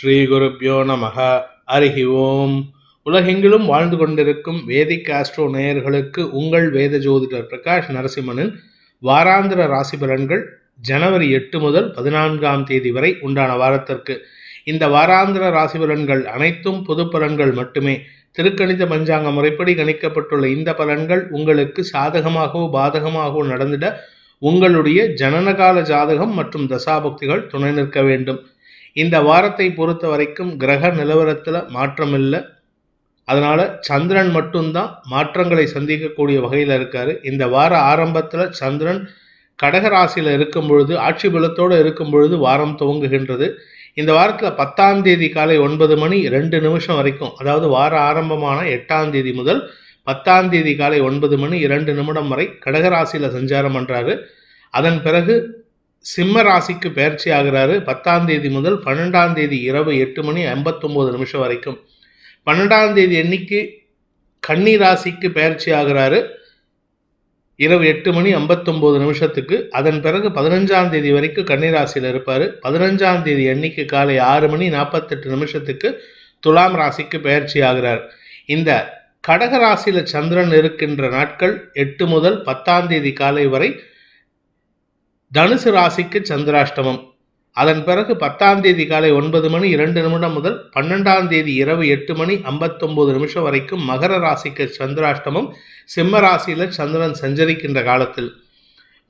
ஸ்ரீ குருப்பியோ நமக அருகி ஓம் உலகெங்கிலும் வாழ்ந்து கொண்டிருக்கும் வேதிக் ஆஸ்ட்ரோ நேயர்களுக்கு உங்கள் வேத ஜோதிடர் பிரகாஷ் நரசிம்மனின் வாராந்திர ராசி பலன்கள் ஜனவரி எட்டு முதல் பதினான்காம் தேதி வரை உண்டான வாரத்திற்கு இந்த வாராந்திர ராசி பலன்கள் அனைத்தும் பொது பலன்கள் மட்டுமே திருக்கணித பஞ்சாங்க முறைப்படி கணிக்கப்பட்டுள்ள இந்த பலன்கள் உங்களுக்கு சாதகமாகவோ பாதகமாகவோ நடந்திட உங்களுடைய ஜனனகால ஜாதகம் மற்றும் தசாபக்திகள் துணை நிற்க வேண்டும் இந்த வாரத்தை பொறுத்த வரைக்கும் கிரக நிலவரத்தில் மாற்றம் இல்லை அதனால் சந்திரன் மட்டும்தான் மாற்றங்களை சந்திக்கக்கூடிய வகையில் இருக்கார் இந்த வார ஆரம்பத்தில் சந்திரன் கடகராசியில் இருக்கும் பொழுது ஆட்சி பலத்தோடு இருக்கும் பொழுது வாரம் துவங்குகின்றது இந்த வாரத்தில் பத்தாம் தேதி காலை ஒன்பது மணி ரெண்டு நிமிஷம் வரைக்கும் அதாவது வார ஆரம்பமான எட்டாம் தேதி முதல் பத்தாம் தேதி காலை ஒன்பது மணி இரண்டு நிமிடம் வரை கடகராசியில் சஞ்சாரம் பண்ணுறாரு அதன் பிறகு சிம்ம ராசிக்கு பயிற்சி ஆகிறாரு பத்தாம் தேதி முதல் பன்னெண்டாம் தேதி இரவு எட்டு மணி ஐம்பத்தொம்போது நிமிஷம் வரைக்கும் பன்னெண்டாம் தேதி அன்னைக்கு கன்னி ராசிக்கு பயிற்சி ஆகிறாரு இரவு எட்டு மணி ஐம்பத்தொம்போது நிமிஷத்துக்கு அதன் பிறகு பதினஞ்சாம் தேதி வரைக்கும் கன்னிராசியில் இருப்பார் பதினஞ்சாம் தேதி அன்னைக்கு காலை ஆறு மணி நாற்பத்தெட்டு நிமிஷத்துக்கு துலாம் ராசிக்கு பயிற்சி ஆகிறார் இந்த கடக ராசியில் சந்திரன் இருக்கின்ற நாட்கள் எட்டு முதல் பத்தாம் தேதி காலை வரை தனுசு ராசிக்கு சந்திராஷ்டமம் அதன் பிறகு பத்தாம் தேதி காலை ஒன்பது மணி இரண்டு நிமிடம் முதல் பன்னெண்டாம் தேதி இரவு எட்டு மணி ஐம்பத்தொம்பது நிமிஷம் வரைக்கும் மகர ராசிக்கு சந்திராஷ்டமம் சிம்ம ராசியில் சந்திரன் சஞ்சரிக்கின்ற காலத்தில்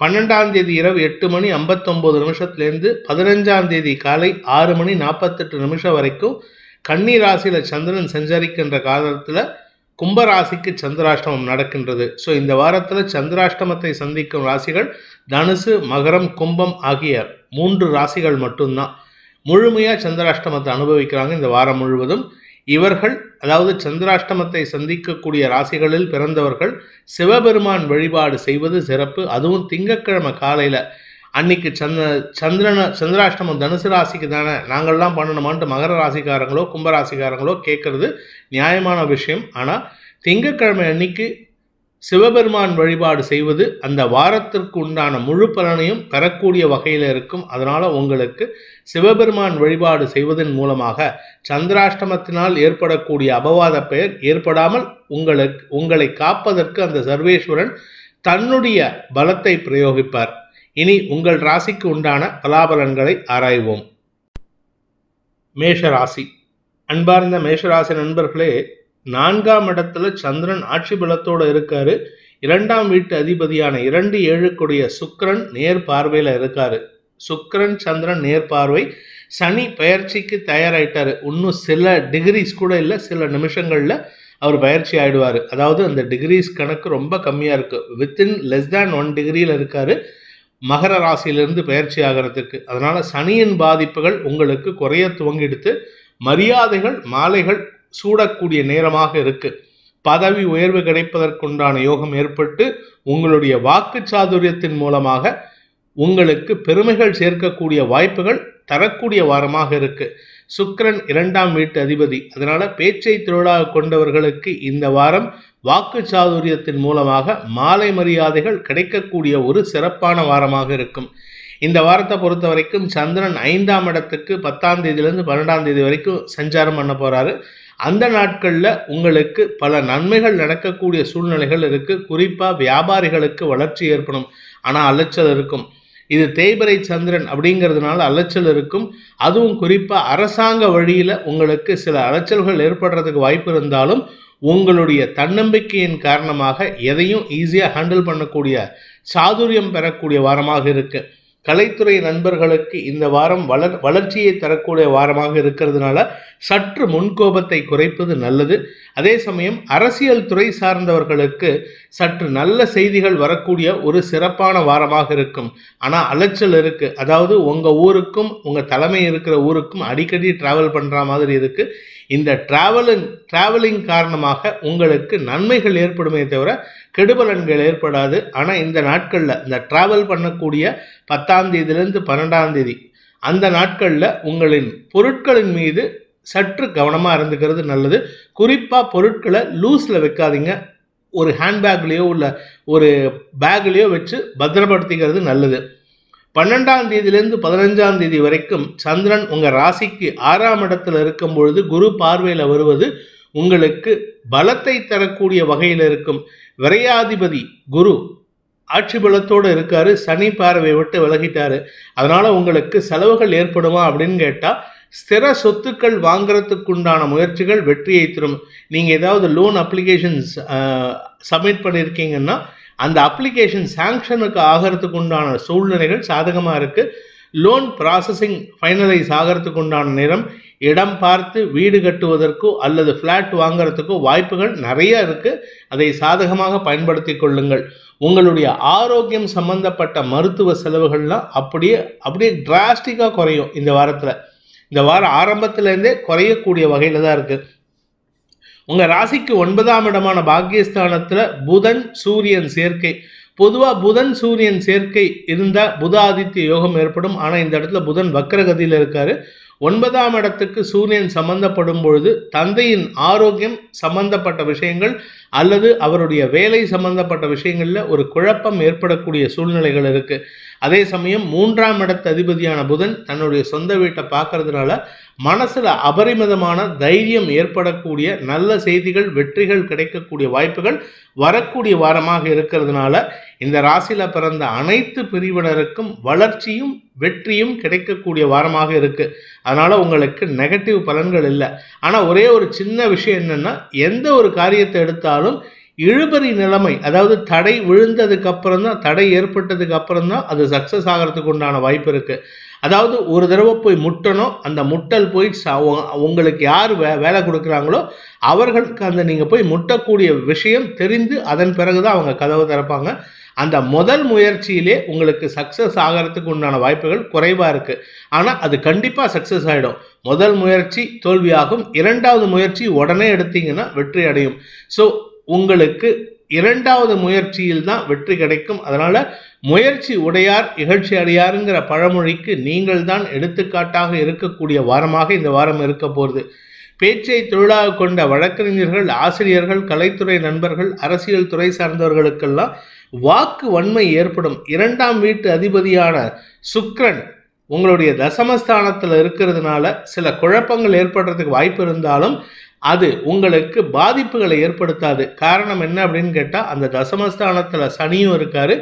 பன்னெண்டாம் தேதி இரவு எட்டு மணி ஐம்பத்தொம்போது நிமிஷத்துலேருந்து பதினஞ்சாம் தேதி காலை ஆறு மணி நாற்பத்தெட்டு நிமிஷம் வரைக்கும் கன்னி ராசியில் சந்திரன் சஞ்சரிக்கின்ற காலத்தில் கும்பராசிக்கு சந்திராஷ்டமம் நடக்கின்றது ஸோ இந்த வாரத்தில் சந்திராஷ்டமத்தை சந்திக்கும் ராசிகள் தனுசு மகரம் கும்பம் ஆகிய மூன்று ராசிகள் மட்டும்தான் முழுமையாக சந்திராஷ்டமத்தை அனுபவிக்கிறாங்க இந்த வாரம் முழுவதும் இவர்கள் அதாவது சந்திராஷ்டமத்தை சந்திக்கக்கூடிய ராசிகளில் பிறந்தவர்கள் சிவபெருமான் வழிபாடு செய்வது சிறப்பு அதுவும் திங்கக்கிழமை காலையில் அன்னைக்கு சந்த சந்திரன சந்திராஷ்டமம் தனுசு ராசிக்கு தானே நாங்கள்லாம் பண்ணணுமான்ட்டு மகர ராசிக்காரங்களோ கும்பராசிக்காரங்களோ கேட்குறது நியாயமான விஷயம் ஆனால் திங்கட்கிழமை அன்னைக்கு சிவபெருமான் வழிபாடு செய்வது அந்த வாரத்திற்கு உண்டான முழு பலனையும் பெறக்கூடிய வகையில் இருக்கும் அதனால் உங்களுக்கு சிவபெருமான் வழிபாடு செய்வதன் மூலமாக சந்திராஷ்டமத்தினால் ஏற்படக்கூடிய அபவாத பெயர் ஏற்படாமல் உங்களுக்கு உங்களை காப்பதற்கு அந்த சர்வேஸ்வரன் தன்னுடைய பலத்தை பிரயோகிப்பார் இனி உங்கள் ராசிக்கு உண்டான பலாபலன்களை ஆராய்வோம் மேஷராசி அன்பார்ந்த மேஷராசி நண்பர்களே நான்காம் இடத்துல சந்திரன் ஆட்சி பலத்தோட இருக்காரு இரண்டாம் வீட்டு அதிபதியான இரண்டு ஏழுக்குடைய சுக்கரன் நேர் பார்வையில இருக்காரு சுக்கரன் சந்திரன் நேர் பார்வை சனி பயிற்சிக்கு தயாராயிட்டாரு இன்னும் சில டிகிரிஸ் கூட இல்லை சில நிமிஷங்கள்ல அவர் பயிற்சி ஆயிடுவார் அதாவது அந்த டிகிரிஸ் கணக்கு ரொம்ப கம்மியாக இருக்குது வித்தின் லெஸ் தேன் ஒன் டிகிரியில் இருக்கார் மகர ராசியிலிருந்து பயிற்சி ஆகிறதுக்கு அதனால் சனியின் பாதிப்புகள் உங்களுக்கு குறைய துவங்கிடுத்து மரியாதைகள் மாலைகள் சூடக்கூடிய நேரமாக இருக்கு பதவி உயர்வு கிடைப்பதற்குண்டான யோகம் ஏற்பட்டு உங்களுடைய வாக்கு சாதுரியத்தின் மூலமாக உங்களுக்கு பெருமைகள் சேர்க்கக்கூடிய வாய்ப்புகள் தரக்கூடிய வாரமாக இருக்கு சுக்கரன் இரண்டாம் வீட்டு அதிபதி அதனால பேச்சை தொழிலாக கொண்டவர்களுக்கு இந்த வாரம் வாக்கு சாதுரியத்தின் மூலமாக மாலை மரியாதைகள் கிடைக்கக்கூடிய ஒரு சிறப்பான வாரமாக இருக்கும் இந்த வாரத்தை பொறுத்த வரைக்கும் சந்திரன் ஐந்தாம் இடத்துக்கு பத்தாம் தேதியிலிருந்து பன்னெண்டாம் தேதி வரைக்கும் சஞ்சாரம் பண்ண போறாரு அந்த நாட்களில் உங்களுக்கு பல நன்மைகள் நடக்கக்கூடிய சூழ்நிலைகள் இருக்குது குறிப்பாக வியாபாரிகளுக்கு வளர்ச்சி ஏற்படும் ஆனால் அலைச்சல் இருக்கும் இது தேய்பரை சந்திரன் அப்படிங்கிறதுனால அலைச்சல் இருக்கும் அதுவும் குறிப்பாக அரசாங்க வழியில் உங்களுக்கு சில அலைச்சல்கள் ஏற்படுறதுக்கு வாய்ப்பு இருந்தாலும் உங்களுடைய தன்னம்பிக்கையின் காரணமாக எதையும் ஈஸியாக ஹேண்டில் பண்ணக்கூடிய சாதுரியம் பெறக்கூடிய வாரமாக இருக்குது கலைத்துறை நண்பர்களுக்கு இந்த வாரம் வளர் வளர்ச்சியை தரக்கூடிய வாரமாக இருக்கிறதுனால சற்று முன்கோபத்தை குறைப்பது நல்லது அதே சமயம் அரசியல் துறை சார்ந்தவர்களுக்கு சற்று நல்ல செய்திகள் வரக்கூடிய ஒரு சிறப்பான வாரமாக இருக்கும் ஆனால் அலைச்சல் இருக்குது அதாவது உங்கள் ஊருக்கும் உங்கள் தலைமை இருக்கிற ஊருக்கும் அடிக்கடி ட்ராவல் பண்ணுற மாதிரி இருக்குது இந்த ட்ராவலிங் ட்ராவலிங் காரணமாக உங்களுக்கு நன்மைகள் ஏற்படுமே தவிர கெடுபலன்கள் ஏற்படாது ஆனால் இந்த நாட்களில் இந்த ட்ராவல் பண்ணக்கூடிய பத்தாம் தேதியிலேருந்து பன்னெண்டாம் தேதி அந்த நாட்களில் உங்களின் பொருட்களின் மீது சற்று கவனமாக இருந்துக்கிறது நல்லது குறிப்பாக பொருட்களை லூஸில் வைக்காதீங்க ஒரு ஹேண்ட்பேக்லேயோ உள்ள ஒரு பேக்லேயோ வச்சு பத்திரப்படுத்திக்கிறது நல்லது பன்னெண்டாம் தேதியிலேருந்து பதினஞ்சாம் தேதி வரைக்கும் சந்திரன் உங்கள் ராசிக்கு ஆறாம் இடத்துல இருக்கும் பொழுது குரு பார்வையில் வருவது உங்களுக்கு பலத்தை தரக்கூடிய வகையில் இருக்கும் விரையாதிபதி குரு ஆட்சி பலத்தோடு இருக்காரு சனி பார்வை விட்டு விலகிட்டாரு அதனால உங்களுக்கு செலவுகள் ஏற்படுமா அப்படின்னு கேட்டால் ஸ்திர சொத்துக்கள் வாங்குறதுக்குண்டான முயற்சிகள் வெற்றியை தரும் நீங்கள் ஏதாவது லோன் அப்ளிகேஷன்ஸ் சப்மிட் பண்ணியிருக்கீங்கன்னா அந்த அப்ளிகேஷன் சாங்ஷனுக்கு ஆகிறதுக்கு உண்டான சூழ்நிலைகள் சாதகமாக இருக்குது லோன் ப்ராசஸிங் ஃபைனலைஸ் ஆகிறதுக்கு உண்டான நேரம் இடம் பார்த்து வீடு கட்டுவதற்கோ அல்லது ஃப்ளாட் வாங்கிறதுக்கோ வாய்ப்புகள் நிறைய இருக்குது அதை சாதகமாக பயன்படுத்தி கொள்ளுங்கள் உங்களுடைய ஆரோக்கியம் சம்பந்தப்பட்ட மருத்துவ செலவுகள்லாம் அப்படியே அப்படியே டிராஸ்டிக்காக குறையும் இந்த வாரத்தில் இந்த வாரம் ஆரம்பத்துலேருந்தே குறையக்கூடிய வகையில் தான் இருக்குது உங்கள் ராசிக்கு ஒன்பதாம் இடமான பாக்கியஸ்தானத்தில் புதன் சூரியன் சேர்க்கை பொதுவாக புதன் சூரியன் சேர்க்கை இருந்தால் புத ஆதித்ய யோகம் ஏற்படும் ஆனால் இந்த இடத்துல புதன் வக்கரகதியில் இருக்காரு ஒன்பதாம் இடத்துக்கு சூரியன் சம்பந்தப்படும் பொழுது தந்தையின் ஆரோக்கியம் சம்பந்தப்பட்ட விஷயங்கள் அல்லது அவருடைய வேலை சம்பந்தப்பட்ட விஷயங்களில் ஒரு குழப்பம் ஏற்படக்கூடிய சூழ்நிலைகள் இருக்குது அதே சமயம் மூன்றாம் இடத்து அதிபதியான புதன் தன்னுடைய சொந்த வீட்டை பார்க்கறதுனால மனசில் அபரிமிதமான தைரியம் ஏற்படக்கூடிய நல்ல செய்திகள் வெற்றிகள் கிடைக்கக்கூடிய வாய்ப்புகள் வரக்கூடிய வாரமாக இருக்கிறதுனால இந்த ராசியில பிறந்த அனைத்து பிரிவினருக்கும் வளர்ச்சியும் வெற்றியும் கிடைக்கக்கூடிய வாரமாக இருக்கு அதனால உங்களுக்கு நெகட்டிவ் பலன்கள் இல்லை ஆனால் ஒரே ஒரு சின்ன விஷயம் என்னன்னா எந்த ஒரு காரியத்தை எடுத்தாலும் இழுபறி நிலைமை அதாவது தடை விழுந்ததுக்கு அப்புறம் தான் தடை ஏற்பட்டதுக்கு அப்புறம் தான் அது சக்ஸஸ் ஆகிறதுக்கு உண்டான வாய்ப்பு இருக்கு அதாவது ஒரு தடவை போய் முட்டணும் அந்த முட்டல் போய் உங்களுக்கு யார் வே வேலை கொடுக்குறாங்களோ அவர்களுக்கு அந்த நீங்கள் போய் முட்டக்கூடிய விஷயம் தெரிந்து அதன் பிறகு தான் அவங்க கதவை திறப்பாங்க அந்த முதல் முயற்சியிலே உங்களுக்கு சக்ஸஸ் ஆகிறதுக்கு உண்டான வாய்ப்புகள் குறைவாக இருக்குது ஆனால் அது கண்டிப்பாக சக்ஸஸ் ஆகிடும் முதல் முயற்சி தோல்வியாகும் இரண்டாவது முயற்சி உடனே எடுத்தீங்கன்னா வெற்றி அடையும் ஸோ உங்களுக்கு இரண்டாவது முயற்சியில் தான் வெற்றி கிடைக்கும் அதனால் முயற்சி உடையார் இகழ்ச்சி அடையாருங்கிற பழமொழிக்கு நீங்கள் தான் எடுத்துக்காட்டாக இருக்கக்கூடிய வாரமாக இந்த வாரம் இருக்க போகிறது பேச்சை தொழிலாக கொண்ட வழக்கறிஞர்கள் ஆசிரியர்கள் கலைத்துறை நண்பர்கள் அரசியல் துறை சார்ந்தவர்களுக்கெல்லாம் வாக்கு வன்மை ஏற்படும் இரண்டாம் வீட்டு அதிபதியான சுக்ரன் உங்களுடைய தசமஸ்தானத்தில் இருக்கிறதுனால சில குழப்பங்கள் ஏற்படுறதுக்கு வாய்ப்பு இருந்தாலும் அது உங்களுக்கு பாதிப்புகளை ஏற்படுத்தாது காரணம் என்ன அப்படின்னு கேட்டால் அந்த தசமஸ்தானத்தில் சனியும் இருக்கார்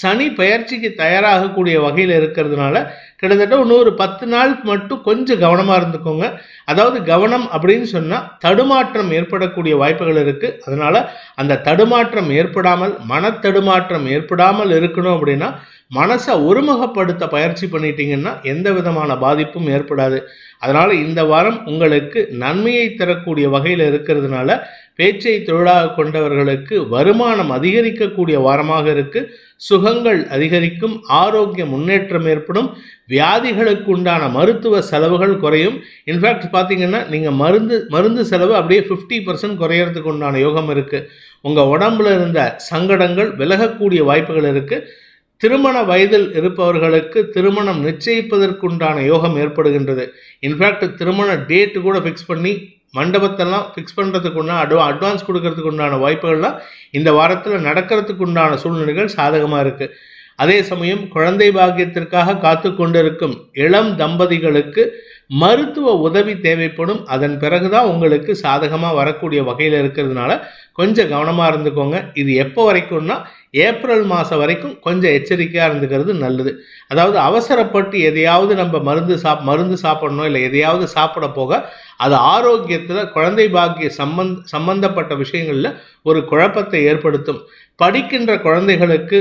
சனி பயிற்சிக்கு தயாராகக்கூடிய வகையில் இருக்கிறதுனால கிட்டத்தட்ட இன்னொரு பத்து நாள் மட்டும் கொஞ்சம் கவனமாக இருந்துக்கோங்க அதாவது கவனம் அப்படின்னு சொன்னால் தடுமாற்றம் ஏற்படக்கூடிய வாய்ப்புகள் இருக்குது அதனால் அந்த தடுமாற்றம் ஏற்படாமல் மனத்தடுமாற்றம் ஏற்படாமல் இருக்கணும் அப்படின்னா மனசை ஒருமுகப்படுத்த பயிற்சி பண்ணிட்டீங்கன்னா எந்த விதமான பாதிப்பும் ஏற்படாது அதனால் இந்த வாரம் உங்களுக்கு நன்மையை தரக்கூடிய வகையில் இருக்கிறதுனால பேச்சை தொழிலாக கொண்டவர்களுக்கு வருமானம் அதிகரிக்கக்கூடிய வாரமாக இருக்கு சுகங்கள் அதிகரிக்கும் ஆரோக்கிய முன்னேற்றம் ஏற்படும் வியாதிகளுக்கு உண்டான மருத்துவ செலவுகள் குறையும் இன்ஃபேக்ட் பார்த்தீங்கன்னா நீங்கள் மருந்து மருந்து செலவு அப்படியே ஃபிஃப்டி பர்சன்ட் குறையறதுக்கு உண்டான யோகம் இருக்குது உங்கள் உடம்புல இருந்த சங்கடங்கள் விலகக்கூடிய வாய்ப்புகள் இருக்குது திருமண வயதில் இருப்பவர்களுக்கு திருமணம் நிச்சயிப்பதற்குண்டான யோகம் ஏற்படுகின்றது இன்ஃபேக்ட் திருமண டேட்டு கூட ஃபிக்ஸ் பண்ணி மண்டபத்தெல்லாம் ஃபிக்ஸ் பண்ணுறதுக்கு உண்டான அட்வா அட்வான்ஸ் கொடுக்கறதுக்கு உண்டான வாய்ப்புகள்லாம் இந்த வாரத்தில் நடக்கிறதுக்கு உண்டான சூழ்நிலைகள் சாதகமாக இருக்குது அதே சமயம் குழந்தை பாக்கியத்திற்காக காத்து கொண்டிருக்கும் இளம் தம்பதிகளுக்கு மருத்துவ உதவி தேவைப்படும் அதன் பிறகுதான் உங்களுக்கு சாதகமாக வரக்கூடிய வகையில் இருக்கிறதுனால கொஞ்சம் கவனமாக இருந்துக்கோங்க இது எப்போ வரைக்கும்னா ஏப்ரல் மாதம் வரைக்கும் கொஞ்சம் எச்சரிக்கையாக இருந்துக்கிறது நல்லது அதாவது அவசரப்பட்டு எதையாவது நம்ம மருந்து சாப் மருந்து சாப்பிடணும் இல்லை எதையாவது சாப்பிட போக அது ஆரோக்கியத்தில் குழந்தை பாக்கிய சம்பந்த சம்பந்தப்பட்ட விஷயங்களில் ஒரு குழப்பத்தை ஏற்படுத்தும் படிக்கின்ற குழந்தைகளுக்கு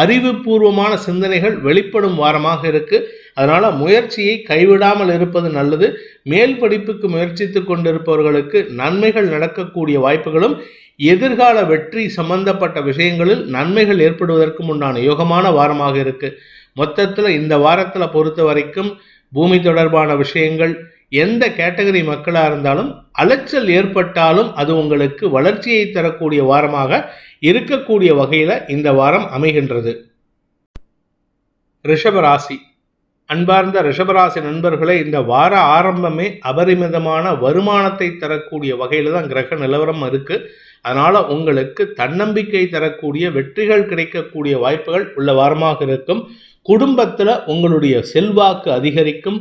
அறிவுபூர்வமான சிந்தனைகள் வெளிப்படும் வாரமாக இருக்குது அதனால முயற்சியை கைவிடாமல் இருப்பது நல்லது மேல் படிப்புக்கு முயற்சித்து கொண்டிருப்பவர்களுக்கு நன்மைகள் நடக்கக்கூடிய வாய்ப்புகளும் எதிர்கால வெற்றி சம்பந்தப்பட்ட விஷயங்களில் நன்மைகள் ஏற்படுவதற்கு உண்டான யோகமான வாரமாக இருக்கு மொத்தத்தில் இந்த வாரத்தில் பொறுத்த வரைக்கும் பூமி தொடர்பான விஷயங்கள் எந்த கேட்டகரி மக்களாக இருந்தாலும் அலைச்சல் ஏற்பட்டாலும் அது உங்களுக்கு வளர்ச்சியை தரக்கூடிய வாரமாக இருக்கக்கூடிய வகையில் இந்த வாரம் அமைகின்றது ரிஷபராசி அன்பார்ந்த ரிஷபராசி நண்பர்களே இந்த வார ஆரம்பமே அபரிமிதமான வருமானத்தை தரக்கூடிய வகையில் தான் கிரக நிலவரம் இருக்குது அதனால் உங்களுக்கு தன்னம்பிக்கை தரக்கூடிய வெற்றிகள் கிடைக்கக்கூடிய வாய்ப்புகள் உள்ள வாரமாக இருக்கும் குடும்பத்தில் உங்களுடைய செல்வாக்கு அதிகரிக்கும்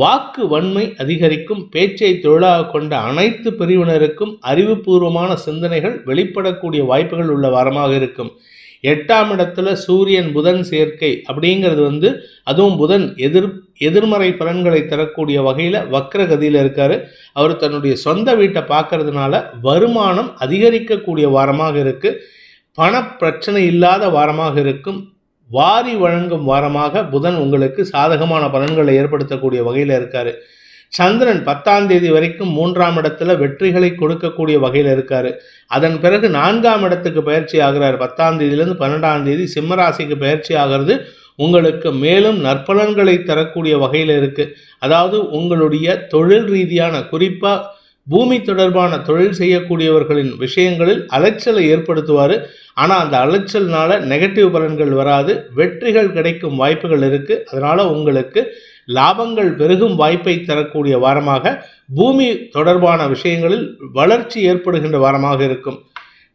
வாக்கு வன்மை அதிகரிக்கும் பேச்சை தொழிலாக கொண்ட அனைத்து பிரிவினருக்கும் அறிவுபூர்வமான சிந்தனைகள் வெளிப்படக்கூடிய வாய்ப்புகள் உள்ள வாரமாக இருக்கும் எட்டாம் இடத்துல சூரியன் புதன் சேர்க்கை அப்படிங்கிறது வந்து அதுவும் புதன் எதிர் எதிர்மறை பலன்களை தரக்கூடிய வகையில் வக்ரகதியில் இருக்கார் அவர் தன்னுடைய சொந்த வீட்டை பார்க்கறதுனால வருமானம் அதிகரிக்கக்கூடிய வாரமாக இருக்குது பண பிரச்சனை இல்லாத வாரமாக இருக்கும் வாரி வழங்கும் வாரமாக புதன் உங்களுக்கு சாதகமான பலன்களை ஏற்படுத்தக்கூடிய வகையில் இருக்கார் சந்திரன் பத்தாம் தேதி வரைக்கும் மூன்றாம் இடத்துல வெற்றிகளை கொடுக்கக்கூடிய வகையில் இருக்காரு அதன் பிறகு நான்காம் இடத்துக்கு பயிற்சி ஆகிறார் பத்தாம் தேதியிலிருந்து பன்னெண்டாம் தேதி சிம்மராசிக்கு பயிற்சி ஆகிறது உங்களுக்கு மேலும் நற்பலன்களை தரக்கூடிய வகையில் இருக்கு அதாவது உங்களுடைய தொழில் ரீதியான குறிப்பாக பூமி தொடர்பான தொழில் செய்யக்கூடியவர்களின் விஷயங்களில் அலைச்சலை ஏற்படுத்துவார் ஆனால் அந்த அலைச்சல்னால நெகட்டிவ் பலன்கள் வராது வெற்றிகள் கிடைக்கும் வாய்ப்புகள் இருக்குது அதனால் உங்களுக்கு லாபங்கள் பெருகும் வாய்ப்பை தரக்கூடிய வாரமாக பூமி தொடர்பான விஷயங்களில் வளர்ச்சி ஏற்படுகின்ற வாரமாக இருக்கும்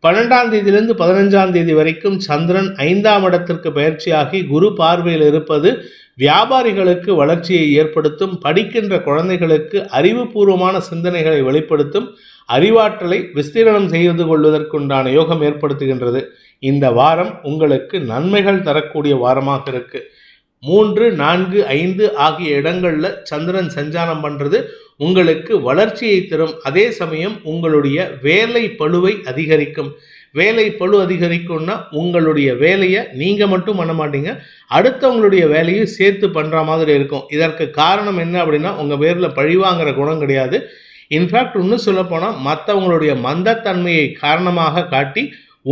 பன்னெண்டாம் தேதியிலிருந்து பதினஞ்சாம் தேதி வரைக்கும் சந்திரன் ஐந்தாம் இடத்திற்கு பயிற்சியாகி குரு பார்வையில் இருப்பது வியாபாரிகளுக்கு வளர்ச்சியை ஏற்படுத்தும் படிக்கின்ற குழந்தைகளுக்கு அறிவுபூர்வமான சிந்தனைகளை வெளிப்படுத்தும் அறிவாற்றலை விஸ்தீரணம் செய்து கொள்வதற்குண்டான யோகம் ஏற்படுத்துகின்றது இந்த வாரம் உங்களுக்கு நன்மைகள் தரக்கூடிய வாரமாக இருக்குது மூன்று நான்கு ஐந்து ஆகிய இடங்கள்ல சந்திரன் சஞ்சாரம் பண்றது உங்களுக்கு வளர்ச்சியை தரும் அதே சமயம் உங்களுடைய வேலை பழுவை அதிகரிக்கும் வேலை பழு அதிகரிக்கும்னா உங்களுடைய வேலையை நீங்கள் மட்டும் பண்ண மாட்டீங்க அடுத்தவங்களுடைய வேலையும் சேர்த்து பண்ணுற மாதிரி இருக்கும் இதற்கு காரணம் என்ன அப்படின்னா உங்கள் பேரில் பழிவாங்கிற குணம் கிடையாது இன்ஃபேக்ட் இன்னும் சொல்லப்போனால் மற்றவங்களுடைய மந்தத்தன்மையை காரணமாக காட்டி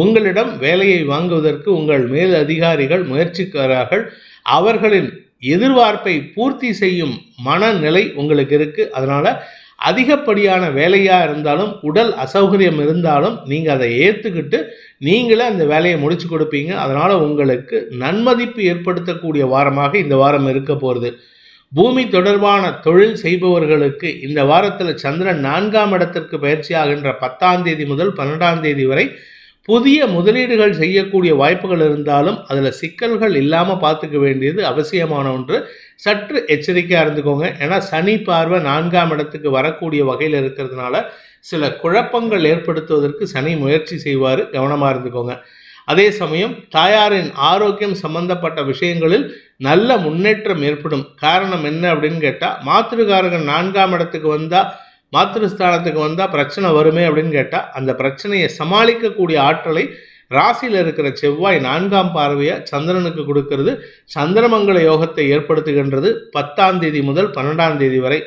உங்களிடம் வேலையை வாங்குவதற்கு உங்கள் மேல் அதிகாரிகள் முயற்சிக்கிறார்கள் அவர்களின் எதிர்பார்ப்பை பூர்த்தி செய்யும் மனநிலை உங்களுக்கு இருக்குது அதனால் அதிகப்படியான வேலையாக இருந்தாலும் உடல் அசௌகரியம் இருந்தாலும் நீங்கள் அதை ஏற்றுக்கிட்டு நீங்களே அந்த வேலையை முடிச்சு கொடுப்பீங்க அதனால் உங்களுக்கு நன்மதிப்பு ஏற்படுத்தக்கூடிய வாரமாக இந்த வாரம் இருக்க போகிறது பூமி தொடர்பான தொழில் செய்பவர்களுக்கு இந்த வாரத்தில் சந்திரன் நான்காம் இடத்திற்கு பயிற்சியாகின்ற பத்தாம் தேதி முதல் பன்னெண்டாம் தேதி வரை புதிய முதலீடுகள் செய்யக்கூடிய வாய்ப்புகள் இருந்தாலும் அதில் சிக்கல்கள் இல்லாமல் பார்த்துக்க வேண்டியது அவசியமான ஒன்று சற்று எச்சரிக்கையாக இருந்துக்கோங்க ஏன்னா சனி பார்வை நான்காம் இடத்துக்கு வரக்கூடிய வகையில் இருக்கிறதுனால சில குழப்பங்கள் ஏற்படுத்துவதற்கு சனி முயற்சி செய்வார் கவனமாக இருந்துக்கோங்க அதே சமயம் தாயாரின் ஆரோக்கியம் சம்பந்தப்பட்ட விஷயங்களில் நல்ல முன்னேற்றம் ஏற்படும் காரணம் என்ன அப்படின்னு கேட்டால் மாத்திருக்காரர்கள் நான்காம் இடத்துக்கு வந்தால் மாத்திருஸ்தானத்துக்கு வந்தால் பிரச்சனை வருமே அப்படின்னு கேட்டால் அந்த பிரச்சனையை சமாளிக்கக்கூடிய ஆற்றலை ராசியில் இருக்கிற செவ்வாய் நான்காம் பார்வையை சந்திரனுக்கு கொடுக்கிறது சந்திரமங்கல யோகத்தை ஏற்படுத்துகின்றது பத்தாம் தேதி முதல் பன்னெண்டாம் தேதி வரை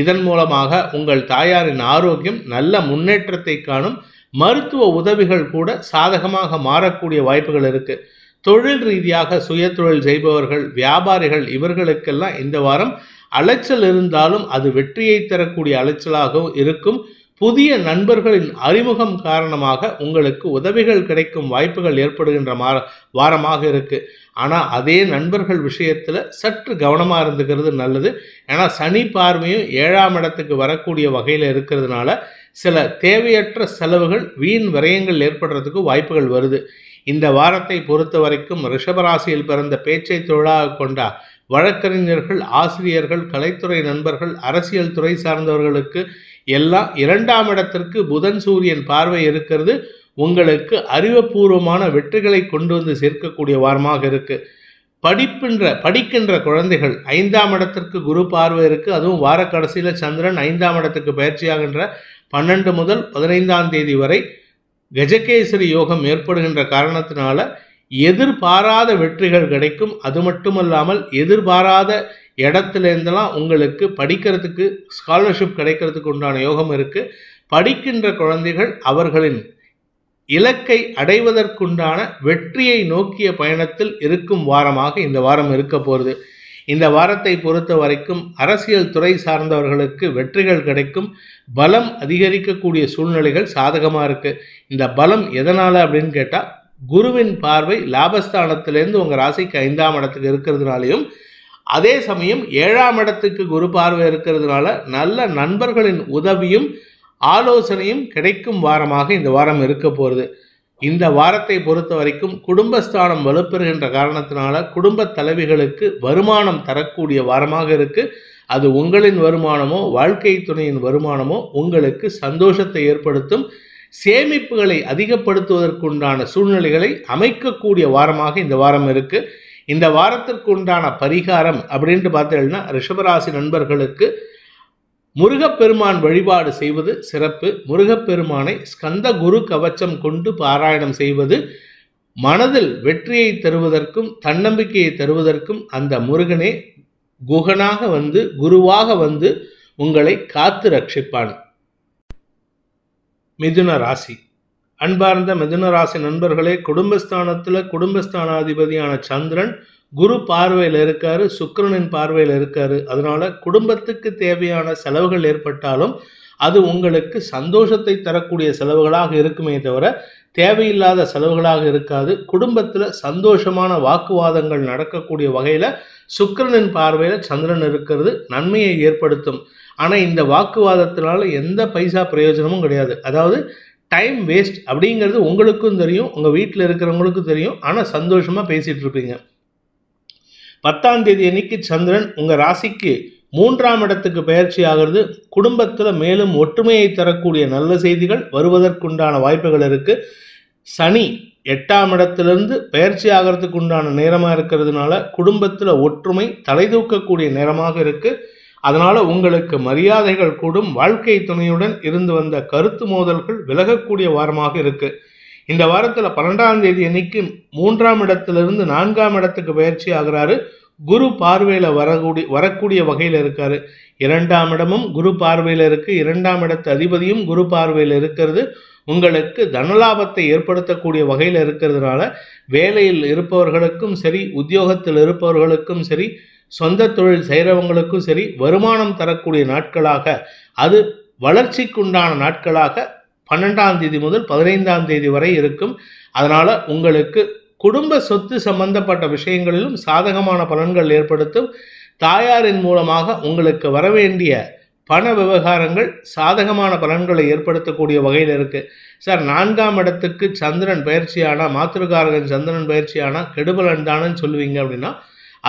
இதன் மூலமாக உங்கள் தாயாரின் ஆரோக்கியம் நல்ல முன்னேற்றத்தை காணும் மருத்துவ உதவிகள் கூட சாதகமாக மாறக்கூடிய வாய்ப்புகள் இருக்குது தொழில் ரீதியாக சுயதொழில் செய்பவர்கள் வியாபாரிகள் இவர்களுக்கெல்லாம் இந்த வாரம் அலைச்சல் இருந்தாலும் அது வெற்றியை தரக்கூடிய அலைச்சலாக இருக்கும் புதிய நண்பர்களின் அறிமுகம் காரணமாக உங்களுக்கு உதவிகள் கிடைக்கும் வாய்ப்புகள் ஏற்படுகின்ற வாரமாக இருக்குது ஆனால் அதே நண்பர்கள் விஷயத்தில் சற்று கவனமாக இருந்துக்கிறது நல்லது ஏன்னா சனி பார்வையும் ஏழாம் இடத்துக்கு வரக்கூடிய வகையில் இருக்கிறதுனால சில தேவையற்ற செலவுகள் வீண் விரயங்கள் ஏற்படுறதுக்கு வாய்ப்புகள் வருது இந்த வாரத்தை பொறுத்த வரைக்கும் ரிஷபராசியில் பிறந்த பேச்சை தொழிலாக கொண்ட வழக்கறிஞர்கள் ஆசிரியர்கள் கலைத்துறை நண்பர்கள் அரசியல் துறை சார்ந்தவர்களுக்கு எல்லாம் இரண்டாம் இடத்திற்கு புதன் சூரியன் பார்வை இருக்கிறது உங்களுக்கு அறிவுபூர்வமான வெற்றிகளை கொண்டு வந்து சேர்க்கக்கூடிய வாரமாக இருக்குது படிப்பின்ற படிக்கின்ற குழந்தைகள் ஐந்தாம் இடத்திற்கு குரு பார்வை இருக்குது அதுவும் வார கடைசியில் சந்திரன் ஐந்தாம் இடத்துக்கு பயிற்சியாகின்ற பன்னெண்டு முதல் பதினைந்தாம் தேதி வரை கஜகேசரி யோகம் ஏற்படுகின்ற காரணத்தினால எதிர்பாராத வெற்றிகள் கிடைக்கும் அது மட்டுமல்லாமல் எதிர்பாராத இடத்துலேருந்தெல்லாம் உங்களுக்கு படிக்கிறதுக்கு ஸ்காலர்ஷிப் கிடைக்கிறதுக்கு உண்டான யோகம் இருக்குது படிக்கின்ற குழந்தைகள் அவர்களின் இலக்கை அடைவதற்குண்டான வெற்றியை நோக்கிய பயணத்தில் இருக்கும் வாரமாக இந்த வாரம் இருக்க போகிறது இந்த வாரத்தை பொறுத்த வரைக்கும் அரசியல் துறை சார்ந்தவர்களுக்கு வெற்றிகள் கிடைக்கும் பலம் அதிகரிக்கக்கூடிய சூழ்நிலைகள் சாதகமாக இருக்குது இந்த பலம் எதனால் அப்படின்னு கேட்டால் குருவின் பார்வை லாபஸ்தானத்திலேருந்து உங்கள் ராசிக்கு ஐந்தாம் இடத்துக்கு இருக்கிறதுனாலையும் அதே சமயம் ஏழாம் இடத்துக்கு குரு பார்வை இருக்கிறதுனால நல்ல நண்பர்களின் உதவியும் ஆலோசனையும் கிடைக்கும் வாரமாக இந்த வாரம் இருக்க போகிறது இந்த வாரத்தை பொறுத்த வரைக்கும் குடும்பஸ்தானம் வலுப்பெறுகின்ற காரணத்தினால குடும்ப தலைவிகளுக்கு வருமானம் தரக்கூடிய வாரமாக இருக்குது அது உங்களின் வருமானமோ வாழ்க்கை துணையின் வருமானமோ உங்களுக்கு சந்தோஷத்தை ஏற்படுத்தும் சேமிப்புகளை அதிகப்படுத்துவதற்குண்டான சூழ்நிலைகளை அமைக்கக்கூடிய வாரமாக இந்த வாரம் இருக்குது இந்த வாரத்திற்கு உண்டான பரிகாரம் அப்படின்ட்டு பார்த்தீங்கன்னா ரிஷபராசி நண்பர்களுக்கு முருகப்பெருமான் வழிபாடு செய்வது சிறப்பு முருகப்பெருமானை ஸ்கந்த குரு கவச்சம் கொண்டு பாராயணம் செய்வது மனதில் வெற்றியை தருவதற்கும் தன்னம்பிக்கையை தருவதற்கும் அந்த முருகனே குகனாக வந்து குருவாக வந்து உங்களை காத்து ரட்சிப்பான் மிதுன ராசி அன்பார்ந்த மிதுன ராசி நண்பர்களே குடும்பஸ்தானத்தில் குடும்பஸ்தானாதிபதியான சந்திரன் குரு பார்வையில் இருக்காரு சுக்கரனின் பார்வையில் இருக்காரு அதனால குடும்பத்துக்கு தேவையான செலவுகள் ஏற்பட்டாலும் அது உங்களுக்கு சந்தோஷத்தை தரக்கூடிய செலவுகளாக இருக்குமே தவிர தேவையில்லாத செலவுகளாக இருக்காது குடும்பத்தில் சந்தோஷமான வாக்குவாதங்கள் நடக்கக்கூடிய வகையில் சுக்கரனின் பார்வையில் சந்திரன் இருக்கிறது நன்மையை ஏற்படுத்தும் ஆனால் இந்த வாக்குவாதத்தினால எந்த பைசா பிரயோஜனமும் கிடையாது அதாவது டைம் வேஸ்ட் அப்படிங்கிறது உங்களுக்கும் தெரியும் உங்கள் வீட்டில் இருக்கிறவங்களுக்கும் தெரியும் ஆனால் சந்தோஷமாக பேசிகிட்டு இருப்பீங்க பத்தாம் தேதி அன்னைக்கு சந்திரன் உங்கள் ராசிக்கு மூன்றாம் இடத்துக்கு பயிற்சி ஆகிறது குடும்பத்தில் மேலும் ஒற்றுமையை தரக்கூடிய நல்ல செய்திகள் வருவதற்குண்டான வாய்ப்புகள் இருக்குது சனி எட்டாம் இடத்துலேருந்து பயிற்சி ஆகிறதுக்கு உண்டான நேரமாக இருக்கிறதுனால குடும்பத்தில் ஒற்றுமை தலை தூக்கக்கூடிய நேரமாக இருக்குது அதனால உங்களுக்கு மரியாதைகள் கூடும் வாழ்க்கை துணையுடன் இருந்து வந்த கருத்து மோதல்கள் விலகக்கூடிய வாரமாக இருக்கு இந்த வாரத்தில் பன்னெண்டாம் தேதி அன்னைக்கு மூன்றாம் இடத்திலிருந்து நான்காம் இடத்துக்கு பயிற்சி ஆகிறாரு குரு பார்வையில் வரக்கூடிய வரக்கூடிய வகையில் இருக்காரு இரண்டாம் இடமும் குரு பார்வையில் இருக்கு இரண்டாம் இடத்து அதிபதியும் குரு பார்வையில் இருக்கிறது உங்களுக்கு தனலாபத்தை ஏற்படுத்தக்கூடிய வகையில் இருக்கிறதுனால வேலையில் இருப்பவர்களுக்கும் சரி உத்தியோகத்தில் இருப்பவர்களுக்கும் சரி சொந்த தொழில் செய்கிறவங்களுக்கும் சரி வருமானம் தரக்கூடிய நாட்களாக அது வளர்ச்சிக்குண்டான நாட்களாக பன்னெண்டாம் தேதி முதல் பதினைந்தாம் தேதி வரை இருக்கும் அதனால் உங்களுக்கு குடும்ப சொத்து சம்பந்தப்பட்ட விஷயங்களிலும் சாதகமான பலன்கள் ஏற்படுத்தும் தாயாரின் மூலமாக உங்களுக்கு வரவேண்டிய பண விவகாரங்கள் சாதகமான பலன்களை ஏற்படுத்தக்கூடிய வகையில் இருக்குது சார் நான்காம் இடத்துக்கு சந்திரன் பயிற்சியானா மாத்திருக்காரகன் சந்திரன் பயிற்சியானா கெடுபலன் தானன்னு சொல்லுவீங்க அப்படின்னா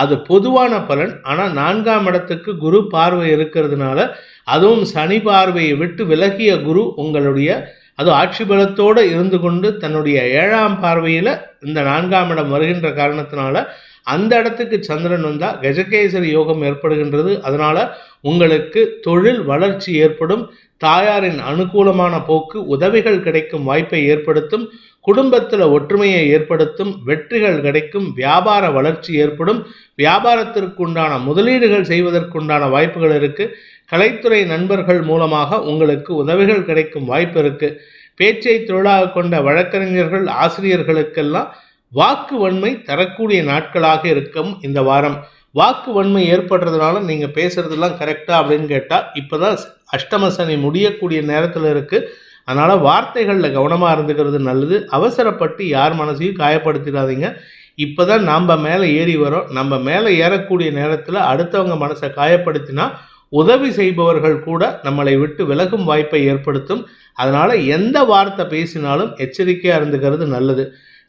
அது பொதுவான பலன் ஆனால் நான்காம் இடத்துக்கு குரு பார்வை இருக்கிறதுனால அதுவும் சனி பார்வையை விட்டு விலகிய குரு உங்களுடைய அது ஆட்சி பலத்தோடு இருந்து கொண்டு தன்னுடைய ஏழாம் பார்வையில் இந்த நான்காம் இடம் வருகின்ற காரணத்தினால அந்த இடத்துக்கு சந்திரன் வந்தால் கஜகேசரி யோகம் ஏற்படுகின்றது அதனால் உங்களுக்கு தொழில் வளர்ச்சி ஏற்படும் தாயாரின் அனுகூலமான போக்கு உதவிகள் கிடைக்கும் வாய்ப்பை ஏற்படுத்தும் குடும்பத்தில் ஒற்றுமையை ஏற்படுத்தும் வெற்றிகள் கிடைக்கும் வியாபார வளர்ச்சி ஏற்படும் வியாபாரத்திற்குண்டான முதலீடுகள் செய்வதற்குண்டான வாய்ப்புகள் இருக்குது கலைத்துறை நண்பர்கள் மூலமாக உங்களுக்கு உதவிகள் கிடைக்கும் வாய்ப்பு இருக்குது பேச்சை தொழிலாக கொண்ட வழக்கறிஞர்கள் ஆசிரியர்களுக்கெல்லாம் வாக்கு வன்மை தரக்கூடிய நாட்களாக இருக்கும் இந்த வாரம் வாக்கு வன்மை ஏற்படுறதுனால நீங்கள் பேசுறதெல்லாம் கரெக்டா அப்படின்னு கேட்டால் இப்போ தான் முடியக்கூடிய நேரத்தில் இருக்குது அதனால் வார்த்தைகளில் கவனமாக இருந்துக்கிறது நல்லது அவசரப்பட்டு யார் மனசையும் காயப்படுத்திடாதீங்க இப்போ தான் நம்ம மேலே ஏறி வரோம் நம்ம மேலே ஏறக்கூடிய நேரத்தில் அடுத்தவங்க மனசை காயப்படுத்தினா உதவி செய்பவர்கள் கூட நம்மளை விட்டு விலகும் வாய்ப்பை ஏற்படுத்தும் அதனால் எந்த வார்த்தை பேசினாலும் எச்சரிக்கையாக இருந்துக்கிறது நல்லது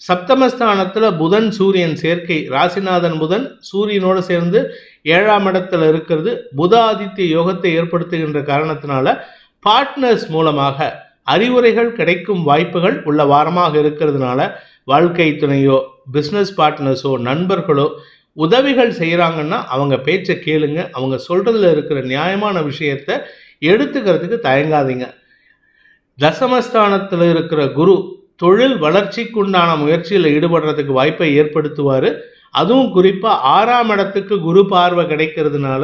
சப்தமஸ்தானத்தில் புதன் சூரியன் சேர்க்கை ராசிநாதன் புதன் சூரியனோடு சேர்ந்து ஏழாம் இடத்துல இருக்கிறது ஆதித்ய யோகத்தை ஏற்படுத்துகின்ற காரணத்தினால பார்ட்னர்ஸ் மூலமாக அறிவுரைகள் கிடைக்கும் வாய்ப்புகள் உள்ள வாரமாக இருக்கிறதுனால வாழ்க்கை துணையோ பிஸ்னஸ் பார்ட்னர்ஸோ நண்பர்களோ உதவிகள் செய்கிறாங்கன்னா அவங்க பேச்சை கேளுங்க அவங்க சொல்கிறதுல இருக்கிற நியாயமான விஷயத்த எடுத்துக்கிறதுக்கு தயங்காதீங்க தசமஸ்தானத்தில் இருக்கிற குரு தொழில் வளர்ச்சிக்குண்டான முயற்சியில் ஈடுபடுறதுக்கு வாய்ப்பை ஏற்படுத்துவார் அதுவும் குறிப்பாக ஆறாம் இடத்துக்கு குரு பார்வை கிடைக்கிறதுனால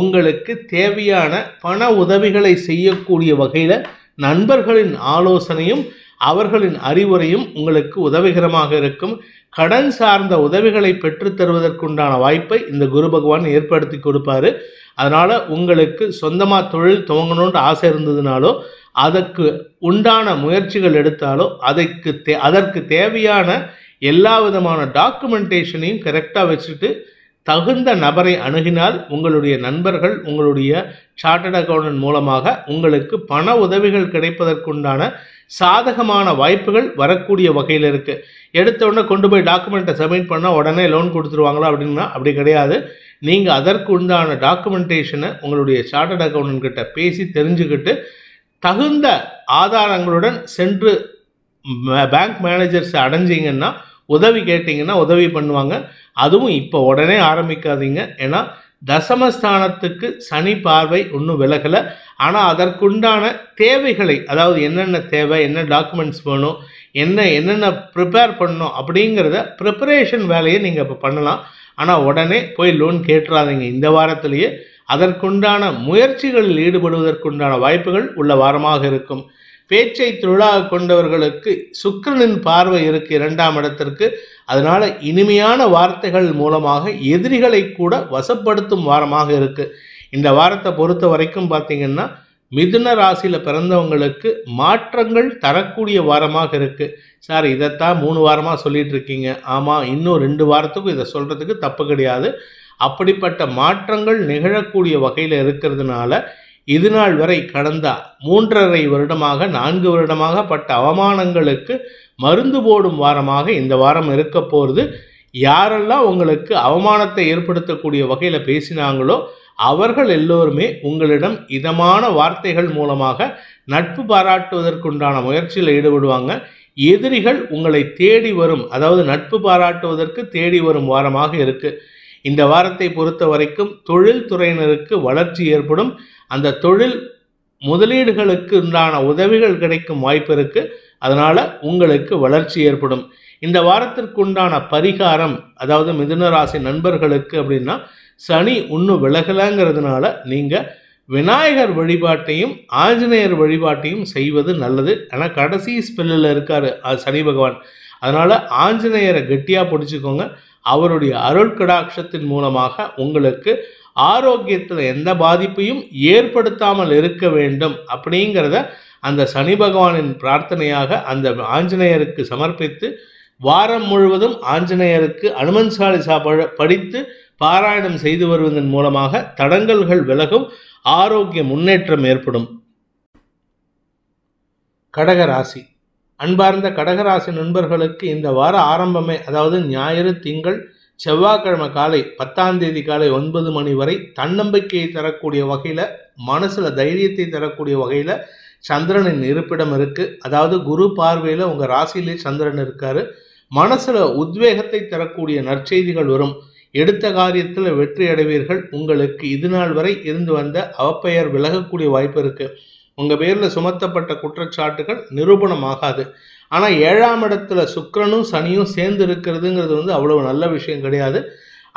உங்களுக்கு தேவையான பண உதவிகளை செய்யக்கூடிய வகையில் நண்பர்களின் ஆலோசனையும் அவர்களின் அறிவுரையும் உங்களுக்கு உதவிகரமாக இருக்கும் கடன் சார்ந்த உதவிகளை பெற்றுத்தருவதற்குண்டான வாய்ப்பை இந்த குரு பகவான் ஏற்படுத்தி கொடுப்பாரு அதனால் உங்களுக்கு சொந்தமாக தொழில் துவங்கணுன்ற ஆசை இருந்ததுனாலோ அதற்கு உண்டான முயற்சிகள் எடுத்தாலோ அதைக்கு தே அதற்கு தேவையான எல்லா விதமான டாக்குமெண்டேஷனையும் கரெக்டாக வச்சுட்டு தகுந்த நபரை அணுகினால் உங்களுடைய நண்பர்கள் உங்களுடைய சார்ட்டர்ட் அக்கௌண்டன் மூலமாக உங்களுக்கு பண உதவிகள் கிடைப்பதற்குண்டான சாதகமான வாய்ப்புகள் வரக்கூடிய வகையில் இருக்குது உடனே கொண்டு போய் டாக்குமெண்ட்டை சப்மிட் பண்ணால் உடனே லோன் கொடுத்துருவாங்களா அப்படின்னா அப்படி கிடையாது நீங்கள் அதற்கு உண்டான டாக்குமெண்டேஷனை உங்களுடைய சார்ட்டர்ட் அக்கௌண்டன் கிட்ட பேசி தெரிஞ்சுக்கிட்டு தகுந்த ஆதாரங்களுடன் சென்று பேங்க் மேனேஜர்ஸை அடைஞ்சிங்கன்னா உதவி கேட்டிங்கன்னா உதவி பண்ணுவாங்க அதுவும் இப்போ உடனே ஆரம்பிக்காதீங்க ஏன்னா தசமஸ்தானத்துக்கு சனி பார்வை ஒன்றும் விலகலை ஆனால் அதற்குண்டான தேவைகளை அதாவது என்னென்ன தேவை என்ன டாக்குமெண்ட்ஸ் வேணும் என்ன என்னென்ன ப்ரிப்பேர் பண்ணணும் அப்படிங்கிறத ப்ரிப்பரேஷன் வேலையை நீங்கள் இப்போ பண்ணலாம் ஆனால் உடனே போய் லோன் கேட்டுறாதீங்க இந்த வாரத்திலேயே அதற்குண்டான முயற்சிகளில் ஈடுபடுவதற்குண்டான வாய்ப்புகள் உள்ள வாரமாக இருக்கும் பேச்சை தொழிலாக கொண்டவர்களுக்கு சுக்கரனின் பார்வை இருக்கு இரண்டாம் இடத்திற்கு அதனால இனிமையான வார்த்தைகள் மூலமாக எதிரிகளை கூட வசப்படுத்தும் வாரமாக இருக்கு இந்த வாரத்தை பொறுத்த வரைக்கும் பார்த்தீங்கன்னா மிதுன ராசியில் பிறந்தவங்களுக்கு மாற்றங்கள் தரக்கூடிய வாரமாக இருக்குது சார் இதைத்தான் மூணு வாரமாக சொல்லிகிட்டு இருக்கீங்க ஆமாம் இன்னும் ரெண்டு வாரத்துக்கும் இதை சொல்கிறதுக்கு தப்பு கிடையாது அப்படிப்பட்ட மாற்றங்கள் நிகழக்கூடிய வகையில் இருக்கிறதுனால இது நாள் வரை கடந்த மூன்றரை வருடமாக நான்கு வருடமாக பட்ட அவமானங்களுக்கு மருந்து போடும் வாரமாக இந்த வாரம் இருக்க போகிறது யாரெல்லாம் உங்களுக்கு அவமானத்தை ஏற்படுத்தக்கூடிய வகையில் பேசினாங்களோ அவர்கள் எல்லோருமே உங்களிடம் இதமான வார்த்தைகள் மூலமாக நட்பு பாராட்டுவதற்குண்டான முயற்சியில் ஈடுபடுவாங்க எதிரிகள் உங்களை தேடி வரும் அதாவது நட்பு பாராட்டுவதற்கு தேடி வரும் வாரமாக இருக்குது இந்த வாரத்தை பொறுத்த வரைக்கும் தொழில்துறையினருக்கு வளர்ச்சி ஏற்படும் அந்த தொழில் முதலீடுகளுக்கு உண்டான உதவிகள் கிடைக்கும் வாய்ப்பு இருக்கு அதனால் உங்களுக்கு வளர்ச்சி ஏற்படும் இந்த வாரத்திற்கு உண்டான பரிகாரம் அதாவது மிதுனராசி நண்பர்களுக்கு அப்படின்னா சனி இன்னும் விலகலைங்கிறதுனால நீங்கள் விநாயகர் வழிபாட்டையும் ஆஞ்சநேயர் வழிபாட்டையும் செய்வது நல்லது ஆனால் கடைசி ஸ்பெல்லில் இருக்கார் சனி பகவான் அதனால் ஆஞ்சநேயரை கெட்டியாக பிடிச்சிக்கோங்க அவருடைய அருள் கடாட்சத்தின் மூலமாக உங்களுக்கு ஆரோக்கியத்தில் எந்த பாதிப்பையும் ஏற்படுத்தாமல் இருக்க வேண்டும் அப்படிங்கிறத அந்த சனி பகவானின் பிரார்த்தனையாக அந்த ஆஞ்சநேயருக்கு சமர்ப்பித்து வாரம் முழுவதும் ஆஞ்சநேயருக்கு அனுமன் சாலை படித்து பாராயணம் செய்து வருவதன் மூலமாக தடங்கல்கள் விலகும் ஆரோக்கிய முன்னேற்றம் ஏற்படும் கடகராசி அன்பார்ந்த கடகராசி நண்பர்களுக்கு இந்த வார ஆரம்பமே அதாவது ஞாயிறு திங்கள் செவ்வாய்க்கிழமை காலை பத்தாம் தேதி காலை ஒன்பது மணி வரை தன்னம்பிக்கையை தரக்கூடிய வகையில் மனசில் தைரியத்தை தரக்கூடிய வகையில் சந்திரனின் இருப்பிடம் இருக்குது அதாவது குரு பார்வையில் உங்கள் ராசியிலே சந்திரன் இருக்கார் மனசில் உத்வேகத்தை தரக்கூடிய நற்செய்திகள் வரும் எடுத்த காரியத்தில் வெற்றி அடைவீர்கள் உங்களுக்கு இது நாள் வரை இருந்து வந்த அவப்பெயர் விலகக்கூடிய வாய்ப்பு இருக்குது உங்கள் பேரில் சுமத்தப்பட்ட குற்றச்சாட்டுகள் நிரூபணமாகாது ஆனால் ஏழாம் இடத்துல சுக்கரனும் சனியும் சேர்ந்து இருக்கிறதுங்கிறது வந்து அவ்வளவு நல்ல விஷயம் கிடையாது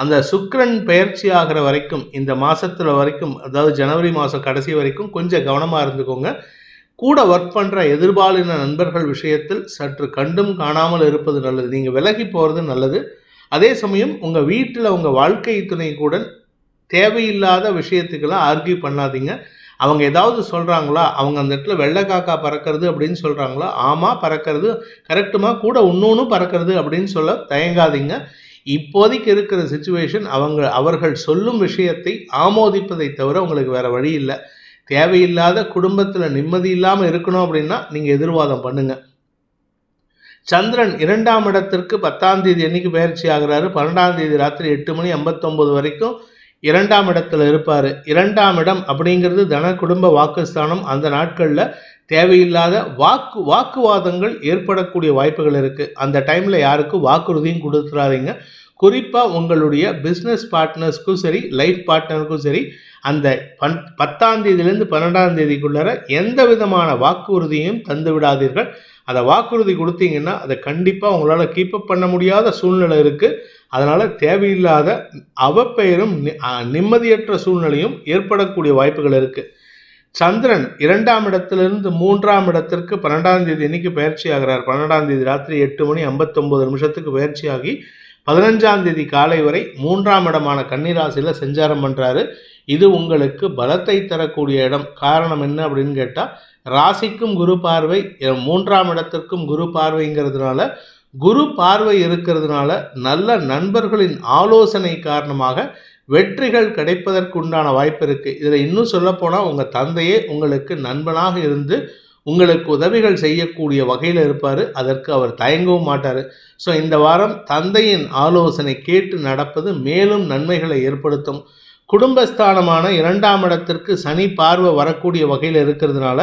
அந்த சுக்கரன் பயிற்சி ஆகிற வரைக்கும் இந்த மாதத்தில் வரைக்கும் அதாவது ஜனவரி மாதம் கடைசி வரைக்கும் கொஞ்சம் கவனமாக இருந்துக்கோங்க கூட ஒர்க் பண்ணுற எதிர்பாலின நண்பர்கள் விஷயத்தில் சற்று கண்டும் காணாமல் இருப்பது நல்லது நீங்கள் விலகி போகிறது நல்லது அதே சமயம் உங்கள் வீட்டில் உங்கள் வாழ்க்கை துணை கூட தேவையில்லாத விஷயத்துக்கெல்லாம் ஆர்கியூ பண்ணாதீங்க அவங்க ஏதாவது சொல்கிறாங்களா அவங்க அந்த இடத்துல வெள்ளை காக்கா பறக்கிறது அப்படின்னு சொல்கிறாங்களா ஆமாம் பறக்கிறது கரெக்டுமாக கூட இன்னொன்று பறக்கிறது அப்படின்னு சொல்ல தயங்காதீங்க இப்போதைக்கு இருக்கிற சுச்சுவேஷன் அவங்க அவர்கள் சொல்லும் விஷயத்தை ஆமோதிப்பதை தவிர உங்களுக்கு வேறு வழி இல்லை தேவையில்லாத குடும்பத்தில் நிம்மதி இல்லாமல் இருக்கணும் அப்படின்னா நீங்கள் எதிர்வாதம் பண்ணுங்கள் சந்திரன் இரண்டாம் இடத்திற்கு பத்தாம் தேதி என்னைக்கு பயிற்சி ஆகிறாரு பன்னெண்டாம் தேதி ராத்திரி எட்டு மணி ஐம்பத்தொம்பது வரைக்கும் இரண்டாம் இடத்துல இருப்பார் இரண்டாம் இடம் அப்படிங்கிறது தன குடும்ப வாக்குஸ்தானம் அந்த நாட்களில் தேவையில்லாத வாக்கு வாக்குவாதங்கள் ஏற்படக்கூடிய வாய்ப்புகள் இருக்குது அந்த டைமில் யாருக்கும் வாக்குறுதியும் கொடுத்துறாதீங்க குறிப்பாக உங்களுடைய பிஸ்னஸ் பார்ட்னர்ஸ்க்கும் சரி லைஃப் பார்ட்னருக்கும் சரி அந்த பன் பத்தாம் தேதியிலேருந்து பன்னெண்டாம் தேதிக்குள்ளார எந்த விதமான வாக்குறுதியும் தந்து விடாதீர்கள் அதை வாக்குறுதி கொடுத்தீங்கன்னா அதை கண்டிப்பாக உங்களால் கீப்பப் பண்ண முடியாத சூழ்நிலை இருக்குது அதனால் தேவையில்லாத அவப்பெயரும் நிம்மதியற்ற சூழ்நிலையும் ஏற்படக்கூடிய வாய்ப்புகள் இருக்குது சந்திரன் இரண்டாம் இடத்திலிருந்து மூன்றாம் இடத்திற்கு பன்னெண்டாம் தேதி இன்னைக்கு பயிற்சி ஆகிறார் பன்னெண்டாம் தேதி ராத்திரி எட்டு மணி ஐம்பத்தொம்பது நிமிஷத்துக்கு பயிற்சியாகி பதினஞ்சாம் தேதி காலை வரை மூன்றாம் இடமான கன்னிராசியில் செஞ்சாரம் பண்ணுறாரு இது உங்களுக்கு பலத்தை தரக்கூடிய இடம் காரணம் என்ன அப்படின்னு கேட்டால் ராசிக்கும் குரு பார்வை மூன்றாம் இடத்திற்கும் குரு பார்வைங்கிறதுனால குரு பார்வை இருக்கிறதுனால நல்ல நண்பர்களின் ஆலோசனை காரணமாக வெற்றிகள் கிடைப்பதற்குண்டான வாய்ப்பு இருக்குது இதில் இன்னும் சொல்லப்போனால் உங்கள் தந்தையே உங்களுக்கு நண்பனாக இருந்து உங்களுக்கு உதவிகள் செய்யக்கூடிய வகையில் இருப்பார் அதற்கு அவர் தயங்கவும் மாட்டார் ஸோ இந்த வாரம் தந்தையின் ஆலோசனை கேட்டு நடப்பது மேலும் நன்மைகளை ஏற்படுத்தும் குடும்பஸ்தானமான இரண்டாம் இடத்திற்கு சனி பார்வை வரக்கூடிய வகையில் இருக்கிறதுனால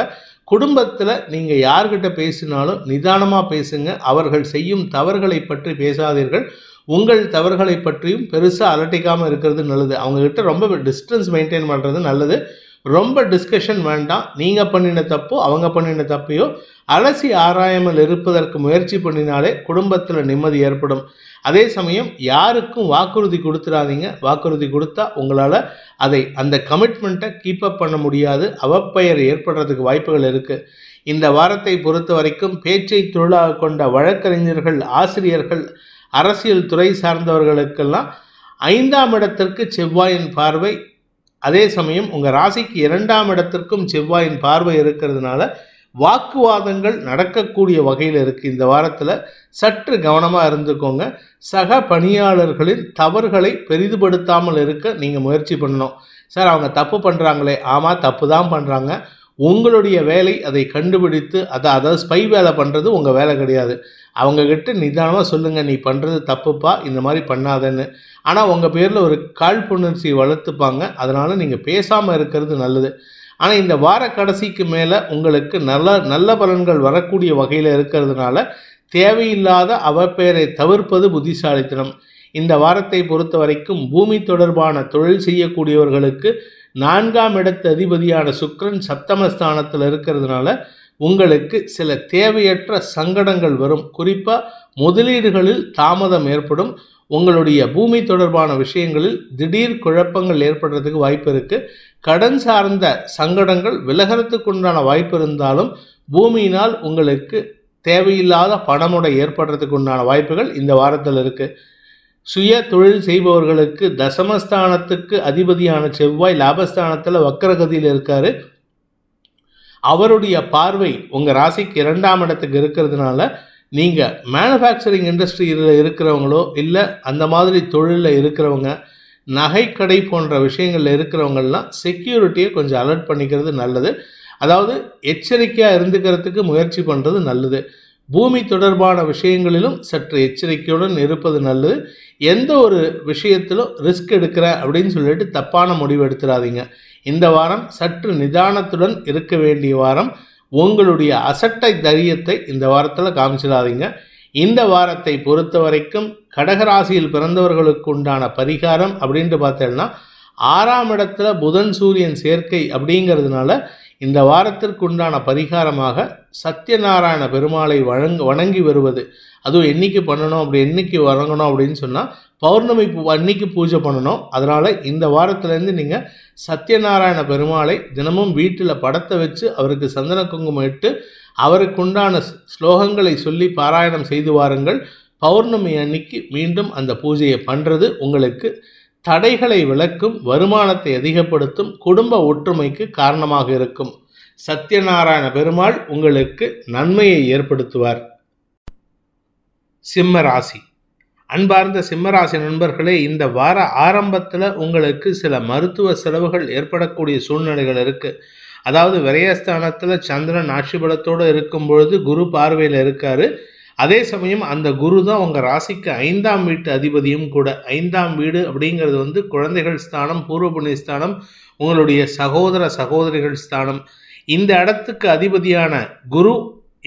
குடும்பத்தில் நீங்கள் யார்கிட்ட பேசினாலும் நிதானமாக பேசுங்க அவர்கள் செய்யும் தவறுகளை பற்றி பேசாதீர்கள் உங்கள் தவறுகளை பற்றியும் பெருசாக அலட்டிக்காமல் இருக்கிறது நல்லது அவங்கக்கிட்ட ரொம்ப டிஸ்டன்ஸ் மெயின்டைன் பண்ணுறது நல்லது ரொம்ப டிஸ்கஷன் வேண்டாம் நீங்கள் பண்ணின தப்போ அவங்க பண்ணின தப்பையோ அலசி ஆராயாமல் இருப்பதற்கு முயற்சி பண்ணினாலே குடும்பத்தில் நிம்மதி ஏற்படும் அதே சமயம் யாருக்கும் வாக்குறுதி கொடுத்துடாதீங்க வாக்குறுதி கொடுத்தா உங்களால் அதை அந்த கமிட்மெண்ட்டை கீப்பப் பண்ண முடியாது அவப்பெயர் ஏற்படுறதுக்கு வாய்ப்புகள் இருக்குது இந்த வாரத்தை பொறுத்த வரைக்கும் பேச்சை தொழிலாக கொண்ட வழக்கறிஞர்கள் ஆசிரியர்கள் அரசியல் துறை சார்ந்தவர்களுக்கெல்லாம் ஐந்தாம் இடத்திற்கு செவ்வாயின் பார்வை அதே சமயம் உங்கள் ராசிக்கு இரண்டாம் இடத்திற்கும் செவ்வாயின் பார்வை இருக்கிறதுனால வாக்குவாதங்கள் நடக்கக்கூடிய வகையில் இருக்குது இந்த வாரத்தில் சற்று கவனமாக இருந்துக்கோங்க சக பணியாளர்களின் தவறுகளை பெரிதுபடுத்தாமல் இருக்க நீங்கள் முயற்சி பண்ணணும் சார் அவங்க தப்பு பண்ணுறாங்களே ஆமாம் தப்பு தான் பண்ணுறாங்க உங்களுடைய வேலை அதை கண்டுபிடித்து அதை அதாவது ஸ்பை வேலை பண்ணுறது உங்கள் வேலை கிடையாது அவங்கக்கிட்ட நிதானமாக சொல்லுங்கள் நீ பண்ணுறது தப்புப்பா இந்த மாதிரி பண்ணாதன்னு ஆனால் உங்கள் பேரில் ஒரு காழ்ப்புணர்ச்சி வளர்த்துப்பாங்க அதனால் நீங்கள் பேசாமல் இருக்கிறது நல்லது ஆனால் இந்த வார கடைசிக்கு மேலே உங்களுக்கு நல்ல நல்ல பலன்கள் வரக்கூடிய வகையில் இருக்கிறதுனால தேவையில்லாத அவப்பெயரை தவிர்ப்பது புத்திசாலித்தனம் இந்த வாரத்தை பொறுத்த வரைக்கும் பூமி தொடர்பான தொழில் செய்யக்கூடியவர்களுக்கு நான்காம் இடத்து அதிபதியான சுக்ரன் சப்தமஸ்தானத்தில் இருக்கிறதுனால உங்களுக்கு சில தேவையற்ற சங்கடங்கள் வரும் குறிப்பாக முதலீடுகளில் தாமதம் ஏற்படும் உங்களுடைய பூமி தொடர்பான விஷயங்களில் திடீர் குழப்பங்கள் ஏற்படுறதுக்கு வாய்ப்பு இருக்குது கடன் சார்ந்த சங்கடங்கள் விலகிறதுக்கு உண்டான வாய்ப்பு இருந்தாலும் பூமியினால் உங்களுக்கு தேவையில்லாத பணமுடை ஏற்படுறதுக்கு உண்டான வாய்ப்புகள் இந்த வாரத்தில் இருக்குது சுய தொழில் செய்பவர்களுக்கு தசமஸ்தானத்துக்கு அதிபதியான செவ்வாய் லாபஸ்தானத்தில் வக்கரகதியில் இருக்காரு அவருடைய பார்வை உங்கள் ராசிக்கு இரண்டாம் இடத்துக்கு இருக்கிறதுனால நீங்கள் மேனுஃபேக்சரிங் இண்டஸ்ட்ரியில் இருக்கிறவங்களோ இல்லை அந்த மாதிரி தொழிலில் இருக்கிறவங்க நகைக்கடை போன்ற விஷயங்களில் இருக்கிறவங்கெல்லாம் செக்யூரிட்டியை கொஞ்சம் அலர்ட் பண்ணிக்கிறது நல்லது அதாவது எச்சரிக்கையாக இருந்துக்கிறதுக்கு முயற்சி பண்ணுறது நல்லது பூமி தொடர்பான விஷயங்களிலும் சற்று எச்சரிக்கையுடன் இருப்பது நல்லது எந்த ஒரு விஷயத்திலும் ரிஸ்க் எடுக்கிற அப்படின்னு சொல்லிட்டு தப்பான முடிவு எடுத்துடாதீங்க இந்த வாரம் சற்று நிதானத்துடன் இருக்க வேண்டிய வாரம் உங்களுடைய அசட்டை தைரியத்தை இந்த வாரத்தில் காமிச்சிடாதீங்க இந்த வாரத்தை பொறுத்த வரைக்கும் கடகராசியில் பிறந்தவர்களுக்கு உண்டான பரிகாரம் அப்படின்ட்டு பார்த்தேன்னா ஆறாம் இடத்துல புதன் சூரியன் சேர்க்கை அப்படிங்கிறதுனால இந்த வாரத்திற்கு உண்டான பரிகாரமாக சத்யநாராயண பெருமாளை வணங்கி வருவது அதுவும் என்னைக்கு பண்ணணும் அப்படி என்னைக்கு வணங்கணும் அப்படின்னு சொன்னால் பௌர்ணமி அன்னைக்கு பூஜை பண்ணணும் அதனால் இந்த வாரத்துலேருந்து நீங்கள் சத்யநாராயண பெருமாளை தினமும் வீட்டில் படத்தை வச்சு அவருக்கு சந்தன குங்குமம் இட்டு அவருக்குண்டான ஸ்லோகங்களை சொல்லி பாராயணம் செய்து வாருங்கள் பௌர்ணமி அன்னைக்கு மீண்டும் அந்த பூஜையை பண்ணுறது உங்களுக்கு தடைகளை விளக்கும் வருமானத்தை அதிகப்படுத்தும் குடும்ப ஒற்றுமைக்கு காரணமாக இருக்கும் சத்யநாராயண பெருமாள் உங்களுக்கு நன்மையை ஏற்படுத்துவார் சிம்ம ராசி அன்பார்ந்த சிம்மராசி நண்பர்களே இந்த வார ஆரம்பத்தில் உங்களுக்கு சில மருத்துவ செலவுகள் ஏற்படக்கூடிய சூழ்நிலைகள் இருக்குது அதாவது விரயஸ்தானத்தில் சந்திரன் ஆட்சிபலத்தோடு இருக்கும் பொழுது குரு பார்வையில் இருக்கார் அதே சமயம் அந்த குரு தான் உங்கள் ராசிக்கு ஐந்தாம் வீட்டு அதிபதியும் கூட ஐந்தாம் வீடு அப்படிங்கிறது வந்து குழந்தைகள் ஸ்தானம் பூர்வ புண்ணிய ஸ்தானம் உங்களுடைய சகோதர சகோதரிகள் ஸ்தானம் இந்த இடத்துக்கு அதிபதியான குரு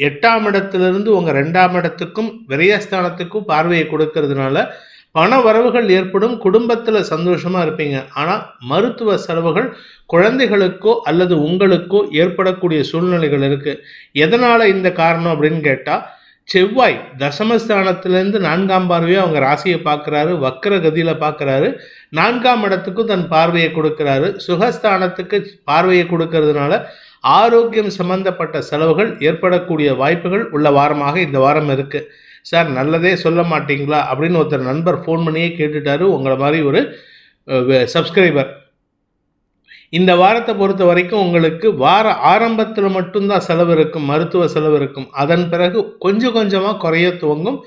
எட்டாம் இடத்திலிருந்து உங்கள் ரெண்டாம் இடத்துக்கும் விரயஸ்தானத்துக்கும் பார்வையை கொடுக்கறதுனால பண வரவுகள் ஏற்படும் குடும்பத்தில் சந்தோஷமாக இருப்பீங்க ஆனால் மருத்துவ செலவுகள் குழந்தைகளுக்கோ அல்லது உங்களுக்கோ ஏற்படக்கூடிய சூழ்நிலைகள் இருக்குது எதனால் இந்த காரணம் அப்படின்னு கேட்டால் செவ்வாய் தசமஸ்தானத்திலேருந்து நான்காம் பார்வையை அவங்க ராசியை பார்க்குறாரு வக்கர கதியில் பார்க்குறாரு நான்காம் இடத்துக்கும் தன் பார்வையை கொடுக்குறாரு சுகஸ்தானத்துக்கு பார்வையை கொடுக்கறதுனால ஆரோக்கியம் சம்பந்தப்பட்ட செலவுகள் ஏற்படக்கூடிய வாய்ப்புகள் உள்ள வாரமாக இந்த வாரம் இருக்குது சார் நல்லதே சொல்ல மாட்டிங்களா அப்படின்னு ஒருத்தர் நண்பர் ஃபோன் பண்ணியே கேட்டுட்டாரு உங்களை மாதிரி ஒரு சப்ஸ்கிரைபர் இந்த வாரத்தை பொறுத்த வரைக்கும் உங்களுக்கு வார ஆரம்பத்தில் மட்டும்தான் செலவு இருக்கும் மருத்துவ செலவு இருக்கும் அதன் பிறகு கொஞ்சம் கொஞ்சமாக குறைய துவங்கும்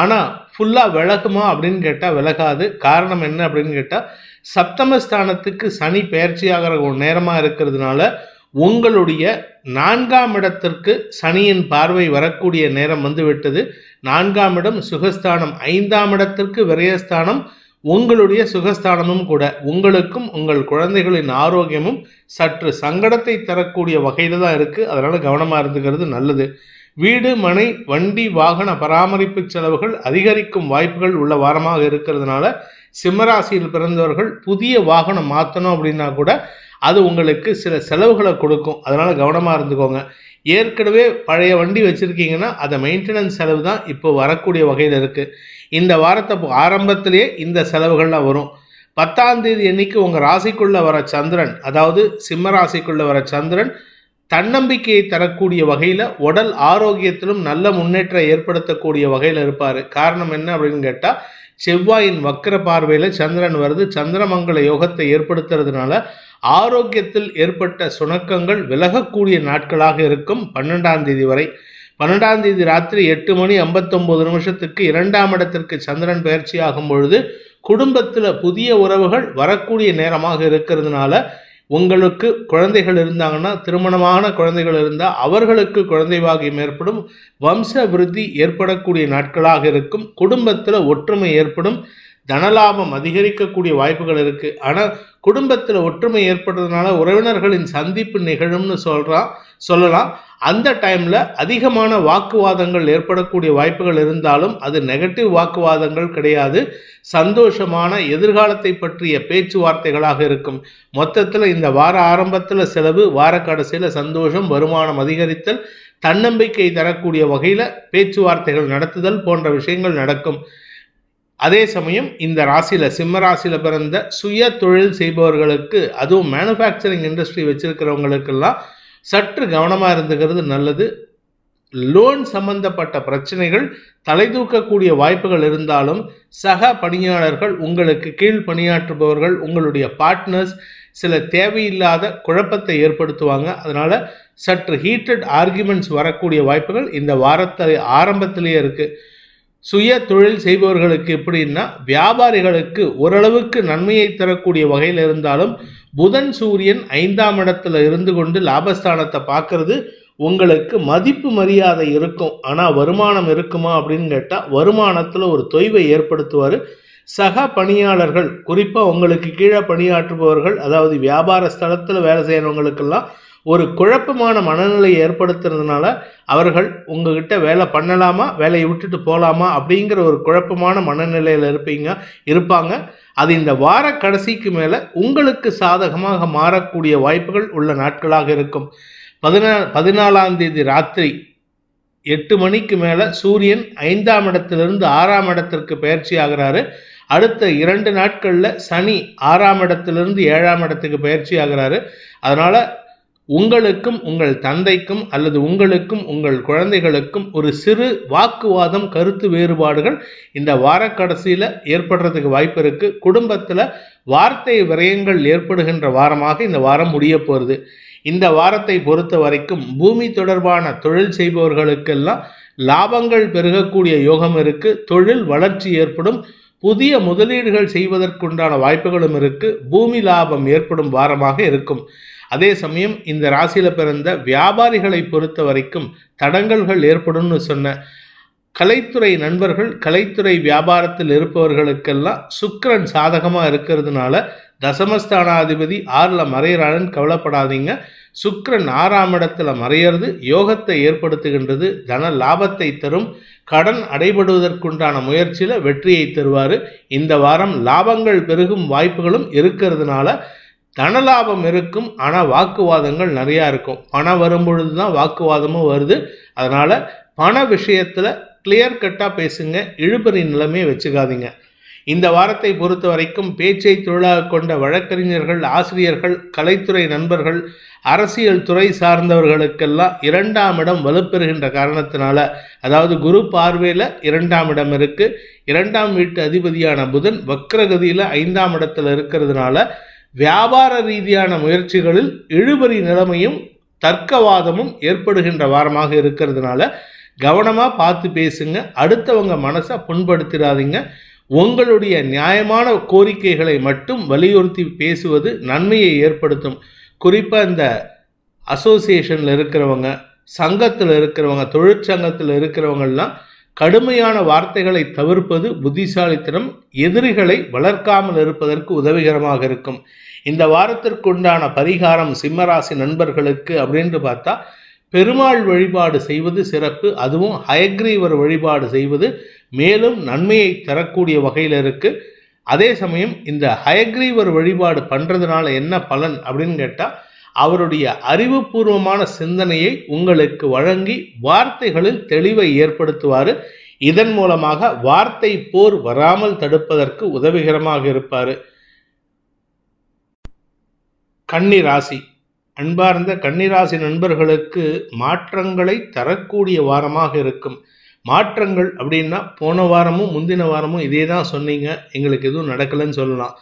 ஆனால் ஃபுல்லாக விலகுமா அப்படின்னு கேட்டால் விலகாது காரணம் என்ன அப்படின்னு கேட்டால் சப்தமஸ்தானத்துக்கு சனி பயிற்சியாகிற ஒரு நேரமாக இருக்கிறதுனால உங்களுடைய நான்காம் இடத்திற்கு சனியின் பார்வை வரக்கூடிய நேரம் வந்துவிட்டது நான்காம் இடம் சுகஸ்தானம் ஐந்தாம் இடத்திற்கு விரயஸ்தானம் உங்களுடைய சுகஸ்தானமும் கூட உங்களுக்கும் உங்கள் குழந்தைகளின் ஆரோக்கியமும் சற்று சங்கடத்தை தரக்கூடிய வகையில் தான் இருக்குது அதனால் கவனமாக இருந்துக்கிறது நல்லது வீடு மனை வண்டி வாகன பராமரிப்பு செலவுகள் அதிகரிக்கும் வாய்ப்புகள் உள்ள வாரமாக இருக்கிறதுனால சிம்மராசியில் பிறந்தவர்கள் புதிய வாகனம் மாற்றணும் அப்படின்னா கூட அது உங்களுக்கு சில செலவுகளை கொடுக்கும் அதனால் கவனமாக இருந்துக்கோங்க ஏற்கனவே பழைய வண்டி வச்சுருக்கீங்கன்னா அதை மெயின்டெனன்ஸ் செலவு தான் இப்போ வரக்கூடிய வகையில் இருக்குது இந்த வாரத்தை ஆரம்பத்திலேயே இந்த செலவுகள்லாம் வரும் பத்தாம் தேதி அன்னைக்கு உங்கள் ராசிக்குள்ளே வர சந்திரன் அதாவது சிம்ம ராசிக்குள்ளே வர சந்திரன் தன்னம்பிக்கையை தரக்கூடிய வகையில் உடல் ஆரோக்கியத்திலும் நல்ல முன்னேற்றம் ஏற்படுத்தக்கூடிய வகையில் இருப்பார் காரணம் என்ன அப்படின்னு கேட்டால் செவ்வாயின் வக்கர பார்வையில் சந்திரன் வருது சந்திரமங்கல யோகத்தை ஏற்படுத்துறதுனால ஆரோக்கியத்தில் ஏற்பட்ட சுணக்கங்கள் விலகக்கூடிய நாட்களாக இருக்கும் பன்னெண்டாம் தேதி வரை பன்னெண்டாம் தேதி ராத்திரி எட்டு மணி ஐம்பத்தொம்பது நிமிஷத்துக்கு இரண்டாம் இடத்திற்கு சந்திரன் பயிற்சி ஆகும் பொழுது குடும்பத்தில் புதிய உறவுகள் வரக்கூடிய நேரமாக இருக்கிறதுனால உங்களுக்கு குழந்தைகள் இருந்தாங்கன்னா திருமணமான குழந்தைகள் இருந்தால் அவர்களுக்கு குழந்தை பாகியம் ஏற்படும் வம்ச விருத்தி ஏற்படக்கூடிய நாட்களாக இருக்கும் குடும்பத்தில் ஒற்றுமை ஏற்படும் தனலாபம் அதிகரிக்கக்கூடிய வாய்ப்புகள் இருக்குது ஆனால் குடும்பத்தில் ஒற்றுமை ஏற்படுறதுனால உறவினர்களின் சந்திப்பு நிகழும்னு சொல்கிறான் சொல்லலாம் அந்த டைமில் அதிகமான வாக்குவாதங்கள் ஏற்படக்கூடிய வாய்ப்புகள் இருந்தாலும் அது நெகட்டிவ் வாக்குவாதங்கள் கிடையாது சந்தோஷமான எதிர்காலத்தை பற்றிய பேச்சுவார்த்தைகளாக இருக்கும் மொத்தத்தில் இந்த வார ஆரம்பத்தில் செலவு வார கடைசியில் சந்தோஷம் வருமானம் அதிகரித்தல் தன்னம்பிக்கை தரக்கூடிய வகையில் பேச்சுவார்த்தைகள் நடத்துதல் போன்ற விஷயங்கள் நடக்கும் அதே சமயம் இந்த ராசியில் சிம்ம ராசியில் பிறந்த சுய தொழில் செய்பவர்களுக்கு அதுவும் மேனுஃபேக்சரிங் இண்டஸ்ட்ரி வச்சுருக்கிறவங்களுக்கெல்லாம் சற்று கவனமாக இருந்துக்கிறது நல்லது லோன் சம்பந்தப்பட்ட பிரச்சனைகள் தலை தூக்கக்கூடிய வாய்ப்புகள் இருந்தாலும் சக பணியாளர்கள் உங்களுக்கு கீழ் பணியாற்றுபவர்கள் உங்களுடைய பார்ட்னர்ஸ் சில தேவையில்லாத குழப்பத்தை ஏற்படுத்துவாங்க அதனால் சற்று ஹீட்டட் ஆர்குமெண்ட்ஸ் வரக்கூடிய வாய்ப்புகள் இந்த வாரத்தை ஆரம்பத்திலேயே இருக்குது சுய தொழில் செய்பவர்களுக்கு எப்படின்னா வியாபாரிகளுக்கு ஓரளவுக்கு நன்மையை தரக்கூடிய வகையில் இருந்தாலும் புதன் சூரியன் ஐந்தாம் இடத்துல இருந்து கொண்டு லாபஸ்தானத்தை பார்க்கறது உங்களுக்கு மதிப்பு மரியாதை இருக்கும் ஆனால் வருமானம் இருக்குமா அப்படின்னு கேட்டால் வருமானத்தில் ஒரு தொய்வை ஏற்படுத்துவார் சக பணியாளர்கள் குறிப்பாக உங்களுக்கு கீழே பணியாற்றுபவர்கள் அதாவது வியாபார ஸ்தலத்தில் வேலை செய்கிறவங்களுக்கெல்லாம் ஒரு குழப்பமான மனநிலை ஏற்படுத்துறதுனால அவர்கள் உங்ககிட்ட வேலை பண்ணலாமா வேலையை விட்டுட்டு போகலாமா அப்படிங்கிற ஒரு குழப்பமான மனநிலையில் இருப்பீங்க இருப்பாங்க அது இந்த வார கடைசிக்கு மேலே உங்களுக்கு சாதகமாக மாறக்கூடிய வாய்ப்புகள் உள்ள நாட்களாக இருக்கும் பதினா பதினாலாம் தேதி ராத்திரி எட்டு மணிக்கு மேலே சூரியன் ஐந்தாம் இடத்திலிருந்து ஆறாம் இடத்திற்கு பயிற்சி ஆகிறாரு அடுத்த இரண்டு நாட்களில் சனி ஆறாம் இடத்திலிருந்து ஏழாம் இடத்துக்கு பயிற்சி ஆகிறாரு அதனால் உங்களுக்கும் உங்கள் தந்தைக்கும் அல்லது உங்களுக்கும் உங்கள் குழந்தைகளுக்கும் ஒரு சிறு வாக்குவாதம் கருத்து வேறுபாடுகள் இந்த வாரக்கடைசியில் ஏற்படுறதுக்கு வாய்ப்பு இருக்குது குடும்பத்தில் வார்த்தை விரயங்கள் ஏற்படுகின்ற வாரமாக இந்த வாரம் முடிய போகிறது இந்த வாரத்தை பொறுத்த வரைக்கும் பூமி தொடர்பான தொழில் செய்பவர்களுக்கெல்லாம் லாபங்கள் பெருகக்கூடிய யோகம் இருக்குது தொழில் வளர்ச்சி ஏற்படும் புதிய முதலீடுகள் செய்வதற்குண்டான வாய்ப்புகளும் இருக்குது பூமி லாபம் ஏற்படும் வாரமாக இருக்கும் அதே சமயம் இந்த ராசியில் பிறந்த வியாபாரிகளை பொறுத்த வரைக்கும் தடங்கல்கள் ஏற்படும்னு சொன்ன கலைத்துறை நண்பர்கள் கலைத்துறை வியாபாரத்தில் இருப்பவர்களுக்கெல்லாம் சுக்கரன் சாதகமாக இருக்கிறதுனால தசமஸ்தானாதிபதி ஆறில் மறைகிறாளன் கவலைப்படாதீங்க சுக்கரன் ஆறாம் இடத்துல மறையிறது யோகத்தை ஏற்படுத்துகின்றது தன லாபத்தை தரும் கடன் அடைபடுவதற்குண்டான முயற்சியில் வெற்றியை தருவார் இந்த வாரம் லாபங்கள் பெருகும் வாய்ப்புகளும் இருக்கிறதுனால தனலாபம் இருக்கும் ஆனால் வாக்குவாதங்கள் நிறையா இருக்கும் பணம் வரும்பொழுது தான் வாக்குவாதமும் வருது அதனால் பண விஷயத்தில் கிளியர் கட்டாக பேசுங்க இழுபறி நிலைமையை வச்சுக்காதீங்க இந்த வாரத்தை பொறுத்த வரைக்கும் பேச்சை தொழிலாக கொண்ட வழக்கறிஞர்கள் ஆசிரியர்கள் கலைத்துறை நண்பர்கள் அரசியல் துறை சார்ந்தவர்களுக்கெல்லாம் இரண்டாம் இடம் வலுப்பெறுகின்ற காரணத்தினால அதாவது குரு பார்வையில் இரண்டாம் இடம் இருக்குது இரண்டாம் வீட்டு அதிபதியான புதன் வக்ரகதியில் ஐந்தாம் இடத்தில் இருக்கிறதுனால வியாபார ரீதியான முயற்சிகளில் இழுபறி நிலைமையும் தர்க்கவாதமும் ஏற்படுகின்ற வாரமாக இருக்கிறதுனால கவனமாக பார்த்து பேசுங்க அடுத்தவங்க மனசை புண்படுத்திடாதீங்க உங்களுடைய நியாயமான கோரிக்கைகளை மட்டும் வலியுறுத்தி பேசுவது நன்மையை ஏற்படுத்தும் குறிப்பாக இந்த அசோசியேஷனில் இருக்கிறவங்க சங்கத்தில் இருக்கிறவங்க தொழிற்சங்கத்தில் இருக்கிறவங்கெல்லாம் கடுமையான வார்த்தைகளை தவிர்ப்பது புத்திசாலித்தனம் எதிரிகளை வளர்க்காமல் இருப்பதற்கு உதவிகரமாக இருக்கும் இந்த வாரத்திற்கு உண்டான பரிகாரம் சிம்மராசி நண்பர்களுக்கு அப்படின்னு பார்த்தா பெருமாள் வழிபாடு செய்வது சிறப்பு அதுவும் ஹயக்ரீவர் வழிபாடு செய்வது மேலும் நன்மையை தரக்கூடிய வகையில் இருக்குது அதே சமயம் இந்த ஹயக்ரீவர் வழிபாடு பண்ணுறதுனால என்ன பலன் அப்படின்னு கேட்டால் அவருடைய அறிவுபூர்வமான சிந்தனையை உங்களுக்கு வழங்கி வார்த்தைகளில் தெளிவை ஏற்படுத்துவார் இதன் மூலமாக வார்த்தை போர் வராமல் தடுப்பதற்கு உதவிகரமாக இருப்பார் கன்னி ராசி அன்பார்ந்த கன்னிராசி நண்பர்களுக்கு மாற்றங்களை தரக்கூடிய வாரமாக இருக்கும் மாற்றங்கள் அப்படின்னா போன வாரமும் முந்தின வாரமும் இதே தான் சொன்னீங்க எங்களுக்கு எதுவும் நடக்கலைன்னு சொல்லலாம்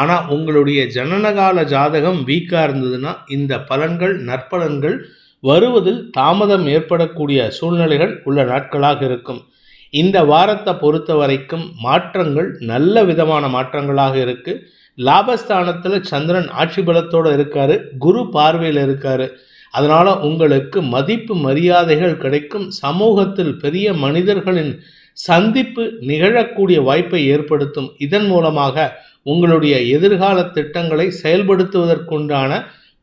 ஆனால் உங்களுடைய ஜனனகால ஜாதகம் வீக்காக இருந்ததுன்னா இந்த பலன்கள் நற்பலன்கள் வருவதில் தாமதம் ஏற்படக்கூடிய சூழ்நிலைகள் உள்ள நாட்களாக இருக்கும் இந்த வாரத்தை பொறுத்த வரைக்கும் மாற்றங்கள் நல்ல விதமான மாற்றங்களாக இருக்கு லாபஸ்தானத்தில் சந்திரன் ஆட்சி பலத்தோடு இருக்காரு குரு பார்வையில் இருக்காரு அதனால் உங்களுக்கு மதிப்பு மரியாதைகள் கிடைக்கும் சமூகத்தில் பெரிய மனிதர்களின் சந்திப்பு நிகழக்கூடிய வாய்ப்பை ஏற்படுத்தும் இதன் மூலமாக உங்களுடைய எதிர்கால திட்டங்களை செயல்படுத்துவதற்குண்டான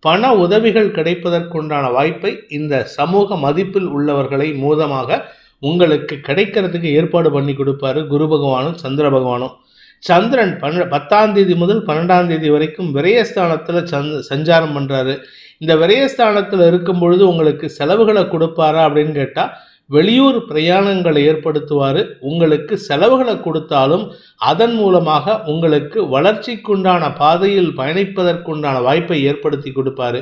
பண உதவிகள் கிடைப்பதற்குண்டான வாய்ப்பை இந்த சமூக மதிப்பில் உள்ளவர்களை மூதமாக உங்களுக்கு கிடைக்கிறதுக்கு ஏற்பாடு பண்ணி கொடுப்பாரு குரு பகவானும் சந்திர பகவானும் சந்திரன் பன்ன பத்தாம் தேதி முதல் பன்னெண்டாம் தேதி வரைக்கும் விரயஸ்தானத்தில் சந்த சஞ்சாரம் பண்ணுறாரு இந்த விரயஸ்தானத்தில் இருக்கும் பொழுது உங்களுக்கு செலவுகளை கொடுப்பாரா அப்படின்னு கேட்டால் வெளியூர் பிரயாணங்களை ஏற்படுத்துவார் உங்களுக்கு செலவுகளை கொடுத்தாலும் அதன் மூலமாக உங்களுக்கு வளர்ச்சிக்குண்டான பாதையில் பயணிப்பதற்குண்டான வாய்ப்பை ஏற்படுத்தி கொடுப்பாரு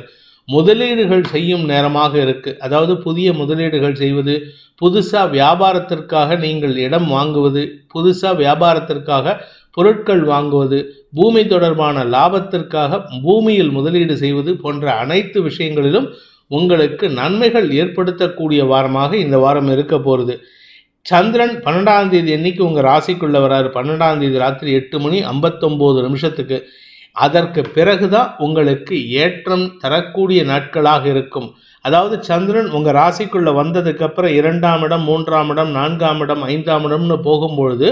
முதலீடுகள் செய்யும் நேரமாக இருக்குது அதாவது புதிய முதலீடுகள் செய்வது புதுசாக வியாபாரத்திற்காக நீங்கள் இடம் வாங்குவது புதுசாக வியாபாரத்திற்காக பொருட்கள் வாங்குவது பூமி தொடர்பான லாபத்திற்காக பூமியில் முதலீடு செய்வது போன்ற அனைத்து விஷயங்களிலும் உங்களுக்கு நன்மைகள் ஏற்படுத்தக்கூடிய வாரமாக இந்த வாரம் இருக்க போகிறது சந்திரன் பன்னெண்டாம் தேதி அன்னைக்கு உங்கள் ராசிக்குள்ளே வராரு பன்னெண்டாம் தேதி ராத்திரி எட்டு மணி ஐம்பத்தொம்போது நிமிஷத்துக்கு அதற்கு பிறகுதான் உங்களுக்கு ஏற்றம் தரக்கூடிய நாட்களாக இருக்கும் அதாவது சந்திரன் உங்கள் ராசிக்குள்ளே வந்ததுக்கப்புறம் இரண்டாம் இடம் மூன்றாம் இடம் நான்காம் இடம் ஐந்தாம் இடம்னு போகும்பொழுது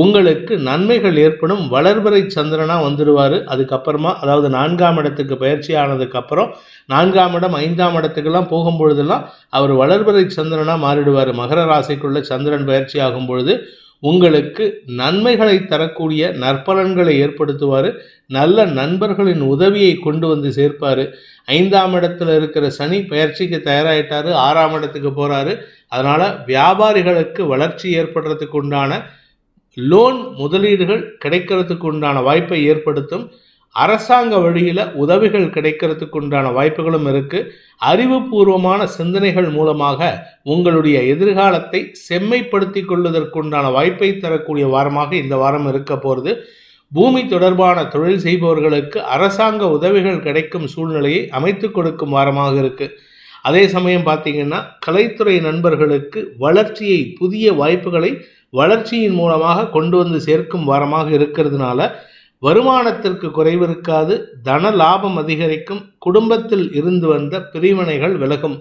உங்களுக்கு நன்மைகள் ஏற்படும் வளர்பறை சந்திரனாக வந்துடுவார் அதுக்கப்புறமா அதாவது நான்காம் இடத்துக்கு பயிற்சி ஆனதுக்கப்புறம் நான்காம் இடம் ஐந்தாம் இடத்துக்கெல்லாம் போகும்பொழுதெல்லாம் அவர் வளர்பறை சந்திரனாக மாறிடுவார் மகர ராசிக்குள்ள சந்திரன் பயிற்சி ஆகும் பொழுது உங்களுக்கு நன்மைகளை தரக்கூடிய நற்பலன்களை ஏற்படுத்துவார் நல்ல நண்பர்களின் உதவியை கொண்டு வந்து சேர்ப்பார் ஐந்தாம் இடத்துல இருக்கிற சனி பயிற்சிக்கு தயாராகிட்டாரு ஆறாம் இடத்துக்கு போகிறாரு அதனால் வியாபாரிகளுக்கு வளர்ச்சி ஏற்படுறதுக்கு உண்டான லோன் முதலீடுகள் கிடைக்கிறதுக்கு உண்டான வாய்ப்பை ஏற்படுத்தும் அரசாங்க வழியில் உதவிகள் கிடைக்கிறதுக்கு உண்டான வாய்ப்புகளும் இருக்குது அறிவுபூர்வமான சிந்தனைகள் மூலமாக உங்களுடைய எதிர்காலத்தை செம்மைப்படுத்தி கொள்வதற்குண்டான வாய்ப்பை தரக்கூடிய வாரமாக இந்த வாரம் இருக்க போகிறது பூமி தொடர்பான தொழில் செய்பவர்களுக்கு அரசாங்க உதவிகள் கிடைக்கும் சூழ்நிலையை அமைத்து கொடுக்கும் வாரமாக இருக்குது அதே சமயம் பார்த்தீங்கன்னா கலைத்துறை நண்பர்களுக்கு வளர்ச்சியை புதிய வாய்ப்புகளை வளர்ச்சியின் மூலமாக கொண்டு வந்து சேர்க்கும் வாரமாக இருக்கிறதுனால வருமானத்திற்கு குறைவு இருக்காது தன லாபம் அதிகரிக்கும் குடும்பத்தில் இருந்து வந்த பிரிவினைகள் விலகும்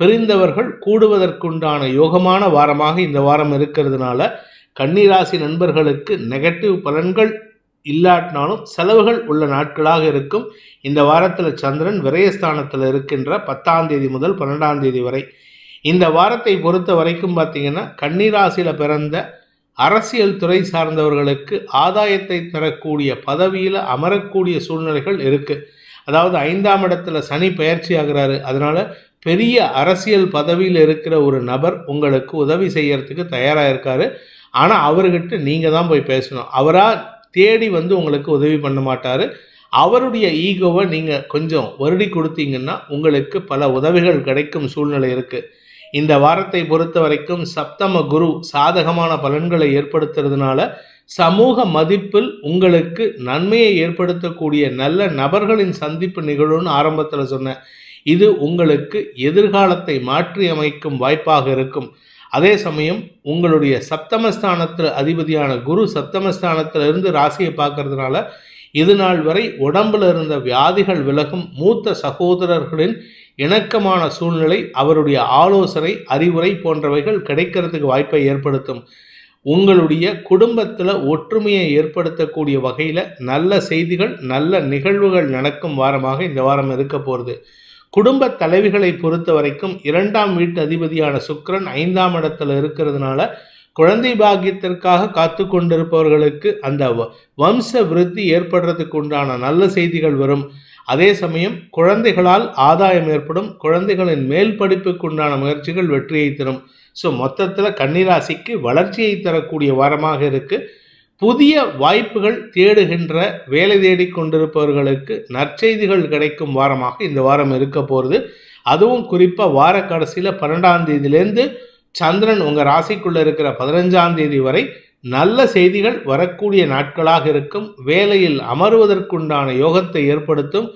பிரிந்தவர்கள் கூடுவதற்குண்டான யோகமான வாரமாக இந்த வாரம் இருக்கிறதுனால கன்னிராசி நண்பர்களுக்கு நெகட்டிவ் பலன்கள் இல்லாட்டினாலும் செலவுகள் உள்ள நாட்களாக இருக்கும் இந்த வாரத்தில் சந்திரன் விரயஸ்தானத்தில் இருக்கின்ற பத்தாம் தேதி முதல் பன்னெண்டாம் தேதி வரை இந்த வாரத்தை பொறுத்த வரைக்கும் பார்த்தீங்கன்னா கன்னிராசியில் பிறந்த அரசியல் துறை சார்ந்தவர்களுக்கு ஆதாயத்தை தரக்கூடிய பதவியில் அமரக்கூடிய சூழ்நிலைகள் இருக்குது அதாவது ஐந்தாம் இடத்துல சனி பயிற்சி ஆகிறாரு அதனால் பெரிய அரசியல் பதவியில் இருக்கிற ஒரு நபர் உங்களுக்கு உதவி செய்யறதுக்கு தயாராக இருக்கார் ஆனால் அவர்கிட்ட நீங்கள் தான் போய் பேசணும் அவராக தேடி வந்து உங்களுக்கு உதவி பண்ண மாட்டார் அவருடைய ஈகோவை நீங்கள் கொஞ்சம் வருடி கொடுத்தீங்கன்னா உங்களுக்கு பல உதவிகள் கிடைக்கும் சூழ்நிலை இருக்குது இந்த வாரத்தை பொறுத்த வரைக்கும் சப்தம குரு சாதகமான பலன்களை ஏற்படுத்துறதுனால சமூக மதிப்பில் உங்களுக்கு நன்மையை ஏற்படுத்தக்கூடிய நல்ல நபர்களின் சந்திப்பு நிகழும்னு ஆரம்பத்தில் சொன்னேன் இது உங்களுக்கு எதிர்காலத்தை மாற்றி அமைக்கும் வாய்ப்பாக இருக்கும் அதே சமயம் உங்களுடைய சப்தமஸ்தானத்தில் அதிபதியான குரு சப்தமஸ்தானத்தில் இருந்து ராசியை பார்க்கறதுனால இது நாள் வரை உடம்புல இருந்த வியாதிகள் விலகும் மூத்த சகோதரர்களின் இணக்கமான சூழ்நிலை அவருடைய ஆலோசனை அறிவுரை போன்றவைகள் கிடைக்கிறதுக்கு வாய்ப்பை ஏற்படுத்தும் உங்களுடைய குடும்பத்தில் ஒற்றுமையை ஏற்படுத்தக்கூடிய வகையில் நல்ல செய்திகள் நல்ல நிகழ்வுகள் நடக்கும் வாரமாக இந்த வாரம் இருக்க போகிறது குடும்ப தலைவிகளை பொறுத்த வரைக்கும் இரண்டாம் வீட்டு அதிபதியான சுக்கரன் ஐந்தாம் இடத்துல இருக்கிறதுனால குழந்தை பாக்கியத்திற்காக காத்து கொண்டிருப்பவர்களுக்கு அந்த வம்ச விருத்தி ஏற்படுறதுக்கு உண்டான நல்ல செய்திகள் வரும் அதே சமயம் குழந்தைகளால் ஆதாயம் ஏற்படும் குழந்தைகளின் மேல் படிப்புக்கு உண்டான முயற்சிகள் வெற்றியை தரும் ஸோ மொத்தத்தில் கன்னிராசிக்கு வளர்ச்சியை தரக்கூடிய வாரமாக இருக்குது புதிய வாய்ப்புகள் தேடுகின்ற வேலை தேடி கொண்டிருப்பவர்களுக்கு நற்செய்திகள் கிடைக்கும் வாரமாக இந்த வாரம் இருக்க போகிறது அதுவும் குறிப்பாக வார கடைசியில் பன்னெண்டாம் தேதியிலேருந்து சந்திரன் உங்கள் ராசிக்குள்ளே இருக்கிற பதினஞ்சாம் தேதி வரை நல்ல செய்திகள் வரக்கூடிய நாட்களாக இருக்கும் வேலையில் அமர்வதற்குண்டான யோகத்தை ஏற்படுத்தும்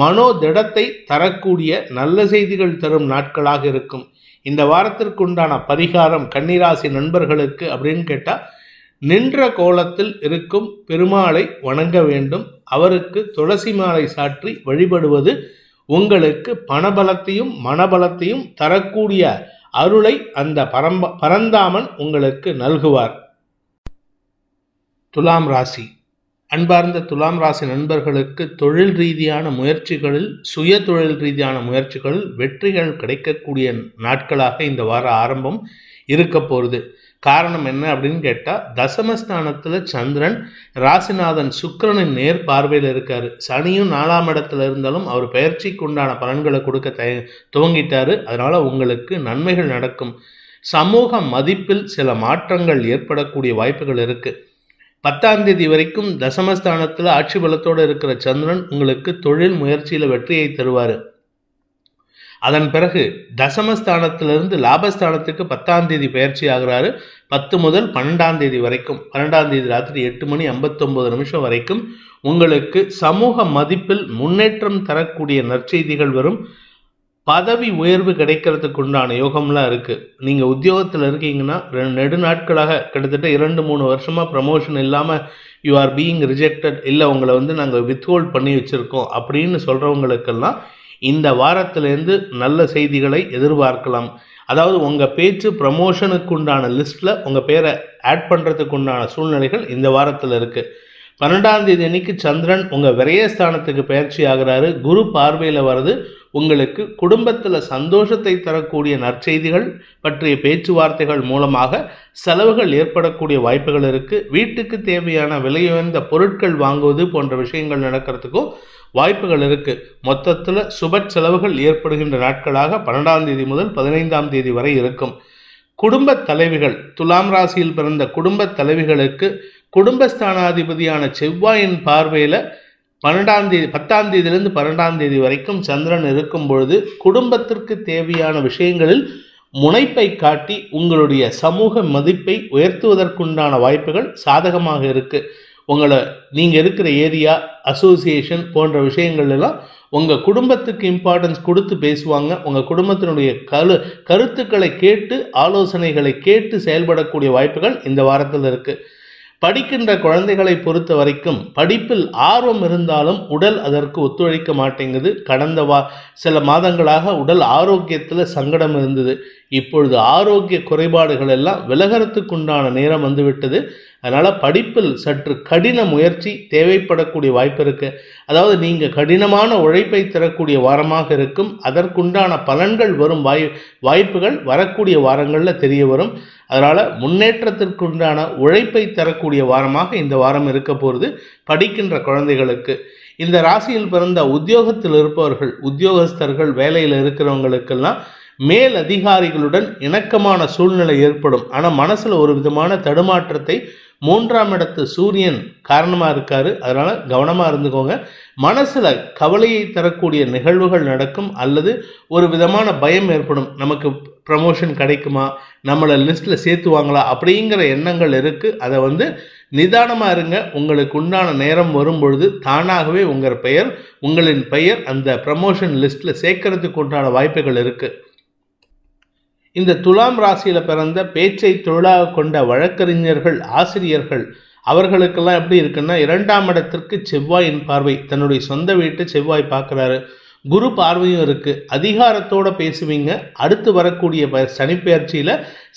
மனோ திடத்தை தரக்கூடிய நல்ல செய்திகள் தரும் நாட்களாக இருக்கும் இந்த வாரத்திற்குண்டான பரிகாரம் கன்னிராசி நண்பர்களுக்கு அப்படின்னு கேட்டால் நின்ற கோலத்தில் இருக்கும் பெருமாளை வணங்க வேண்டும் அவருக்கு துளசி மாலை சாற்றி வழிபடுவது உங்களுக்கு பணபலத்தையும் மனபலத்தையும் தரக்கூடிய அருளை அந்த பரம்ப பரந்தாமன் உங்களுக்கு நல்குவார் துலாம் ராசி அன்பார்ந்த துலாம் ராசி நண்பர்களுக்கு தொழில் ரீதியான முயற்சிகளில் சுய தொழில் ரீதியான முயற்சிகளில் வெற்றிகள் கிடைக்கக்கூடிய நாட்களாக இந்த வார ஆரம்பம் இருக்க போகிறது காரணம் என்ன அப்படின்னு கேட்டால் தசமஸ்தானத்தில் சந்திரன் ராசிநாதன் சுக்கரனின் நேர் பார்வையில் இருக்கார் சனியும் நாலாம் இடத்துல இருந்தாலும் அவர் பயிற்சிக்கு உண்டான பலன்களை கொடுக்க தய துவங்கிட்டார் அதனால் உங்களுக்கு நன்மைகள் நடக்கும் சமூக மதிப்பில் சில மாற்றங்கள் ஏற்படக்கூடிய வாய்ப்புகள் இருக்குது பத்தாம் தேதி வரைக்கும் தசமஸ்தானத்தில் ஆட்சி பலத்தோடு இருக்கிற சந்திரன் உங்களுக்கு தொழில் முயற்சியில் வெற்றியை தருவார் அதன் பிறகு தசமஸ்தானத்திலிருந்து லாபஸ்தானத்துக்கு பத்தாம் தேதி பயிற்சி ஆகிறாரு பத்து முதல் பன்னெண்டாம் தேதி வரைக்கும் பன்னெண்டாம் தேதி ராத்திரி எட்டு மணி ஐம்பத்தொம்பது நிமிஷம் வரைக்கும் உங்களுக்கு சமூக மதிப்பில் முன்னேற்றம் தரக்கூடிய நற்செய்திகள் வரும் பதவி உயர்வு கிடைக்கிறதுக்கு உண்டான யோகம்லாம் இருக்குது நீங்கள் உத்தியோகத்தில் இருக்கீங்கன்னா ரெண்டு நெடு நாட்களாக கிட்டத்தட்ட இரண்டு மூணு வருஷமாக ப்ரமோஷன் இல்லாமல் யூ ஆர் பீயிங் ரிஜெக்டட் இல்லை உங்களை வந்து நாங்கள் வித்ஹோல்ட் பண்ணி வச்சுருக்கோம் அப்படின்னு சொல்கிறவங்களுக்கெல்லாம் இந்த வாரத்திலேருந்து நல்ல செய்திகளை எதிர்பார்க்கலாம் அதாவது உங்கள் பேச்சு ப்ரமோஷனுக்கு உண்டான லிஸ்ட்டில் உங்கள் பேரை ஆட் பண்ணுறதுக்கு உண்டான சூழ்நிலைகள் இந்த வாரத்தில் இருக்குது பன்னெண்டாம் தேதி அன்னைக்கு சந்திரன் உங்கள் விரயஸ்தானத்துக்கு பயிற்சி ஆகிறாரு குரு பார்வையில் வர்றது உங்களுக்கு குடும்பத்தில் சந்தோஷத்தை தரக்கூடிய நற்செய்திகள் பற்றிய பேச்சுவார்த்தைகள் மூலமாக செலவுகள் ஏற்படக்கூடிய வாய்ப்புகள் இருக்குது வீட்டுக்கு தேவையான விலையுயர்ந்த பொருட்கள் வாங்குவது போன்ற விஷயங்கள் நடக்கிறதுக்கும் வாய்ப்புகள் இருக்குது மொத்தத்தில் சுப செலவுகள் ஏற்படுகின்ற நாட்களாக பன்னெண்டாம் தேதி முதல் பதினைந்தாம் தேதி வரை இருக்கும் குடும்ப தலைவிகள் துலாம் ராசியில் பிறந்த குடும்ப தலைவிகளுக்கு குடும்பஸ்தானாதிபதியான செவ்வாயின் பார்வையில் பன்னெண்டாம் தேதி பத்தாம் தேதியிலிருந்து பன்னெண்டாம் தேதி வரைக்கும் சந்திரன் இருக்கும் பொழுது குடும்பத்திற்கு தேவையான விஷயங்களில் முனைப்பை காட்டி உங்களுடைய சமூக மதிப்பை உயர்த்துவதற்குண்டான வாய்ப்புகள் சாதகமாக இருக்குது உங்களை நீங்கள் இருக்கிற ஏரியா அசோசியேஷன் போன்ற விஷயங்கள்லாம் உங்கள் குடும்பத்துக்கு இம்பார்ட்டன்ஸ் கொடுத்து பேசுவாங்க உங்கள் குடும்பத்தினுடைய கரு கருத்துக்களை கேட்டு ஆலோசனைகளை கேட்டு செயல்படக்கூடிய வாய்ப்புகள் இந்த வாரத்தில் இருக்குது படிக்கின்ற குழந்தைகளை பொறுத்த வரைக்கும் படிப்பில் ஆர்வம் இருந்தாலும் உடல் அதற்கு ஒத்துழைக்க மாட்டேங்குது கடந்த வா சில மாதங்களாக உடல் ஆரோக்கியத்தில் சங்கடம் இருந்தது இப்பொழுது ஆரோக்கிய குறைபாடுகள் எல்லாம் விலகறத்துக்குண்டான நேரம் வந்துவிட்டது அதனால் படிப்பில் சற்று கடின முயற்சி தேவைப்படக்கூடிய வாய்ப்பு இருக்குது அதாவது நீங்கள் கடினமான உழைப்பை தரக்கூடிய வாரமாக இருக்கும் அதற்குண்டான பலன்கள் வரும் வாய் வாய்ப்புகள் வரக்கூடிய வாரங்களில் தெரிய வரும் அதனால் முன்னேற்றத்திற்குண்டான உழைப்பை தரக்கூடிய வாரமாக இந்த வாரம் இருக்க போகிறது படிக்கின்ற குழந்தைகளுக்கு இந்த ராசியில் பிறந்த உத்தியோகத்தில் இருப்பவர்கள் உத்தியோகஸ்தர்கள் வேலையில் இருக்கிறவங்களுக்கெல்லாம் மேல் அதிகாரிகளுடன் இணக்கமான சூழ்நிலை ஏற்படும் ஆனால் மனசில் ஒரு விதமான தடுமாற்றத்தை மூன்றாம் இடத்து சூரியன் காரணமாக இருக்காரு அதனால் கவனமாக இருந்துக்கோங்க மனசில் கவலையை தரக்கூடிய நிகழ்வுகள் நடக்கும் அல்லது ஒரு விதமான பயம் ஏற்படும் நமக்கு ப்ரமோஷன் கிடைக்குமா நம்மளை லிஸ்ட்டில் சேர்த்துவாங்களா அப்படிங்கிற எண்ணங்கள் இருக்குது அதை வந்து நிதானமாக இருங்க உங்களுக்கு உண்டான நேரம் வரும்பொழுது தானாகவே உங்கள் பெயர் உங்களின் பெயர் அந்த ப்ரமோஷன் லிஸ்ட்டில் சேர்க்கறதுக்கு உண்டான வாய்ப்புகள் இருக்குது இந்த துலாம் ராசியில் பிறந்த பேச்சை தொழிலாக கொண்ட வழக்கறிஞர்கள் ஆசிரியர்கள் அவர்களுக்கெல்லாம் எப்படி இருக்குன்னா இரண்டாம் இடத்திற்கு செவ்வாயின் பார்வை தன்னுடைய சொந்த வீட்டு செவ்வாய் பார்க்குறாரு குரு பார்வையும் இருக்குது அதிகாரத்தோடு பேசுவீங்க அடுத்து வரக்கூடிய ப சனிப்பெயர்ச்சியில்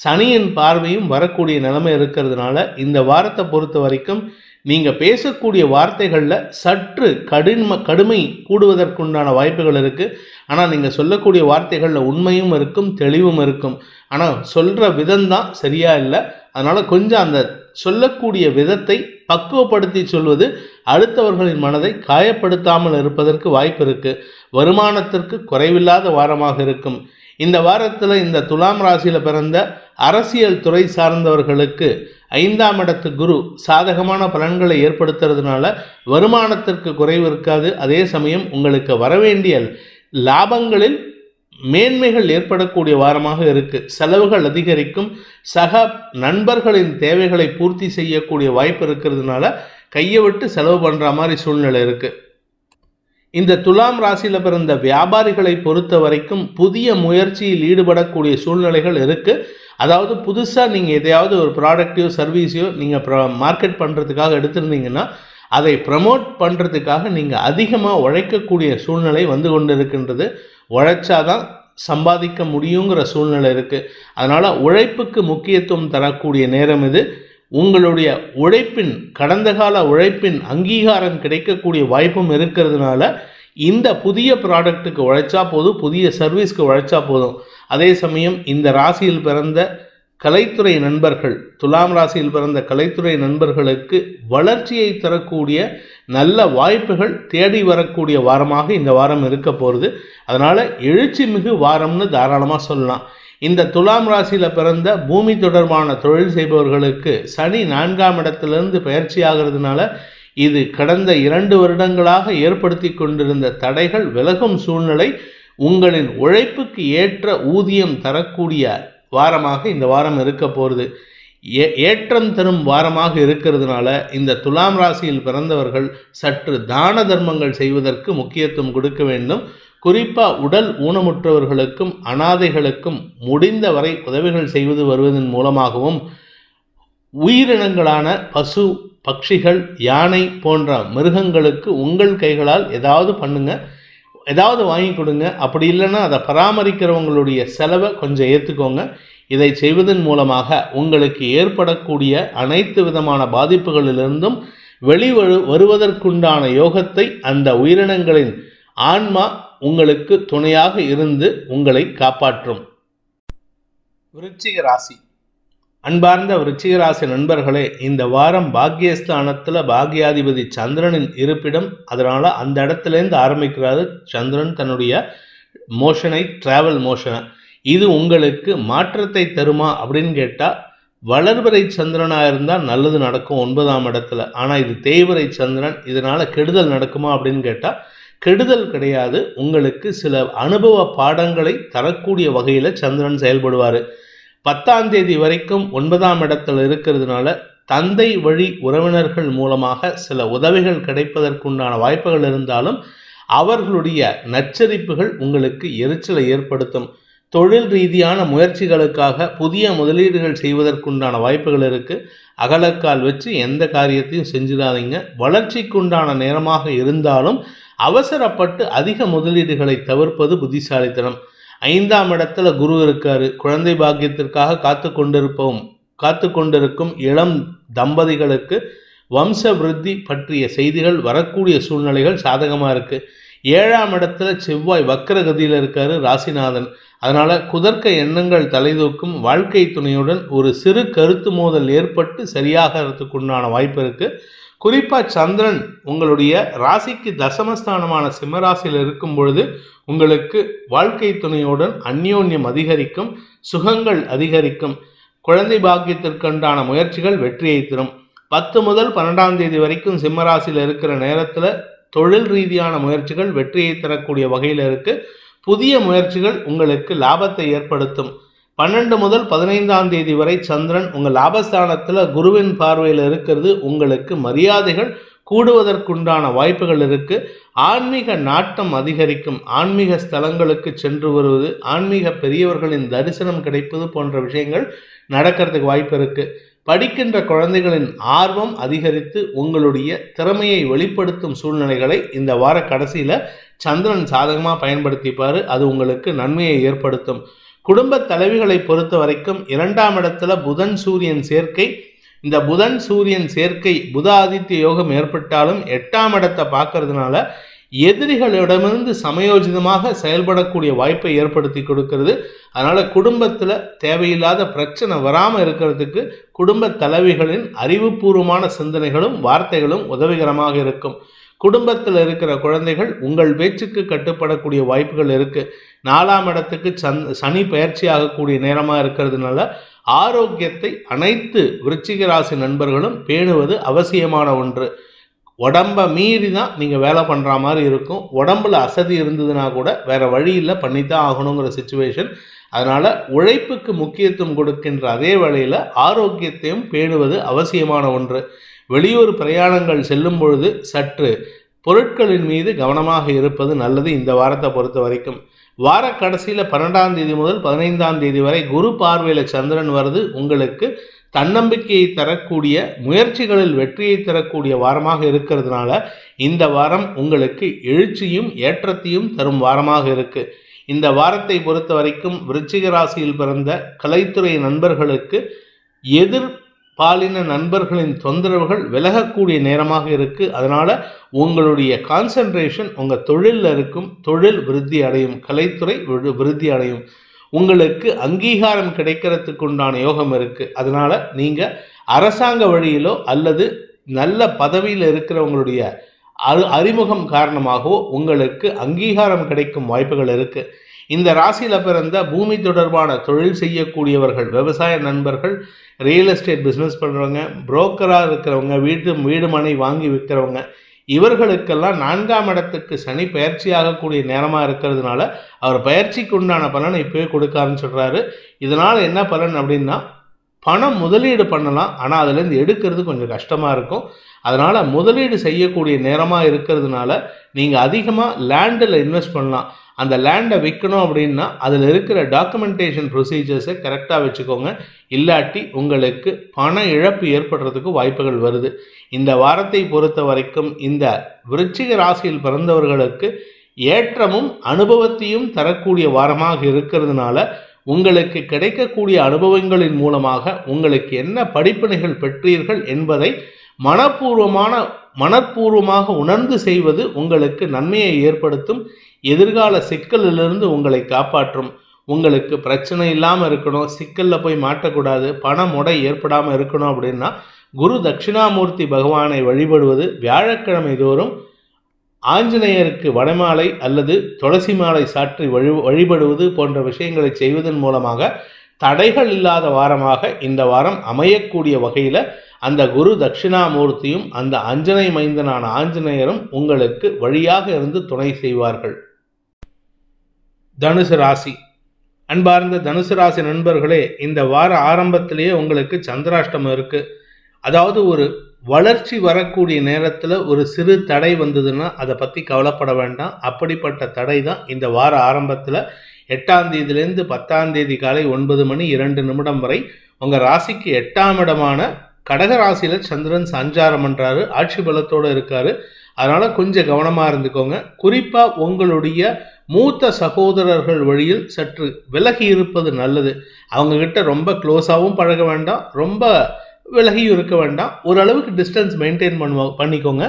சனியின் பார்வையும் வரக்கூடிய நிலைமை இருக்கிறதுனால இந்த வாரத்தை பொறுத்த வரைக்கும் நீங்கள் பேசக்கூடிய வார்த்தைகளில் சற்று கடும கடுமை கூடுவதற்குண்டான வாய்ப்புகள் இருக்குது ஆனால் நீங்கள் சொல்லக்கூடிய வார்த்தைகளில் உண்மையும் இருக்கும் தெளிவும் இருக்கும் ஆனால் சொல்கிற விதம்தான் சரியாக இல்லை அதனால் கொஞ்சம் அந்த சொல்லக்கூடிய விதத்தை பக்குவப்படுத்தி சொல்வது அடுத்தவர்களின் மனதை காயப்படுத்தாமல் இருப்பதற்கு வாய்ப்பு இருக்குது வருமானத்திற்கு குறைவில்லாத வாரமாக இருக்கும் இந்த வாரத்தில் இந்த துலாம் ராசியில் பிறந்த அரசியல் துறை சார்ந்தவர்களுக்கு ஐந்தாம் இடத்து குரு சாதகமான பலன்களை ஏற்படுத்துறதுனால வருமானத்திற்கு குறைவு இருக்காது அதே சமயம் உங்களுக்கு வரவேண்டிய லாபங்களில் மேன்மைகள் ஏற்படக்கூடிய வாரமாக இருக்குது செலவுகள் அதிகரிக்கும் சக நண்பர்களின் தேவைகளை பூர்த்தி செய்யக்கூடிய வாய்ப்பு இருக்கிறதுனால கையை விட்டு செலவு பண்ணுற மாதிரி சூழ்நிலை இருக்குது இந்த துலாம் ராசியில் பிறந்த வியாபாரிகளை பொறுத்த வரைக்கும் புதிய முயற்சியில் ஈடுபடக்கூடிய சூழ்நிலைகள் இருக்குது அதாவது புதுசாக நீங்கள் எதையாவது ஒரு ப்ராடக்டையோ சர்வீஸையோ நீங்கள் மார்க்கெட் பண்ணுறதுக்காக எடுத்திருந்தீங்கன்னா அதை ப்ரமோட் பண்ணுறதுக்காக நீங்கள் அதிகமாக உழைக்கக்கூடிய சூழ்நிலை வந்து கொண்டு இருக்கின்றது உழைச்சாதான் சம்பாதிக்க முடியுங்கிற சூழ்நிலை இருக்குது அதனால் உழைப்புக்கு முக்கியத்துவம் தரக்கூடிய நேரம் இது உங்களுடைய உழைப்பின் கடந்த கால உழைப்பின் அங்கீகாரம் கிடைக்கக்கூடிய வாய்ப்பும் இருக்கிறதுனால இந்த புதிய ப்ராடக்ட்டுக்கு உழைச்சா போதும் புதிய சர்வீஸ்க்கு உழைச்சா போதும் அதே சமயம் இந்த ராசியில் பிறந்த கலைத்துறை நண்பர்கள் துலாம் ராசியில் பிறந்த கலைத்துறை நண்பர்களுக்கு வளர்ச்சியை தரக்கூடிய நல்ல வாய்ப்புகள் தேடி வரக்கூடிய வாரமாக இந்த வாரம் இருக்க போகிறது அதனால் எழுச்சி மிகு வாரம்னு தாராளமாக சொல்லலாம் இந்த துலாம் ராசியில் பிறந்த பூமி தொடர்பான தொழில் செய்பவர்களுக்கு சனி நான்காம் இடத்திலிருந்து பயிற்சி ஆகிறதுனால இது கடந்த இரண்டு வருடங்களாக ஏற்படுத்தி கொண்டிருந்த தடைகள் விலகும் சூழ்நிலை உங்களின் உழைப்புக்கு ஏற்ற ஊதியம் தரக்கூடிய வாரமாக இந்த வாரம் இருக்க போகிறது ஏ ஏற்றம் தரும் வாரமாக இருக்கிறதுனால இந்த துலாம் ராசியில் பிறந்தவர்கள் சற்று தான தர்மங்கள் செய்வதற்கு முக்கியத்துவம் கொடுக்க வேண்டும் குறிப்பாக உடல் ஊனமுற்றவர்களுக்கும் அனாதைகளுக்கும் முடிந்தவரை உதவிகள் செய்வது வருவதன் மூலமாகவும் உயிரினங்களான பசு பட்சிகள் யானை போன்ற மிருகங்களுக்கு உங்கள் கைகளால் ஏதாவது பண்ணுங்க ஏதாவது வாங்கி கொடுங்க அப்படி இல்லைன்னா அதை பராமரிக்கிறவங்களுடைய செலவை கொஞ்சம் ஏற்றுக்கோங்க இதை செய்வதன் மூலமாக உங்களுக்கு ஏற்படக்கூடிய அனைத்து விதமான பாதிப்புகளிலிருந்தும் வெளிவழு வருவதற்குண்டான யோகத்தை அந்த உயிரினங்களின் ஆன்மா உங்களுக்கு துணையாக இருந்து உங்களை காப்பாற்றும் விருச்சிக ராசி அன்பார்ந்த விருச்சிக ராசி நண்பர்களே இந்த வாரம் பாக்யஸ்தானத்தில் பாக்யாதிபதி சந்திரனின் இருப்பிடம் அதனால் அந்த இடத்துலேருந்து ஆரம்பிக்கிறாரு சந்திரன் தன்னுடைய மோஷனை ட்ராவல் மோஷனை இது உங்களுக்கு மாற்றத்தை தருமா அப்படின்னு கேட்டால் வளர்வரை சந்திரனாக இருந்தால் நல்லது நடக்கும் ஒன்பதாம் இடத்துல ஆனால் இது தேய்வரை சந்திரன் இதனால் கெடுதல் நடக்குமா அப்படின்னு கேட்டால் கெடுதல் கிடையாது உங்களுக்கு சில அனுபவ பாடங்களை தரக்கூடிய வகையில் சந்திரன் செயல்படுவார் பத்தாம் தேதி வரைக்கும் ஒன்பதாம் இடத்தில் இருக்கிறதுனால தந்தை வழி உறவினர்கள் மூலமாக சில உதவிகள் கிடைப்பதற்குண்டான வாய்ப்புகள் இருந்தாலும் அவர்களுடைய நச்சரிப்புகள் உங்களுக்கு எரிச்சலை ஏற்படுத்தும் தொழில் ரீதியான முயற்சிகளுக்காக புதிய முதலீடுகள் செய்வதற்குண்டான வாய்ப்புகள் இருக்குது அகலக்கால் வச்சு எந்த காரியத்தையும் செஞ்சிடாதீங்க வளர்ச்சிக்குண்டான நேரமாக இருந்தாலும் அவசரப்பட்டு அதிக முதலீடுகளை தவிர்ப்பது புத்திசாலித்தனம் ஐந்தாம் இடத்துல குரு இருக்காரு குழந்தை பாக்கியத்திற்காக காத்து கொண்டிருப்போம் காத்து கொண்டிருக்கும் இளம் தம்பதிகளுக்கு வம்ச விருத்தி பற்றிய செய்திகள் வரக்கூடிய சூழ்நிலைகள் சாதகமாக இருக்குது ஏழாம் இடத்துல செவ்வாய் வக்கரகதியில் இருக்காரு ராசிநாதன் அதனால் குதர்க்க எண்ணங்கள் தலைதூக்கும் வாழ்க்கை துணையுடன் ஒரு சிறு கருத்து மோதல் ஏற்பட்டு சரியாகிறதுக்குண்டான வாய்ப்பு இருக்குது குறிப்பாக சந்திரன் உங்களுடைய ராசிக்கு தசமஸ்தானமான சிம்மராசியில் இருக்கும் பொழுது உங்களுக்கு வாழ்க்கை துணையுடன் அந்யோன்யம் அதிகரிக்கும் சுகங்கள் அதிகரிக்கும் குழந்தை பாக்கியத்திற்குண்டான முயற்சிகள் வெற்றியை தரும் பத்து முதல் பன்னெண்டாம் தேதி வரைக்கும் சிம்மராசியில் இருக்கிற நேரத்தில் தொழில் ரீதியான முயற்சிகள் வெற்றியை தரக்கூடிய வகையில் இருக்குது புதிய முயற்சிகள் உங்களுக்கு லாபத்தை ஏற்படுத்தும் பன்னெண்டு முதல் பதினைந்தாம் தேதி வரை சந்திரன் உங்கள் லாபஸ்தானத்தில் குருவின் பார்வையில் இருக்கிறது உங்களுக்கு மரியாதைகள் கூடுவதற்குண்டான வாய்ப்புகள் இருக்குது ஆன்மீக நாட்டம் அதிகரிக்கும் ஆன்மீக ஸ்தலங்களுக்கு சென்று வருவது ஆன்மீக பெரியவர்களின் தரிசனம் கிடைப்பது போன்ற விஷயங்கள் நடக்கிறதுக்கு வாய்ப்பு இருக்குது படிக்கின்ற குழந்தைகளின் ஆர்வம் அதிகரித்து உங்களுடைய திறமையை வெளிப்படுத்தும் சூழ்நிலைகளை இந்த வார கடைசியில் சந்திரன் சாதகமாக பயன்படுத்திப்பார் அது உங்களுக்கு நன்மையை ஏற்படுத்தும் குடும்ப தலைவிகளை பொறுத்த வரைக்கும் இரண்டாம் இடத்துல புதன் சூரியன் சேர்க்கை இந்த புதன் சூரியன் சேர்க்கை புத ஆதித்ய யோகம் ஏற்பட்டாலும் எட்டாம் இடத்தை பார்க்கறதுனால எதிரிகளிடமிருந்து சமயோஜிதமாக செயல்படக்கூடிய வாய்ப்பை ஏற்படுத்தி கொடுக்கிறது அதனால் குடும்பத்தில் தேவையில்லாத பிரச்சனை வராமல் இருக்கிறதுக்கு குடும்ப தலைவிகளின் அறிவுபூர்வமான சிந்தனைகளும் வார்த்தைகளும் உதவிகரமாக இருக்கும் குடும்பத்தில் இருக்கிற குழந்தைகள் உங்கள் பேச்சுக்கு கட்டுப்படக்கூடிய வாய்ப்புகள் இருக்குது நாலாம் இடத்துக்கு சந் சனி பயிற்சி ஆகக்கூடிய நேரமாக இருக்கிறதுனால ஆரோக்கியத்தை அனைத்து விருச்சிக ராசி நண்பர்களும் பேணுவது அவசியமான ஒன்று உடம்பை மீறி தான் நீங்கள் வேலை பண்ணுற மாதிரி இருக்கும் உடம்புல அசதி இருந்ததுன்னா கூட வேறு வழியில் தான் ஆகணுங்கிற சுச்சுவேஷன் அதனால் உழைப்புக்கு முக்கியத்துவம் கொடுக்கின்ற அதே வேளையில் ஆரோக்கியத்தையும் பேணுவது அவசியமான ஒன்று வெளியூர் பிரயாணங்கள் செல்லும் பொழுது சற்று பொருட்களின் மீது கவனமாக இருப்பது நல்லது இந்த வாரத்தை பொறுத்த வரைக்கும் வார கடைசியில் பன்னெண்டாம் தேதி முதல் பதினைந்தாம் தேதி வரை குரு பார்வையில் சந்திரன் வருது உங்களுக்கு தன்னம்பிக்கையை தரக்கூடிய முயற்சிகளில் வெற்றியை தரக்கூடிய வாரமாக இருக்கிறதுனால இந்த வாரம் உங்களுக்கு எழுச்சியும் ஏற்றத்தையும் தரும் வாரமாக இருக்குது இந்த வாரத்தை பொறுத்த வரைக்கும் விருச்சிக ராசியில் பிறந்த கலைத்துறை நண்பர்களுக்கு எதிர் பாலின நண்பர்களின் தொந்தரவுகள் விலகக்கூடிய நேரமாக இருக்குது அதனால் உங்களுடைய கான்சன்ட்ரேஷன் உங்கள் தொழிலில் இருக்கும் தொழில் விருத்தி அடையும் கலைத்துறை விருத்தி அடையும் உங்களுக்கு அங்கீகாரம் கிடைக்கிறதுக்கு உண்டான யோகம் இருக்குது அதனால் நீங்கள் அரசாங்க வழியிலோ அல்லது நல்ல பதவியில் இருக்கிறவங்களுடைய அறிமுகம் காரணமாகவோ உங்களுக்கு அங்கீகாரம் கிடைக்கும் வாய்ப்புகள் இருக்குது இந்த ராசியில் பிறந்த பூமி தொடர்பான தொழில் செய்யக்கூடியவர்கள் விவசாய நண்பர்கள் ரியல் எஸ்டேட் பிஸ்னஸ் பண்ணுறவங்க புரோக்கராக இருக்கிறவங்க வீட்டு வீடு மனை வாங்கி விற்கிறவங்க இவர்களுக்கெல்லாம் நான்காம் இடத்துக்கு சனி பயிற்சி ஆகக்கூடிய நேரமாக இருக்கிறதுனால அவர் பயிற்சிக்கு உண்டான பலனை இப்போவே கொடுக்காருன்னு சொல்கிறாரு இதனால் என்ன பலன் அப்படின்னா பணம் முதலீடு பண்ணலாம் ஆனால் அதுலேருந்து எடுக்கிறது கொஞ்சம் கஷ்டமாக இருக்கும் அதனால் முதலீடு செய்யக்கூடிய நேரமாக இருக்கிறதுனால நீங்கள் அதிகமாக லேண்டில் இன்வெஸ்ட் பண்ணலாம் அந்த லேண்டை விற்கணும் அப்படின்னா அதில் இருக்கிற டாக்குமெண்டேஷன் ப்ரொசீஜர்ஸை கரெக்டாக வச்சுக்கோங்க இல்லாட்டி உங்களுக்கு பண இழப்பு ஏற்படுறதுக்கு வாய்ப்புகள் வருது இந்த வாரத்தை பொறுத்த வரைக்கும் இந்த விருச்சிக ராசியில் பிறந்தவர்களுக்கு ஏற்றமும் அனுபவத்தையும் தரக்கூடிய வாரமாக இருக்கிறதுனால உங்களுக்கு கிடைக்கக்கூடிய அனுபவங்களின் மூலமாக உங்களுக்கு என்ன படிப்பினைகள் பெற்றீர்கள் என்பதை மனப்பூர்வமான மனப்பூர்வமாக உணர்ந்து செய்வது உங்களுக்கு நன்மையை ஏற்படுத்தும் எதிர்கால சிக்கலிலிருந்து உங்களை காப்பாற்றும் உங்களுக்கு பிரச்சனை இல்லாமல் இருக்கணும் சிக்கலில் போய் மாட்டக்கூடாது பண முடை ஏற்படாமல் இருக்கணும் அப்படின்னா குரு தட்சிணாமூர்த்தி பகவானை வழிபடுவது வியாழக்கிழமை தோறும் ஆஞ்சநேயருக்கு வடமாலை அல்லது துளசி மாலை சாற்றி வழி வழிபடுவது போன்ற விஷயங்களை செய்வதன் மூலமாக தடைகள் இல்லாத வாரமாக இந்த வாரம் அமையக்கூடிய வகையில் அந்த குரு தட்சிணாமூர்த்தியும் அந்த அஞ்சனை மைந்தனான ஆஞ்சநேயரும் உங்களுக்கு வழியாக இருந்து துணை செய்வார்கள் தனுசு ராசி அன்பார்ந்த தனுசு ராசி நண்பர்களே இந்த வார ஆரம்பத்திலேயே உங்களுக்கு சந்திராஷ்டமம் இருக்கு அதாவது ஒரு வளர்ச்சி வரக்கூடிய நேரத்தில் ஒரு சிறு தடை வந்ததுன்னா அதை பற்றி கவலைப்பட வேண்டாம் அப்படிப்பட்ட தடை தான் இந்த வார ஆரம்பத்தில் எட்டாம் தேதியிலேருந்து பத்தாம் தேதி காலை ஒன்பது மணி இரண்டு நிமிடம் வரை உங்கள் ராசிக்கு எட்டாம் இடமான கடக ராசியில் சந்திரன் சஞ்சாரம் பண்ணுறாரு ஆட்சி பலத்தோடு இருக்காரு அதனால் கொஞ்சம் கவனமாக இருந்துக்கோங்க குறிப்பாக உங்களுடைய மூத்த சகோதரர்கள் வழியில் சற்று விலகி இருப்பது நல்லது அவங்கக்கிட்ட ரொம்ப க்ளோஸாகவும் பழக வேண்டாம் ரொம்ப விலகியும் இருக்க வேண்டாம் ஓரளவுக்கு டிஸ்டன்ஸ் மெயின்டைன் பண்ணுவோம் பண்ணிக்கோங்க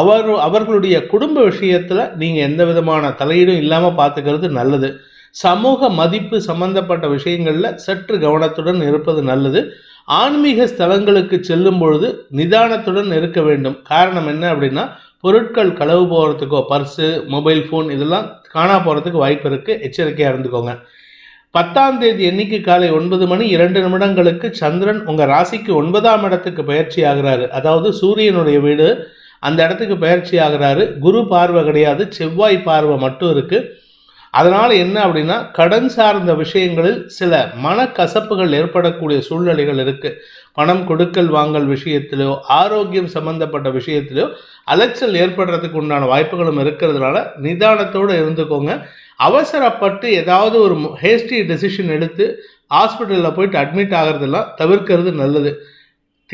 அவர் அவர்களுடைய குடும்ப விஷயத்தில் நீங்கள் எந்த விதமான தலையீடும் இல்லாமல் பார்த்துக்கிறது நல்லது சமூக மதிப்பு சம்பந்தப்பட்ட விஷயங்களில் சற்று கவனத்துடன் இருப்பது நல்லது ஆன்மீக ஸ்தலங்களுக்கு செல்லும் பொழுது நிதானத்துடன் இருக்க வேண்டும் காரணம் என்ன அப்படின்னா பொருட்கள் களவு போகிறதுக்கோ பர்ஸு மொபைல் ஃபோன் இதெல்லாம் காணா போகிறதுக்கு வாய்ப்பு இருக்குது எச்சரிக்கையாக இருந்துக்கோங்க பத்தாம் தேதி எண்ணிக்கை காலை ஒன்பது மணி இரண்டு நிமிடங்களுக்கு சந்திரன் உங்கள் ராசிக்கு ஒன்பதாம் இடத்துக்கு பயிற்சி ஆகிறாரு அதாவது சூரியனுடைய வீடு அந்த இடத்துக்கு பயிற்சி ஆகிறாரு குரு பார்வை கிடையாது செவ்வாய் பார்வை மட்டும் இருக்குது அதனால் என்ன அப்படின்னா கடன் சார்ந்த விஷயங்களில் சில மனக்கசப்புகள் ஏற்படக்கூடிய சூழ்நிலைகள் இருக்குது பணம் கொடுக்கல் வாங்கல் விஷயத்திலோ ஆரோக்கியம் சம்பந்தப்பட்ட விஷயத்திலோ அலைச்சல் ஏற்படுறதுக்கு உண்டான வாய்ப்புகளும் இருக்கிறதுனால நிதானத்தோடு இருந்துக்கோங்க அவசரப்பட்டு ஏதாவது ஒரு ஹேஸ்டி டெசிஷன் எடுத்து ஹாஸ்பிட்டலில் போயிட்டு அட்மிட் ஆகிறதெல்லாம் தவிர்க்கிறது நல்லது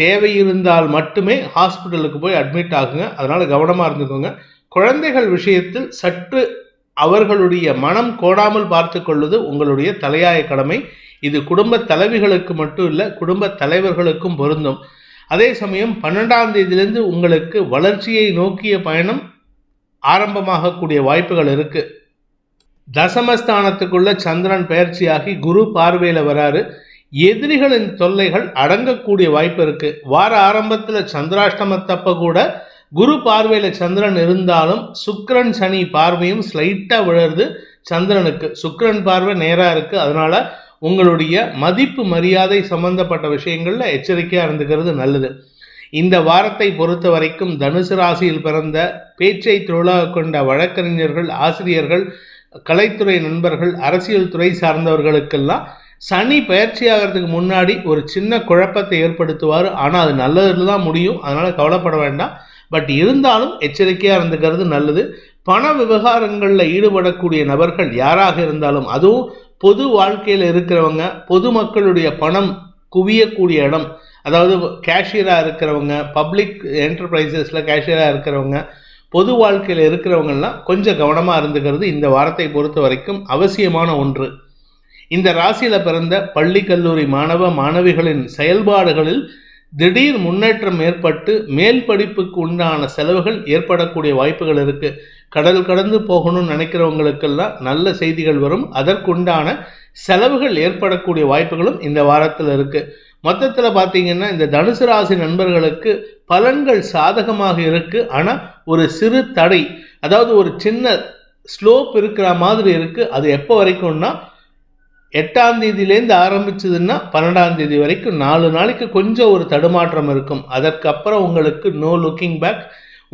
தேவை இருந்தால் மட்டுமே ஹாஸ்பிட்டலுக்கு போய் அட்மிட் ஆகுங்க அதனால் கவனமாக இருந்துக்கோங்க குழந்தைகள் விஷயத்தில் சற்று அவர்களுடைய மனம் கோடாமல் பார்த்து கொள்வது உங்களுடைய தலையாய கடமை இது குடும்ப தலைவிகளுக்கு மட்டும் இல்லை குடும்ப தலைவர்களுக்கும் பொருந்தும் அதே சமயம் பன்னெண்டாம் தேதியிலிருந்து உங்களுக்கு வளர்ச்சியை நோக்கிய பயணம் ஆரம்பமாகக்கூடிய வாய்ப்புகள் இருக்கு தசமஸ்தானத்துக்குள்ள சந்திரன் பயிற்சியாகி குரு பார்வையில் வராரு எதிரிகளின் தொல்லைகள் அடங்கக்கூடிய வாய்ப்பு இருக்கு வார ஆரம்பத்தில் சந்திராஷ்டமத்தப்ப கூட குரு பார்வையில் சந்திரன் இருந்தாலும் சுக்கரன் சனி பார்வையும் ஸ்லைட்டாக விழருது சந்திரனுக்கு சுக்கரன் பார்வை நேராக இருக்குது அதனால் உங்களுடைய மதிப்பு மரியாதை சம்பந்தப்பட்ட விஷயங்களில் எச்சரிக்கையாக இருந்துக்கிறது நல்லது இந்த வாரத்தை பொறுத்த வரைக்கும் தனுசு ராசியில் பிறந்த பேச்சை தொழிலாக கொண்ட வழக்கறிஞர்கள் ஆசிரியர்கள் கலைத்துறை நண்பர்கள் அரசியல் துறை சார்ந்தவர்களுக்கெல்லாம் சனி பயிற்சி ஆகிறதுக்கு முன்னாடி ஒரு சின்ன குழப்பத்தை ஏற்படுத்துவார் ஆனால் அது நல்லதில் தான் முடியும் அதனால் கவலைப்பட வேண்டாம் பட் இருந்தாலும் எச்சரிக்கையாக இருந்துக்கிறது நல்லது பண விவகாரங்களில் ஈடுபடக்கூடிய நபர்கள் யாராக இருந்தாலும் அதுவும் பொது வாழ்க்கையில் இருக்கிறவங்க பொதுமக்களுடைய பணம் குவியக்கூடிய இடம் அதாவது கேஷியராக இருக்கிறவங்க பப்ளிக் என்டர்பிரைசஸில் கேஷியராக இருக்கிறவங்க பொது வாழ்க்கையில் இருக்கிறவங்கெல்லாம் கொஞ்சம் கவனமாக இருந்துக்கிறது இந்த வாரத்தை பொறுத்த வரைக்கும் அவசியமான ஒன்று இந்த ராசியில் பிறந்த பள்ளி கல்லூரி மாணவ மாணவிகளின் செயல்பாடுகளில் திடீர் முன்னேற்றம் ஏற்பட்டு மேல் படிப்புக்கு உண்டான செலவுகள் ஏற்படக்கூடிய வாய்ப்புகள் இருக்குது கடல் கடந்து போகணும்னு நினைக்கிறவங்களுக்கெல்லாம் நல்ல செய்திகள் வரும் அதற்குண்டான செலவுகள் ஏற்படக்கூடிய வாய்ப்புகளும் இந்த வாரத்தில் இருக்குது மொத்தத்தில் பார்த்தீங்கன்னா இந்த தனுசு ராசி நண்பர்களுக்கு பலன்கள் சாதகமாக இருக்குது ஆனால் ஒரு சிறு தடை அதாவது ஒரு சின்ன ஸ்லோப் இருக்கிற மாதிரி இருக்குது அது எப்போ வரைக்கும்னா எட்டாம் தேதியிலேருந்து ஆரம்பிச்சதுன்னா பன்னெண்டாம் தேதி வரைக்கும் நாலு நாளைக்கு கொஞ்சம் ஒரு தடுமாற்றம் இருக்கும் அதற்கப்புறம் உங்களுக்கு நோ லுக்கிங் பேக்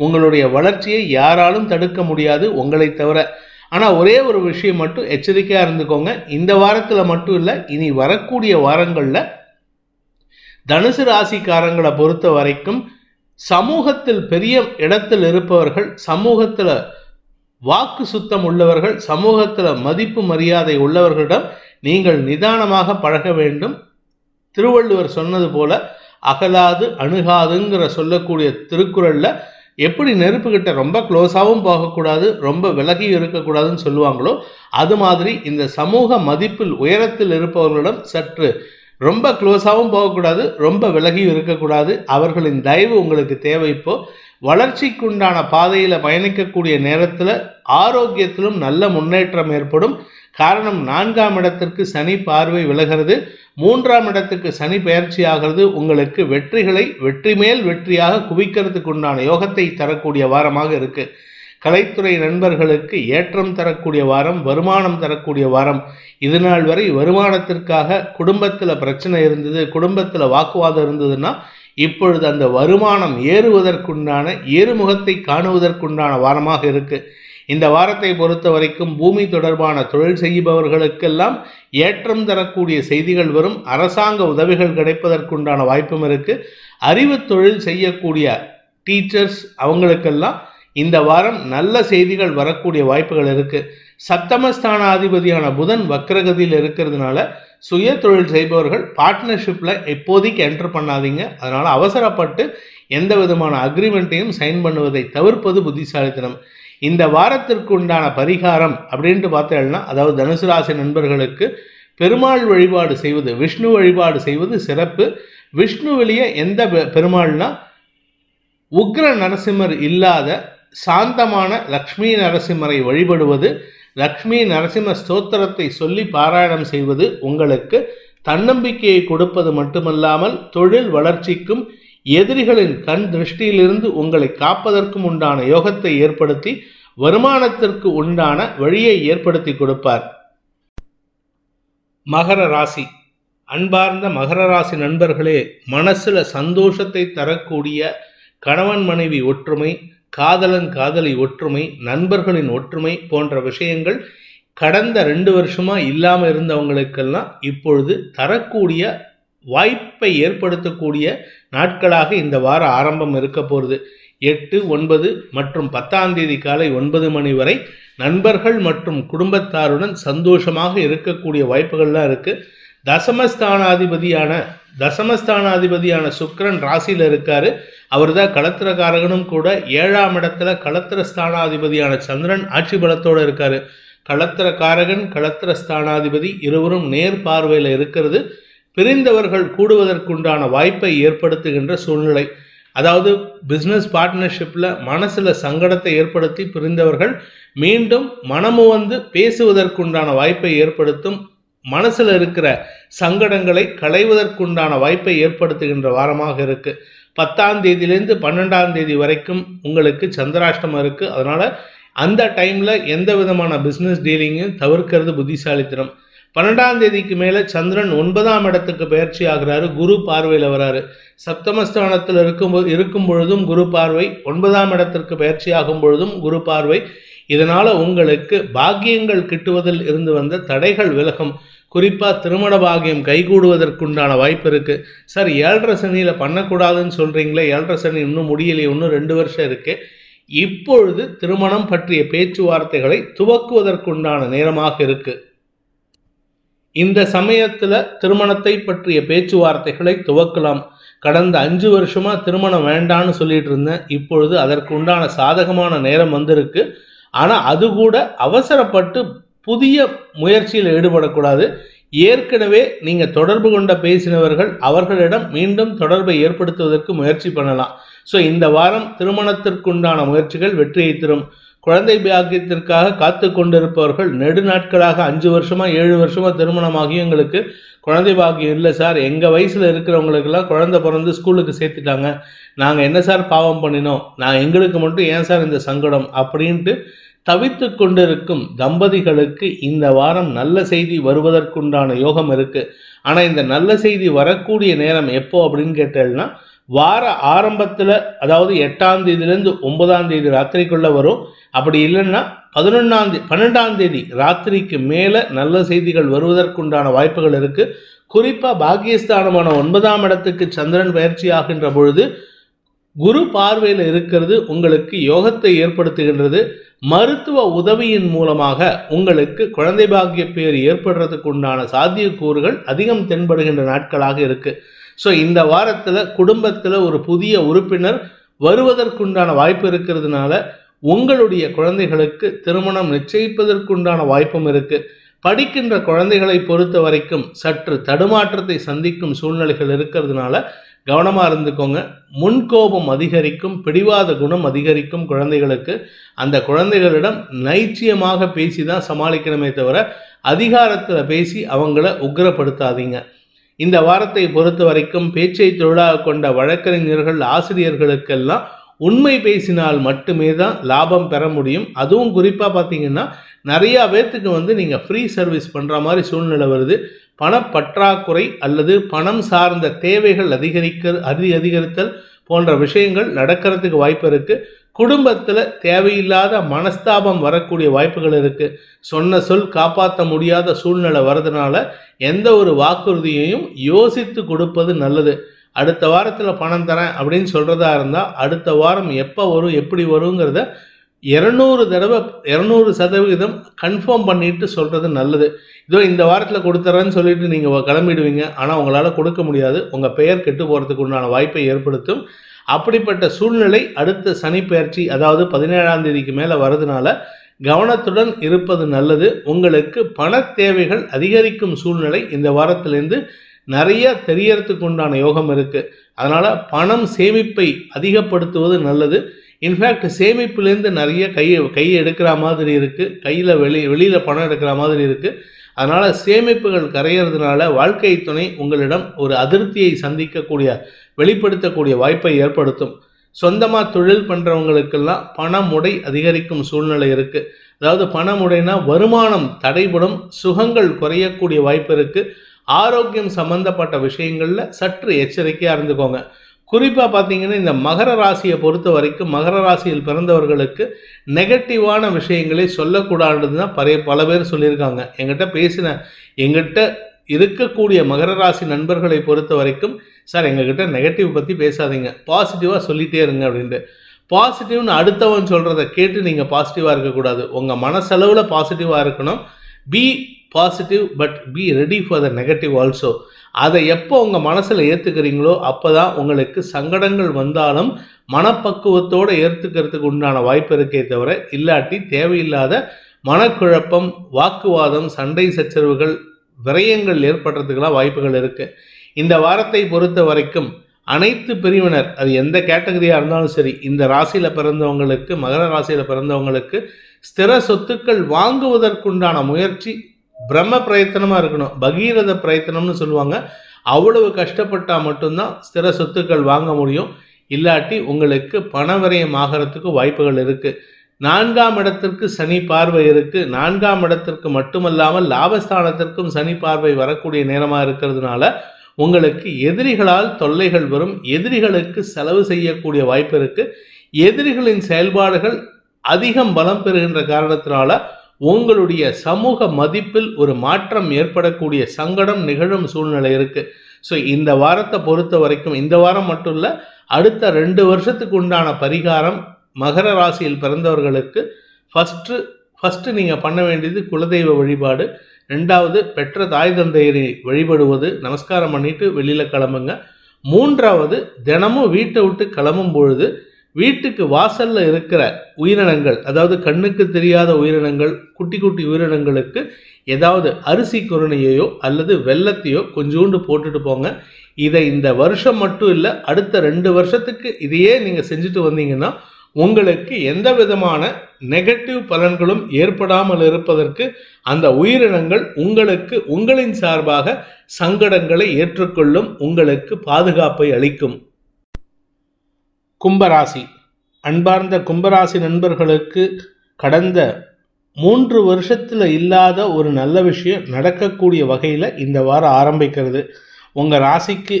உங்களுடைய வளர்ச்சியை யாராலும் தடுக்க முடியாது உங்களை தவிர ஆனால் ஒரே ஒரு விஷயம் மட்டும் எச்சரிக்கையாக இருந்துக்கோங்க இந்த வாரத்தில் மட்டும் இல்லை இனி வரக்கூடிய வாரங்களில் தனுசு ராசிக்காரங்களை பொறுத்த வரைக்கும் சமூகத்தில் பெரிய இடத்தில் இருப்பவர்கள் சமூகத்தில் வாக்கு சுத்தம் உள்ளவர்கள் சமூகத்தில் மதிப்பு மரியாதை உள்ளவர்களிடம் நீங்கள் நிதானமாக பழக வேண்டும் திருவள்ளுவர் சொன்னது போல அகலாது அணுகாதுங்கிற சொல்லக்கூடிய திருக்குறளில் எப்படி நெருப்புக்கிட்ட ரொம்ப க்ளோஸாகவும் போகக்கூடாது ரொம்ப விலகி இருக்கக்கூடாதுன்னு சொல்லுவாங்களோ அது மாதிரி இந்த சமூக மதிப்பில் உயரத்தில் இருப்பவர்களிடம் சற்று ரொம்ப க்ளோஸாகவும் போகக்கூடாது ரொம்ப விலகியும் இருக்கக்கூடாது அவர்களின் தயவு உங்களுக்கு தேவை இப்போ வளர்ச்சிக்குண்டான பாதையில் பயணிக்கக்கூடிய நேரத்தில் ஆரோக்கியத்திலும் நல்ல முன்னேற்றம் ஏற்படும் காரணம் நான்காம் இடத்திற்கு சனி பார்வை விலகிறது மூன்றாம் இடத்துக்கு சனி பயிற்சி ஆகிறது உங்களுக்கு வெற்றிகளை வெற்றி மேல் வெற்றியாக குவிக்கிறதுக்கு உண்டான யோகத்தை தரக்கூடிய வாரமாக இருக்கு கலைத்துறை நண்பர்களுக்கு ஏற்றம் தரக்கூடிய வாரம் வருமானம் தரக்கூடிய வாரம் இது நாள் வரை வருமானத்திற்காக குடும்பத்தில் பிரச்சனை இருந்தது குடும்பத்தில் வாக்குவாதம் இருந்ததுன்னா இப்பொழுது அந்த வருமானம் ஏறுவதற்குண்டான ஏறுமுகத்தை காணுவதற்குண்டான வாரமாக இருக்குது இந்த வாரத்தை பொறுத்த வரைக்கும் பூமி தொடர்பான தொழில் செய்பவர்களுக்கெல்லாம் ஏற்றம் தரக்கூடிய செய்திகள் வரும் அரசாங்க உதவிகள் கிடைப்பதற்குண்டான வாய்ப்பும் இருக்குது அறிவு தொழில் செய்யக்கூடிய டீச்சர்ஸ் அவங்களுக்கெல்லாம் இந்த வாரம் நல்ல செய்திகள் வரக்கூடிய வாய்ப்புகள் இருக்குது சப்தமஸ்தானாதிபதியான புதன் வக்ரகதியில் இருக்கிறதுனால சுய தொழில் செய்பவர்கள் பார்ட்னர்ஷிப்பில் எப்போதைக்கு என்டர் பண்ணாதீங்க அதனால் அவசரப்பட்டு எந்த விதமான அக்ரிமெண்ட்டையும் சைன் பண்ணுவதை தவிர்ப்பது புத்திசாலித்தனம் இந்த வாரத்திற்கு உண்டான பரிகாரம் அப்படின்ட்டு பார்த்தேன்னா அதாவது தனுசு ராசி நண்பர்களுக்கு பெருமாள் வழிபாடு செய்வது விஷ்ணு வழிபாடு செய்வது சிறப்பு விஷ்ணு வெளியே எந்த பெருமாள்னா உக்ர நரசிம்மர் இல்லாத சாந்தமான லக்ஷ்மி நரசிம்மரை வழிபடுவது லக்ஷ்மி நரசிம்ம ஸ்தோத்திரத்தை சொல்லி பாராயணம் செய்வது உங்களுக்கு தன்னம்பிக்கையை கொடுப்பது மட்டுமல்லாமல் தொழில் வளர்ச்சிக்கும் எதிரிகளின் கண் திருஷ்டியிலிருந்து உங்களை காப்பதற்கும் உண்டான யோகத்தை ஏற்படுத்தி வருமானத்திற்கு உண்டான வழியை ஏற்படுத்தி கொடுப்பார் மகர ராசி அன்பார்ந்த மகர ராசி நண்பர்களே மனசுல சந்தோஷத்தை தரக்கூடிய கணவன் மனைவி ஒற்றுமை காதலன் காதலி ஒற்றுமை நண்பர்களின் ஒற்றுமை போன்ற விஷயங்கள் கடந்த ரெண்டு வருஷமா இல்லாம இருந்தவங்களுக்கெல்லாம் இப்பொழுது தரக்கூடிய வாய்ப்பை ஏற்படுத்தக்கூடிய நாட்களாக இந்த வார ஆரம்பம் இருக்க போகிறது எட்டு ஒன்பது மற்றும் பத்தாம் தேதி காலை ஒன்பது மணி வரை நண்பர்கள் மற்றும் குடும்பத்தாருடன் சந்தோஷமாக இருக்கக்கூடிய வாய்ப்புகள்லாம் இருக்குது தசமஸ்தானாதிபதியான தசமஸ்தானாதிபதியான சுக்கரன் ராசியில் இருக்கார் அவர் தான் களத்திரக்காரகனும் கூட ஏழாம் இடத்துல களத்திர ஸ்தானாதிபதியான சந்திரன் ஆட்சி பலத்தோடு இருக்கார் களத்திரக்காரகன் களத்திர ஸ்தானாதிபதி இருவரும் நேர் பார்வையில் இருக்கிறது பிரிந்தவர்கள் கூடுவதற்குண்டான வாய்ப்பை ஏற்படுத்துகின்ற சூழ்நிலை அதாவது பிஸ்னஸ் பார்ட்னர்ஷிப்பில் மனசில் சங்கடத்தை ஏற்படுத்தி பிரிந்தவர்கள் மீண்டும் மனமு வந்து பேசுவதற்குண்டான வாய்ப்பை ஏற்படுத்தும் மனசில் இருக்கிற சங்கடங்களை களைவதற்குண்டான வாய்ப்பை ஏற்படுத்துகின்ற வாரமாக இருக்குது பத்தாம் தேதியிலேருந்து பன்னெண்டாம் தேதி வரைக்கும் உங்களுக்கு சந்திராஷ்டமம் இருக்குது அதனால் அந்த டைமில் எந்த விதமான பிஸ்னஸ் டீலிங்கும் தவிர்க்கிறது புத்திசாலித்தனம் பன்னெண்டாம் தேதிக்கு மேலே சந்திரன் ஒன்பதாம் இடத்துக்கு பயிற்சி ஆகிறாரு குரு பார்வையில் வராரு சப்தமஸ்தானத்தில் இருக்கும் இருக்கும் பொழுதும் குரு பார்வை ஒன்பதாம் இடத்திற்கு பயிற்சி ஆகும் பொழுதும் குரு பார்வை இதனால் உங்களுக்கு பாக்கியங்கள் கிட்டுவதில் இருந்து வந்த தடைகள் விலகும் குறிப்பாக திருமண பாகியம் கைகூடுவதற்குண்டான வாய்ப்பு இருக்குது சார் ஏழரை சனியில் பண்ணக்கூடாதுன்னு சொல்கிறீங்களே ஏழரை சனி இன்னும் முடியலையே இன்னும் ரெண்டு வருஷம் இருக்குது இப்பொழுது திருமணம் பற்றிய பேச்சுவார்த்தைகளை துவக்குவதற்குண்டான நேரமாக இருக்குது இந்த சமயத்துல திருமணத்தை பற்றிய பேச்சுவார்த்தைகளை துவக்கலாம் கடந்த அஞ்சு வருஷமா திருமணம் வேண்டான்னு சொல்லிட்டு இருந்தேன் இப்பொழுது அதற்கு உண்டான சாதகமான நேரம் வந்திருக்கு ஆனா அது கூட அவசரப்பட்டு புதிய முயற்சியில் ஈடுபடக்கூடாது ஏற்கனவே நீங்க தொடர்பு கொண்ட பேசினவர்கள் அவர்களிடம் மீண்டும் தொடர்பை ஏற்படுத்துவதற்கு முயற்சி பண்ணலாம் ஸோ இந்த வாரம் திருமணத்திற்குண்டான முயற்சிகள் வெற்றியை தரும் குழந்தை பாக்கியத்திற்காக காத்து கொண்டிருப்பவர்கள் நெடு நாட்களாக அஞ்சு வருஷமா ஏழு வருஷமா திருமணமாகி எங்களுக்கு குழந்தை பாக்கியம் இல்லை சார் எங்கள் வயசில் இருக்கிறவங்களுக்கெல்லாம் குழந்த பிறந்து ஸ்கூலுக்கு சேர்த்துட்டாங்க நாங்கள் என்ன சார் பாவம் பண்ணினோம் நான் எங்களுக்கு மட்டும் ஏன் சார் இந்த சங்கடம் அப்படின்ட்டு தவித்து கொண்டிருக்கும் தம்பதிகளுக்கு இந்த வாரம் நல்ல செய்தி வருவதற்குண்டான யோகம் இருக்குது ஆனால் இந்த நல்ல செய்தி வரக்கூடிய நேரம் எப்போ அப்படின்னு கேட்டேன்னா வார ஆரம்பத்தில் அதாவது எட்டாம் தேதியிலேருந்து ஒன்பதாம் தேதி ராத்திரிக்குள்ளே வரும் அப்படி இல்லைன்னா பதினொன்றாம் தேதி பன்னெண்டாம் தேதி ராத்திரிக்கு மேலே நல்ல செய்திகள் வருவதற்குண்டான வாய்ப்புகள் இருக்குது குறிப்பாக பாகியஸ்தானமான ஒன்பதாம் இடத்துக்கு சந்திரன் பயிற்சி ஆகின்ற பொழுது குரு பார்வையில் இருக்கிறது உங்களுக்கு யோகத்தை ஏற்படுத்துகின்றது மருத்துவ உதவியின் மூலமாக உங்களுக்கு குழந்தை பாக்கிய பேர் ஏற்படுறதுக்கு உண்டான சாத்தியக்கூறுகள் அதிகம் தென்படுகின்ற நாட்களாக இருக்குது ஸோ இந்த வாரத்தில் குடும்பத்தில் ஒரு புதிய உறுப்பினர் வருவதற்குண்டான வாய்ப்பு இருக்கிறதுனால உங்களுடைய குழந்தைகளுக்கு திருமணம் நிச்சயிப்பதற்குண்டான வாய்ப்பும் இருக்குது படிக்கின்ற குழந்தைகளை பொறுத்த வரைக்கும் சற்று தடுமாற்றத்தை சந்திக்கும் சூழ்நிலைகள் இருக்கிறதுனால கவனமாக இருந்துக்கோங்க முன்கோபம் அதிகரிக்கும் பிடிவாத குணம் அதிகரிக்கும் குழந்தைகளுக்கு அந்த குழந்தைகளிடம் நைச்சியமாக பேசி தான் சமாளிக்கணுமே தவிர அதிகாரத்தில் பேசி அவங்கள உக்ரப்படுத்தாதீங்க இந்த வாரத்தை பொறுத்த வரைக்கும் பேச்சை தொழிலாக கொண்ட வழக்கறிஞர்கள் ஆசிரியர்களுக்கெல்லாம் உண்மை பேசினால் மட்டுமே தான் லாபம் பெற முடியும் அதுவும் குறிப்பாக பார்த்தீங்கன்னா நிறையா பேர்த்துக்கு வந்து நீங்கள் ஃப்ரீ சர்வீஸ் பண்ணுற மாதிரி சூழ்நிலை வருது பணப்பற்றாக்குறை அல்லது பணம் சார்ந்த தேவைகள் அதிகரிக்க அதிகரித்தல் போன்ற விஷயங்கள் நடக்கிறதுக்கு வாய்ப்பு இருக்குது குடும்பத்தில் தேவையில்லாத மனஸ்தாபம் வரக்கூடிய வாய்ப்புகள் இருக்குது சொன்ன சொல் காப்பாற்ற முடியாத சூழ்நிலை வர்றதுனால எந்த ஒரு வாக்குறுதியையும் யோசித்து கொடுப்பது நல்லது அடுத்த வாரத்தில் பணம் தரேன் அப்படின்னு சொல்கிறதா இருந்தால் அடுத்த வாரம் எப்போ வரும் எப்படி வருங்கிறத இரநூறு தடவை இரநூறு சதவிகிதம் கன்ஃபார்ம் பண்ணிட்டு சொல்கிறது நல்லது இதோ இந்த வாரத்தில் கொடுத்துறேன்னு சொல்லிட்டு நீங்கள் கிளம்பிடுவீங்க ஆனால் உங்களால் கொடுக்க முடியாது உங்கள் பெயர் கெட்டு போகிறதுக்கு உண்டான வாய்ப்பை ஏற்படுத்தும் அப்படிப்பட்ட சூழ்நிலை அடுத்த சனிப்பெயர்ச்சி அதாவது பதினேழாம் தேதிக்கு மேலே வரதுனால கவனத்துடன் இருப்பது நல்லது உங்களுக்கு பண தேவைகள் அதிகரிக்கும் சூழ்நிலை இந்த வாரத்திலிருந்து நிறைய தெரியறதுக்கு உண்டான யோகம் இருக்குது அதனால் பணம் சேமிப்பை அதிகப்படுத்துவது நல்லது இன்ஃபேக்ட் சேமிப்புலேருந்து நிறைய கை கை எடுக்கிற மாதிரி இருக்குது கையில் வெளி வெளியில் பணம் எடுக்கிற மாதிரி இருக்குது அதனால் சேமிப்புகள் கரையிறதுனால வாழ்க்கை துணை உங்களிடம் ஒரு அதிருப்தியை சந்திக்கக்கூடிய வெளிப்படுத்தக்கூடிய வாய்ப்பை ஏற்படுத்தும் சொந்தமாக தொழில் பண்ணுறவங்களுக்கெல்லாம் பணமுடை அதிகரிக்கும் சூழ்நிலை இருக்குது அதாவது பணமுடைனா வருமானம் தடைபடும் சுகங்கள் குறையக்கூடிய வாய்ப்பு இருக்குது ஆரோக்கியம் சம்பந்தப்பட்ட விஷயங்களில் சற்று எச்சரிக்கையாக இருந்துக்கோங்க குறிப்பாக பார்த்தீங்கன்னா இந்த மகர ராசியை பொறுத்த வரைக்கும் மகர ராசியில் பிறந்தவர்களுக்கு நெகட்டிவான விஷயங்களை சொல்லக்கூடாதுன்னு தான் பழைய பல பேர் சொல்லியிருக்காங்க எங்கிட்ட பேசின எங்கிட்ட இருக்கக்கூடிய மகர ராசி நண்பர்களை பொறுத்த வரைக்கும் சார் எங்ககிட்ட நெகட்டிவ் பற்றி பேசாதீங்க பாசிட்டிவாக சொல்லிகிட்டே இருங்க அப்படின்ட்டு பாசிட்டிவ்னு அடுத்தவன் சொல்கிறத கேட்டு நீங்கள் பாசிட்டிவாக இருக்கக்கூடாது உங்கள் மனசளவில் பாசிட்டிவாக இருக்கணும் be positive but be ready for the negative also அதை எப்போ உங்கள் மனசில் ஏற்றுக்கிறீங்களோ அப்போ தான் உங்களுக்கு சங்கடங்கள் வந்தாலும் மனப்பக்குவத்தோடு ஏற்றுக்கிறதுக்கு உண்டான வாய்ப்பு இருக்கே தவிர இல்லாட்டி தேவையில்லாத மனக்குழப்பம் வாக்குவாதம் சண்டை சச்சரவுகள் விரயங்கள் ஏற்படுறதுக்கெல்லாம் வாய்ப்புகள் இருக்குது இந்த வாரத்தை பொறுத்த வரைக்கும் அனைத்து பிரிவினர் அது எந்த கேட்டகரியாக இருந்தாலும் சரி இந்த ராசியில் பிறந்தவங்களுக்கு மகர ராசியில் பிறந்தவங்களுக்கு ஸ்திர சொத்துக்கள் வாங்குவதற்குண்டான முயற்சி பிரம்ம பிரயத்தனமாக இருக்கணும் பகீரத பிரயத்தனம்னு சொல்லுவாங்க அவ்வளவு கஷ்டப்பட்டால் மட்டும்தான் ஸ்திர சொத்துக்கள் வாங்க முடியும் இல்லாட்டி உங்களுக்கு பணவரையம் ஆகிறதுக்கு வாய்ப்புகள் இருக்குது நான்காம் இடத்திற்கு சனி பார்வை இருக்குது நான்காம் இடத்திற்கு மட்டுமல்லாமல் லாபஸ்தானத்திற்கும் சனி பார்வை வரக்கூடிய நேரமாக இருக்கிறதுனால உங்களுக்கு எதிரிகளால் தொல்லைகள் வரும் எதிரிகளுக்கு செலவு செய்யக்கூடிய வாய்ப்பு இருக்குது எதிரிகளின் செயல்பாடுகள் அதிகம் பலம் பெறுகின்ற காரணத்தினால உங்களுடைய சமூக மதிப்பில் ஒரு மாற்றம் ஏற்படக்கூடிய சங்கடம் நிகழும் சூழ்நிலை இருக்குது ஸோ இந்த வாரத்தை பொறுத்த வரைக்கும் இந்த வாரம் மட்டும் இல்லை அடுத்த ரெண்டு வருஷத்துக்கு உண்டான பரிகாரம் மகர ராசியில் பிறந்தவர்களுக்கு ஃபஸ்ட்டு ஃபஸ்ட்டு நீங்கள் பண்ண வேண்டியது குலதெய்வ வழிபாடு ரெண்டாவது பெற்ற தாய் தந்தையரை வழிபடுவது நமஸ்காரம் பண்ணிவிட்டு வெளியில் கிளம்புங்க மூன்றாவது தினமும் வீட்டை விட்டு கிளம்பும் பொழுது வீட்டுக்கு வாசல்ல இருக்கிற உயிரினங்கள் அதாவது கண்ணுக்கு தெரியாத உயிரினங்கள் குட்டி குட்டி உயிரினங்களுக்கு ஏதாவது அரிசி குருணையோ அல்லது வெள்ளத்தையோ கொஞ்சோண்டு போட்டுட்டு போங்க இதை இந்த வருஷம் மட்டும் இல்லை அடுத்த ரெண்டு வருஷத்துக்கு இதையே நீங்கள் செஞ்சுட்டு வந்தீங்கன்னா உங்களுக்கு எந்த விதமான நெகட்டிவ் பலன்களும் ஏற்படாமல் இருப்பதற்கு அந்த உயிரினங்கள் உங்களுக்கு உங்களின் சார்பாக சங்கடங்களை ஏற்றுக்கொள்ளும் உங்களுக்கு பாதுகாப்பை அளிக்கும் கும்பராசி அன்பார்ந்த கும்பராசி நண்பர்களுக்கு கடந்த மூன்று வருஷத்தில் இல்லாத ஒரு நல்ல விஷயம் நடக்கக்கூடிய வகையில் இந்த வாரம் ஆரம்பிக்கிறது உங்கள் ராசிக்கு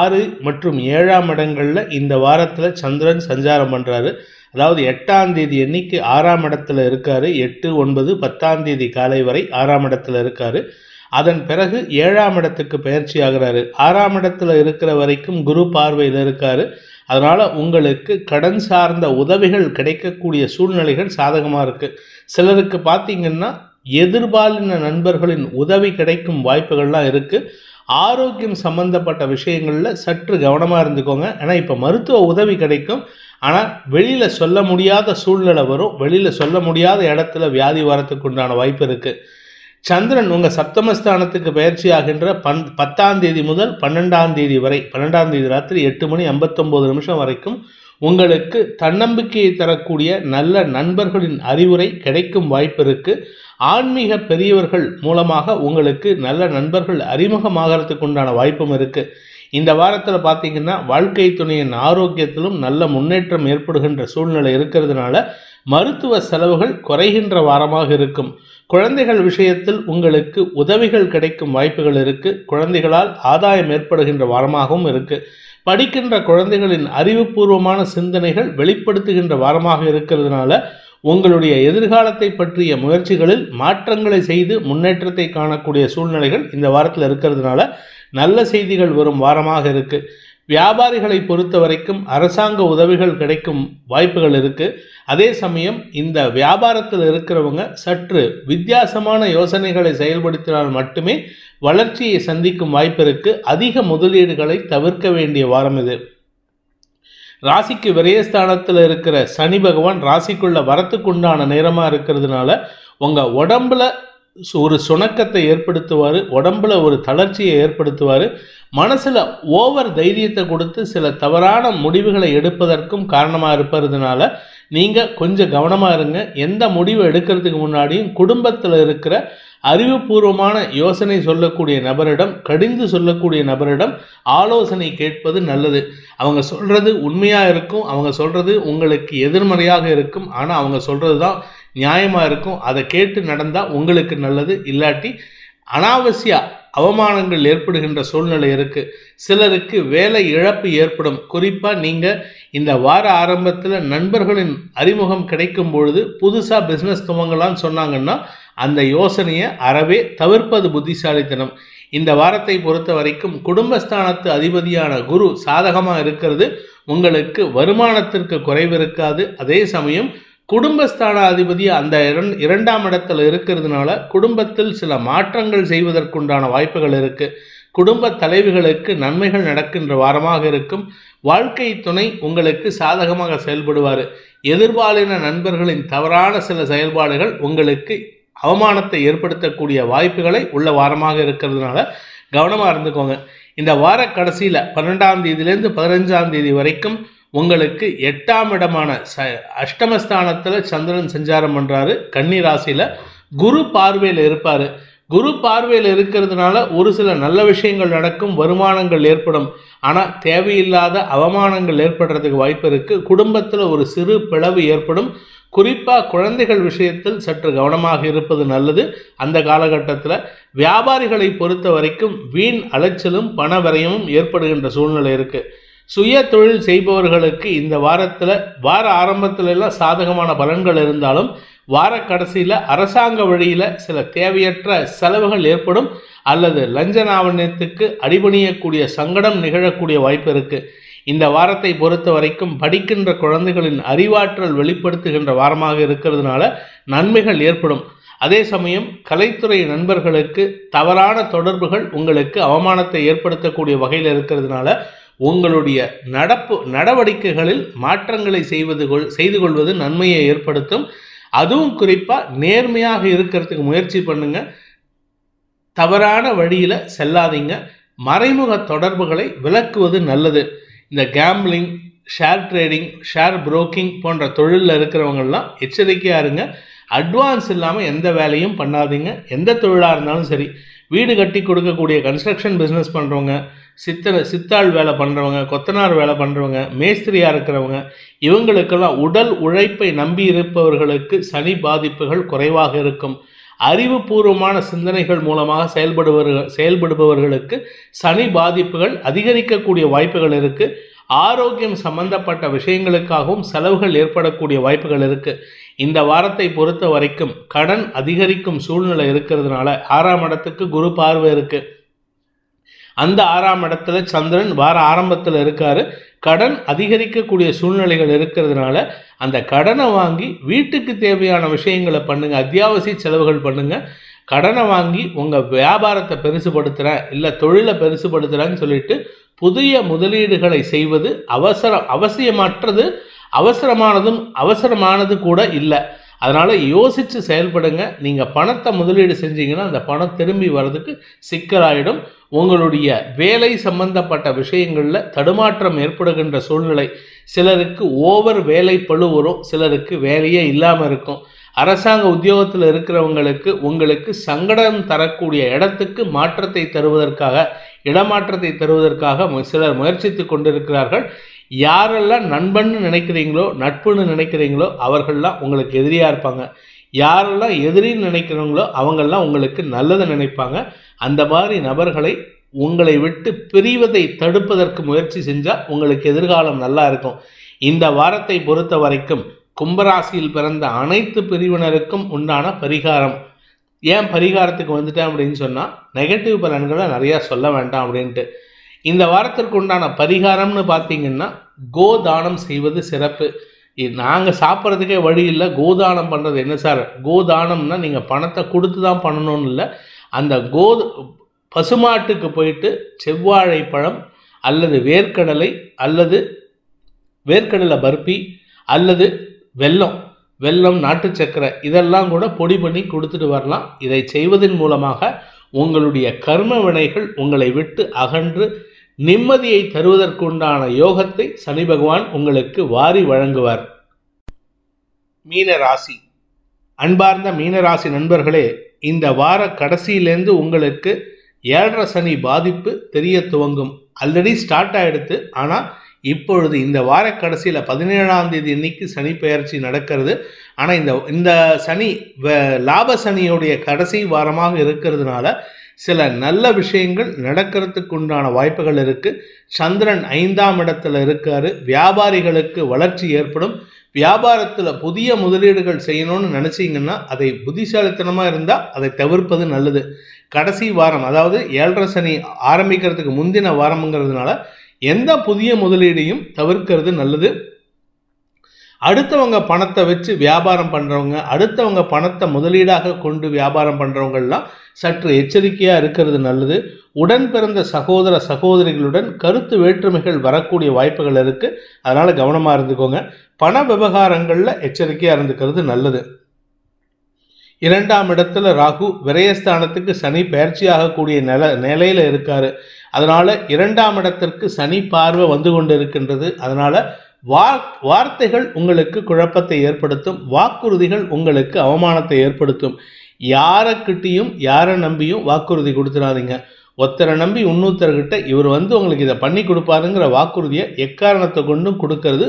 ஆறு மற்றும் ஏழாம் இடங்களில் இந்த வாரத்தில் சந்திரன் சஞ்சாரம் பண்ணுறாரு அதாவது எட்டாம் தேதி எண்ணிக்கை ஆறாம் இடத்துல இருக்கார் எட்டு ஒன்பது பத்தாம் தேதி காலை வரை ஆறாம் இடத்துல இருக்கார் அதன் பிறகு ஏழாம் இடத்துக்கு பயிற்சி ஆகிறாரு ஆறாம் இடத்துல இருக்கிற வரைக்கும் குரு பார்வையில் இருக்கார் அதனால் உங்களுக்கு கடன் சார்ந்த உதவிகள் கிடைக்கக்கூடிய சூழ்நிலைகள் சாதகமாக இருக்குது சிலருக்கு பார்த்திங்கன்னா எதிர்பாலின நண்பர்களின் உதவி கிடைக்கும் வாய்ப்புகள்லாம் இருக்குது ஆரோக்கியம் சம்பந்தப்பட்ட விஷயங்களில் சற்று கவனமாக இருந்துக்கோங்க ஏன்னா இப்போ மருத்துவ உதவி கிடைக்கும் ஆனால் வெளியில் சொல்ல முடியாத சூழ்நிலை வரும் வெளியில் சொல்ல முடியாத இடத்துல வியாதி வரத்துக்கு உண்டான வாய்ப்பு இருக்குது சந்திரன் உங்கள் சப்தமஸ்தானத்துக்கு பயிற்சி ஆகின்ற பன் பத்தாம் தேதி முதல் பன்னெண்டாம் தேதி வரை பன்னெண்டாம் தேதி ராத்திரி எட்டு மணி ஐம்பத்தொம்போது நிமிஷம் வரைக்கும் உங்களுக்கு தன்னம்பிக்கையை தரக்கூடிய நல்ல நண்பர்களின் அறிவுரை கிடைக்கும் வாய்ப்பு இருக்குது ஆன்மீக பெரியவர்கள் மூலமாக உங்களுக்கு நல்ல நண்பர்கள் அறிமுகமாகறதுக்கு உண்டான வாய்ப்பும் இருக்குது இந்த வாரத்தில் பார்த்தீங்கன்னா வாழ்க்கை துணையின் ஆரோக்கியத்திலும் நல்ல முன்னேற்றம் ஏற்படுகின்ற சூழ்நிலை இருக்கிறதுனால மருத்துவ செலவுகள் குறைகின்ற வாரமாக இருக்கும் குழந்தைகள் விஷயத்தில் உங்களுக்கு உதவிகள் கிடைக்கும் வாய்ப்புகள் இருக்குது குழந்தைகளால் ஆதாயம் ஏற்படுகின்ற வாரமாகவும் இருக்குது படிக்கின்ற குழந்தைகளின் அறிவுபூர்வமான சிந்தனைகள் வெளிப்படுத்துகின்ற வாரமாக இருக்கிறதுனால உங்களுடைய எதிர்காலத்தை பற்றிய முயற்சிகளில் மாற்றங்களை செய்து முன்னேற்றத்தை காணக்கூடிய சூழ்நிலைகள் இந்த வாரத்தில் இருக்கிறதுனால நல்ல செய்திகள் வரும் வாரமாக இருக்குது வியாபாரிகளை பொறுத்த வரைக்கும் அரசாங்க உதவிகள் கிடைக்கும் வாய்ப்புகள் இருக்குது அதே சமயம் இந்த வியாபாரத்தில் இருக்கிறவங்க சற்று வித்தியாசமான யோசனைகளை செயல்படுத்தினால் மட்டுமே வளர்ச்சியை சந்திக்கும் வாய்ப்பு இருக்குது அதிக முதலீடுகளை தவிர்க்க வேண்டிய வாரம் இது ராசிக்கு விரயஸ்தானத்தில் இருக்கிற சனி பகவான் ராசிக்குள்ள வரத்துக்குண்டான நேரமாக இருக்கிறதுனால உங்கள் உடம்புல ஒரு சுணக்கத்தை ஏற்படுத்துவார் உடம்பில் ஒரு தளர்ச்சியை ஏற்படுத்துவார் மனசில் ஓவர் தைரியத்தை கொடுத்து சில தவறான முடிவுகளை எடுப்பதற்கும் காரணமாக இருப்பதுனால நீங்கள் கொஞ்சம் கவனமாக இருங்க எந்த முடிவு எடுக்கிறதுக்கு முன்னாடியும் குடும்பத்தில் இருக்கிற அறிவுபூர்வமான யோசனை சொல்லக்கூடிய நபரிடம் கடிந்து சொல்லக்கூடிய நபரிடம் ஆலோசனை கேட்பது நல்லது அவங்க சொல்கிறது உண்மையாக இருக்கும் அவங்க சொல்கிறது உங்களுக்கு எதிர்மறையாக இருக்கும் ஆனால் அவங்க சொல்கிறது தான் நியாயமாக இருக்கும் அதை கேட்டு நடந்தால் உங்களுக்கு நல்லது இல்லாட்டி அனாவசிய அவமானங்கள் ஏற்படுகின்ற சூழ்நிலை இருக்குது சிலருக்கு வேலை இழப்பு ஏற்படும் குறிப்பாக நீங்கள் இந்த வார ஆரம்பத்தில் நண்பர்களின் அறிமுகம் கிடைக்கும் பொழுது புதுசாக பிஸ்னஸ் துவங்கலான்னு சொன்னாங்கன்னா அந்த யோசனையை அறவே தவிர்ப்பது புத்திசாலித்தனம் இந்த வாரத்தை பொறுத்த வரைக்கும் குடும்பஸ்தானத்து அதிபதியான குரு சாதகமாக இருக்கிறது உங்களுக்கு வருமானத்திற்கு குறைவு இருக்காது அதே சமயம் குடும்பஸ்தானாதிபதி அந்த இரண்டாம் இடத்தில் இருக்கிறதுனால குடும்பத்தில் சில மாற்றங்கள் செய்வதற்குண்டான வாய்ப்புகள் இருக்குது குடும்ப தலைவிகளுக்கு நன்மைகள் நடக்கின்ற வாரமாக இருக்கும் வாழ்க்கை துணை உங்களுக்கு சாதகமாக செயல்படுவார் எதிர்பாலின நண்பர்களின் தவறான சில செயல்பாடுகள் உங்களுக்கு அவமானத்தை ஏற்படுத்தக்கூடிய வாய்ப்புகளை உள்ள வாரமாக இருக்கிறதுனால கவனமாக இருந்துக்கோங்க இந்த வார கடைசியில் பன்னெண்டாம் தேதியிலேருந்து பதினஞ்சாம் தேதி வரைக்கும் உங்களுக்கு எட்டாம் இடமான ச அஷ்டமஸ்தானத்தில் சந்திரன் சஞ்சாரம் பண்ணுறாரு கன்னி ராசியில் குரு பார்வையில் இருப்பார் குரு பார்வையில் இருக்கிறதுனால ஒரு சில நல்ல விஷயங்கள் நடக்கும் வருமானங்கள் ஏற்படும் ஆனால் தேவையில்லாத அவமானங்கள் ஏற்படுறதுக்கு வாய்ப்பு இருக்குது குடும்பத்தில் ஒரு சிறு பிளவு ஏற்படும் குறிப்பாக குழந்தைகள் விஷயத்தில் சற்று கவனமாக இருப்பது நல்லது அந்த காலகட்டத்தில் வியாபாரிகளை பொறுத்த வரைக்கும் வீண் அலைச்சலும் பண விரயமும் ஏற்படுகின்ற சூழ்நிலை இருக்குது சுய தொழில் செய்பவர்களுக்கு இந்த வாரத்தில் வார ஆரம்பத்துல எல்லாம் சாதகமான பலன்கள் இருந்தாலும் வார கடைசியில் அரசாங்க வழியில் சில தேவையற்ற செலவுகள் ஏற்படும் அல்லது லஞ்ச நாவணத்துக்கு அடிபணியக்கூடிய சங்கடம் நிகழக்கூடிய வாய்ப்பு இருக்குது இந்த வாரத்தை பொறுத்த வரைக்கும் படிக்கின்ற குழந்தைகளின் அறிவாற்றல் வெளிப்படுத்துகின்ற வாரமாக இருக்கிறதுனால நன்மைகள் ஏற்படும் அதே சமயம் கலைத்துறை நண்பர்களுக்கு தவறான தொடர்புகள் உங்களுக்கு அவமானத்தை ஏற்படுத்தக்கூடிய வகையில் இருக்கிறதுனால உங்களுடைய நடப்பு நடவடிக்கைகளில் மாற்றங்களை செய்வது செய்து கொள்வது நன்மையை ஏற்படுத்தும் அதுவும் குறிப்பாக நேர்மையாக இருக்கிறதுக்கு முயற்சி பண்ணுங்க தவறான வழியில் செல்லாதீங்க மறைமுக தொடர்புகளை விளக்குவது நல்லது இந்த gambling share trading share broking போன்ற தொழிலில் இருக்கிறவங்கெல்லாம் எச்சரிக்கையாக இருங்க அட்வான்ஸ் இல்லாமல் எந்த வேலையும் பண்ணாதீங்க எந்த தொழிலாக இருந்தாலும் சரி வீடு கட்டி கொடுக்கக்கூடிய கன்ஸ்ட்ரக்ஷன் பிஸ்னஸ் பண்ணுறவங்க சித்தனை சித்தாள் வேலை பண்ணுறவங்க கொத்தனார் வேலை பண்ணுறவங்க மேஸ்திரியாக இருக்கிறவங்க இவங்களுக்கெல்லாம் உடல் உழைப்பை நம்பி இருப்பவர்களுக்கு சனி பாதிப்புகள் குறைவாக இருக்கும் அறிவுபூர்வமான சிந்தனைகள் மூலமாக செயல்படுபவர்கள் செயல்படுபவர்களுக்கு சனி பாதிப்புகள் அதிகரிக்கக்கூடிய வாய்ப்புகள் இருக்குது ஆரோக்கியம் சம்பந்தப்பட்ட விஷயங்களுக்காகவும் செலவுகள் ஏற்படக்கூடிய வாய்ப்புகள் இருக்குது இந்த வாரத்தை பொறுத்த வரைக்கும் கடன் அதிகரிக்கும் சூழ்நிலை இருக்கிறதுனால ஆறாம் இடத்துக்கு குரு பார்வை இருக்குது அந்த ஆறாம் இடத்துல சந்திரன் வார ஆரம்பத்தில் இருக்காரு கடன் அதிகரிக்கக்கூடிய சூழ்நிலைகள் இருக்கிறதுனால அந்த கடனை வாங்கி வீட்டுக்கு தேவையான விஷயங்களை பண்ணுங்கள் அத்தியாவசிய செலவுகள் பண்ணுங்கள் கடனை வாங்கி உங்கள் வியாபாரத்தை பெருசுபடுத்துகிறேன் இல்லை தொழிலை பெருசுப்படுத்துகிறேன்னு சொல்லிட்டு புதிய முதலீடுகளை செய்வது அவசரம் அவசியமற்றது அவசரமானதும் அவசரமானது கூட இல்லை அதனால் யோசித்து செயல்படுங்க நீங்கள் பணத்தை முதலீடு செஞ்சீங்கன்னா அந்த பணம் திரும்பி வர்றதுக்கு சிக்கலாயிடும் உங்களுடைய வேலை சம்பந்தப்பட்ட விஷயங்களில் தடுமாற்றம் ஏற்படுகின்ற சூழ்நிலை சிலருக்கு ஓவர் வேலை பழு வரும் சிலருக்கு வேலையே இல்லாமல் இருக்கும் அரசாங்க உத்தியோகத்தில் இருக்கிறவங்களுக்கு உங்களுக்கு சங்கடம் தரக்கூடிய இடத்துக்கு மாற்றத்தை தருவதற்காக இடமாற்றத்தை தருவதற்காக சிலர் முயற்சித்து கொண்டிருக்கிறார்கள் யாரெல்லாம் நண்பன்னு நினைக்கிறீங்களோ நட்புன்னு நினைக்கிறீங்களோ அவர்கள்லாம் உங்களுக்கு எதிரியாக இருப்பாங்க யாரெல்லாம் எதிரின்னு நினைக்கிறவங்களோ அவங்கெல்லாம் உங்களுக்கு நல்லதை நினைப்பாங்க அந்த மாதிரி நபர்களை உங்களை விட்டு பிரிவதை தடுப்பதற்கு முயற்சி செஞ்சால் உங்களுக்கு எதிர்காலம் நல்லா இருக்கும் இந்த வாரத்தை பொறுத்த வரைக்கும் கும்பராசியில் பிறந்த அனைத்து பிரிவினருக்கும் உண்டான பரிகாரம் ஏன் பரிகாரத்துக்கு வந்துட்டேன் அப்படின்னு சொன்னால் நெகட்டிவ் பலன்களை நிறையா சொல்ல வேண்டாம் அப்படின்ட்டு இந்த வாரத்திற்கு உண்டான பரிகாரம்னு பார்த்தீங்கன்னா கோதானம் செய்வது சிறப்பு நாங்கள் சாப்பிட்றதுக்கே வழி இல்லை கோதானம் பண்ணுறது என்ன சார் கோதானம்னா நீங்கள் பணத்தை கொடுத்து தான் பண்ணணும்னு இல்லை அந்த கோ பசுமாட்டுக்கு போயிட்டு செவ்வாழை பழம் அல்லது வேர்க்கடலை அல்லது வேர்க்கடலை பருப்பி அல்லது வெல்லம் வெல்லம் நாட்டு சக்கரை இதெல்லாம் கூட பொடி பண்ணி கொடுத்துட்டு வரலாம் இதை செய்வதன் மூலமாக உங்களுடைய கர்ம வினைகள் உங்களை விட்டு அகன்று நிம்மதியை தருவதற்குண்டான யோகத்தை சனி பகவான் உங்களுக்கு வாரி வழங்குவார் மீனராசி அன்பார்ந்த மீனராசி நண்பர்களே இந்த வார கடைசியிலேருந்து உங்களுக்கு ஏழரை சனி பாதிப்பு தெரிய துவங்கும் ஆல்ரெடி ஸ்டார்ட் ஆகிடுத்து ஆனால் இப்பொழுது இந்த வார கடைசியில் பதினேழாம் தேதி இன்னைக்கு சனி பெயர்ச்சி நடக்கிறது ஆனால் இந்த இந்த சனி லாப சனியுடைய கடைசி வாரமாக இருக்கிறதுனால சில நல்ல விஷயங்கள் நடக்கிறதுக்கு உண்டான வாய்ப்புகள் இருக்குது சந்திரன் ஐந்தாம் இடத்துல இருக்காரு வியாபாரிகளுக்கு வளர்ச்சி ஏற்படும் வியாபாரத்தில் புதிய முதலீடுகள் செய்யணும்னு நினச்சிங்கன்னா அதை புத்திசாலித்தனமாக இருந்தால் அதை தவிர்ப்பது நல்லது கடைசி வாரம் அதாவது ஏழரை சனி ஆரம்பிக்கிறதுக்கு முந்தின வாரம்ங்கிறதுனால எந்த புதிய முதலீடையும் தவிர்க்கிறது நல்லது அடுத்தவங்க பணத்தை வச்சு வியாபாரம் பண்ணுறவங்க அடுத்தவங்க பணத்தை முதலீடாக கொண்டு வியாபாரம் பண்ணுறவங்கெல்லாம் சற்று எச்சரிக்கையாக இருக்கிறது நல்லது உடன் பிறந்த சகோதர சகோதரிகளுடன் கருத்து வேற்றுமைகள் வரக்கூடிய வாய்ப்புகள் இருக்குது அதனால் கவனமாக இருந்துக்கோங்க பண விவகாரங்களில் எச்சரிக்கையாக இருந்துக்கிறது நல்லது இரண்டாம் இடத்துல ராகு விரயஸ்தானத்துக்கு சனி பயிற்சியாகக்கூடிய நில நிலையில் இருக்கார் அதனால் இரண்டாம் இடத்திற்கு சனி பார்வை வந்து கொண்டு இருக்கின்றது அதனால் வார்த்தைகள் உங்களுக்கு குழப்பத்தை ஏற்படுத்தும் வாக்குறுதிகள் உங்களுக்கு அவமானத்தை ஏற்படுத்தும் யாரைக்கிட்டையும் யாரை நம்பியும் வாக்குறுதி கொடுத்துடாதீங்க ஒத்தரை நம்பி இன்னொத்தர்கிட்ட இவர் வந்து உங்களுக்கு இதை பண்ணி கொடுப்பாருங்கிற வாக்குறுதியை எக்காரணத்தை கொண்டும் கொடுக்கறது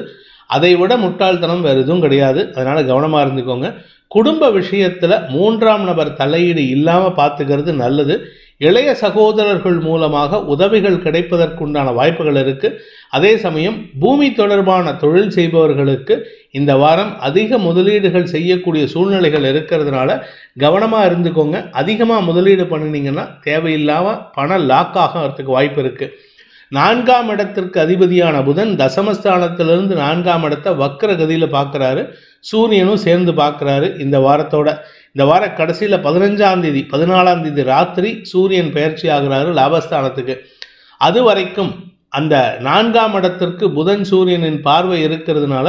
அதை விட முட்டாள்தனம் வேறு எதுவும் கிடையாது அதனால் கவனமாக இருந்துக்கோங்க குடும்ப விஷயத்தில் மூன்றாம் நபர் தலையீடு இல்லாமல் பார்த்துக்கிறது நல்லது இளைய சகோதரர்கள் மூலமாக உதவிகள் கிடைப்பதற்குண்டான வாய்ப்புகள் இருக்குது அதே சமயம் பூமி தொடர்பான தொழில் செய்பவர்களுக்கு இந்த வாரம் அதிக முதலீடுகள் செய்யக்கூடிய சூழ்நிலைகள் இருக்கிறதுனால கவனமாக இருந்துக்கோங்க அதிகமாக முதலீடு பண்ணினீங்கன்னா தேவையில்லாமல் பண லாக் ஆகிறதுக்கு வாய்ப்பு இருக்குது நான்காம் இடத்திற்கு அதிபதியான புதன் தசமஸ்தானத்திலிருந்து நான்காம் இடத்தை வக்கர கதியில் பார்க்குறாரு சூரியனும் சேர்ந்து பார்க்குறாரு இந்த வாரத்தோட இந்த வார கடைசியில் பதினஞ்சாம் தேதி பதினாலாம் தேதி ராத்திரி சூரியன் பயிற்சி ஆகிறாரு லாபஸ்தானத்துக்கு அது வரைக்கும் அந்த நான்காம் இடத்திற்கு புதன் சூரியனின் பார்வை இருக்கிறதுனால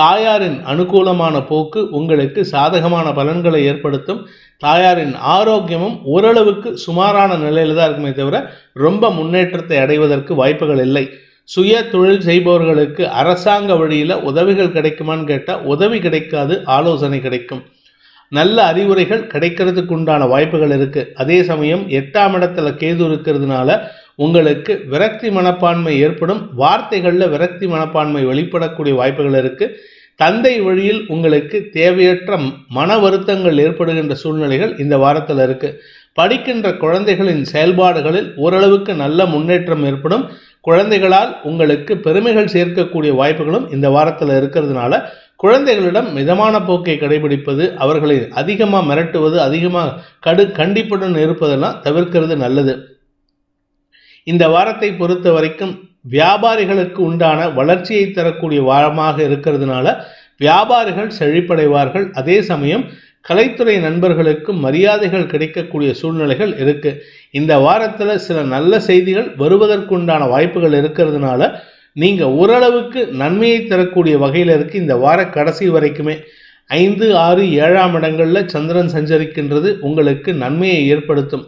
தாயாரின் அனுகூலமான போக்கு உங்களுக்கு சாதகமான பலன்களை ஏற்படுத்தும் தாயாரின் ஆரோக்கியமும் ஓரளவுக்கு சுமாரான நிலையில் தான் இருக்குமே தவிர ரொம்ப முன்னேற்றத்தை அடைவதற்கு வாய்ப்புகள் இல்லை சுய தொழில் செய்பவர்களுக்கு அரசாங்க வழியில் உதவிகள் கிடைக்குமான்னு கேட்டால் உதவி கிடைக்காது ஆலோசனை கிடைக்கும் நல்ல அறிவுரைகள் கிடைக்கிறதுக்கு உண்டான வாய்ப்புகள் இருக்குது அதே சமயம் எட்டாம் இடத்துல கேது இருக்கிறதுனால உங்களுக்கு விரக்தி மனப்பான்மை ஏற்படும் வார்த்தைகளில் விரக்தி மனப்பான்மை வெளிப்படக்கூடிய வாய்ப்புகள் இருக்குது தந்தை வழியில் உங்களுக்கு தேவையற்ற மன வருத்தங்கள் ஏற்படுகின்ற சூழ்நிலைகள் இந்த வாரத்தில் இருக்குது படிக்கின்ற குழந்தைகளின் செயல்பாடுகளில் ஓரளவுக்கு நல்ல முன்னேற்றம் ஏற்படும் குழந்தைகளால் உங்களுக்கு பெருமைகள் சேர்க்கக்கூடிய வாய்ப்புகளும் இந்த வாரத்தில் இருக்கிறதுனால குழந்தைகளிடம் மிதமான போக்கை கடைபிடிப்பது அவர்களை அதிகமாக மிரட்டுவது அதிகமாக கடு கண்டிப்புடன் இருப்பதெல்லாம் தவிர்க்கிறது நல்லது இந்த வாரத்தை பொறுத்த வரைக்கும் வியாபாரிகளுக்கு உண்டான வளர்ச்சியை தரக்கூடிய வாரமாக இருக்கிறதுனால வியாபாரிகள் செழிப்படைவார்கள் அதே சமயம் கலைத்துறை நண்பர்களுக்கு மரியாதைகள் கிடைக்கக்கூடிய சூழ்நிலைகள் இருக்குது இந்த வாரத்தில் சில நல்ல செய்திகள் வருவதற்குண்டான வாய்ப்புகள் இருக்கிறதுனால நீங்கள் ஓரளவுக்கு நன்மையை தரக்கூடிய வகையில் இருக்குது இந்த வார கடைசி வரைக்குமே ஐந்து ஆறு ஏழாம் இடங்களில் சந்திரன் சஞ்சரிக்கின்றது உங்களுக்கு நன்மையை ஏற்படுத்தும்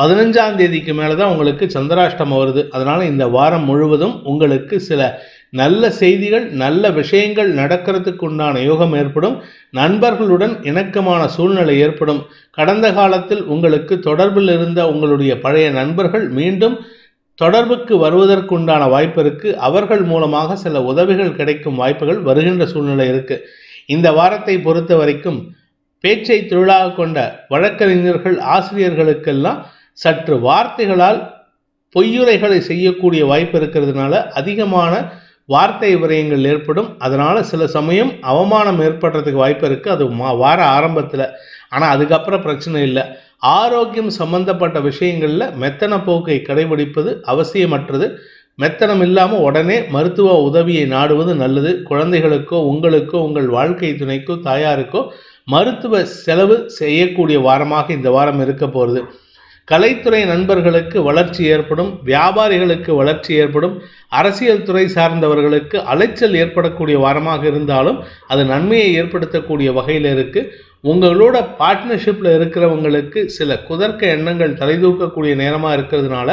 பதினஞ்சாம் தேதிக்கு மேலே தான் உங்களுக்கு சந்திராஷ்டமம் வருது அதனால் இந்த வாரம் முழுவதும் உங்களுக்கு சில நல்ல செய்திகள் நல்ல விஷயங்கள் நடக்கிறதுக்கு உண்டான யோகம் ஏற்படும் நண்பர்களுடன் இணக்கமான சூழ்நிலை ஏற்படும் கடந்த காலத்தில் உங்களுக்கு தொடர்பில் இருந்த உங்களுடைய பழைய நண்பர்கள் மீண்டும் தொடர்புக்கு வருவதற்குண்டான வாய்ப்பு இருக்குது அவர்கள் மூலமாக சில உதவிகள் கிடைக்கும் வாய்ப்புகள் வருகின்ற சூழ்நிலை இருக்குது இந்த வாரத்தை பொறுத்த வரைக்கும் பேச்சை தொழிலாக கொண்ட வழக்கறிஞர்கள் ஆசிரியர்களுக்கெல்லாம் சற்று வார்த்தைகளால் பொய்யுரைகளை செய்யக்கூடிய வாய்ப்பு இருக்கிறதுனால அதிகமான வார்த்தை விரயங்கள் ஏற்படும் அதனால் சில சமயம் அவமானம் ஏற்படுறதுக்கு வாய்ப்பு இருக்குது அது மா வார ஆரம்பத்தில் ஆனால் அதுக்கப்புறம் பிரச்சனை இல்லை ஆரோக்கியம் சம்பந்தப்பட்ட விஷயங்களில் மெத்தன போக்கை கடைபிடிப்பது அவசியமற்றது மெத்தனம் இல்லாமல் உடனே மருத்துவ உதவியை நாடுவது நல்லது குழந்தைகளுக்கோ உங்களுக்கோ உங்கள் வாழ்க்கை துணைக்கோ தாயாருக்கோ மருத்துவ செலவு செய்யக்கூடிய வாரமாக இந்த வாரம் இருக்க போகிறது கலைத்துறை நண்பர்களுக்கு வளர்ச்சி ஏற்படும் வியாபாரிகளுக்கு வளர்ச்சி ஏற்படும் அரசியல் துறை சார்ந்தவர்களுக்கு அலைச்சல் ஏற்படக்கூடிய வாரமாக இருந்தாலும் அது நன்மையை ஏற்படுத்தக்கூடிய வகையில் இருக்குது உங்களோட பார்ட்னர்ஷிப்பில் இருக்கிறவங்களுக்கு சில குதர்க்க எண்ணங்கள் தலைதூக்கக்கூடிய நேரமாக இருக்கிறதுனால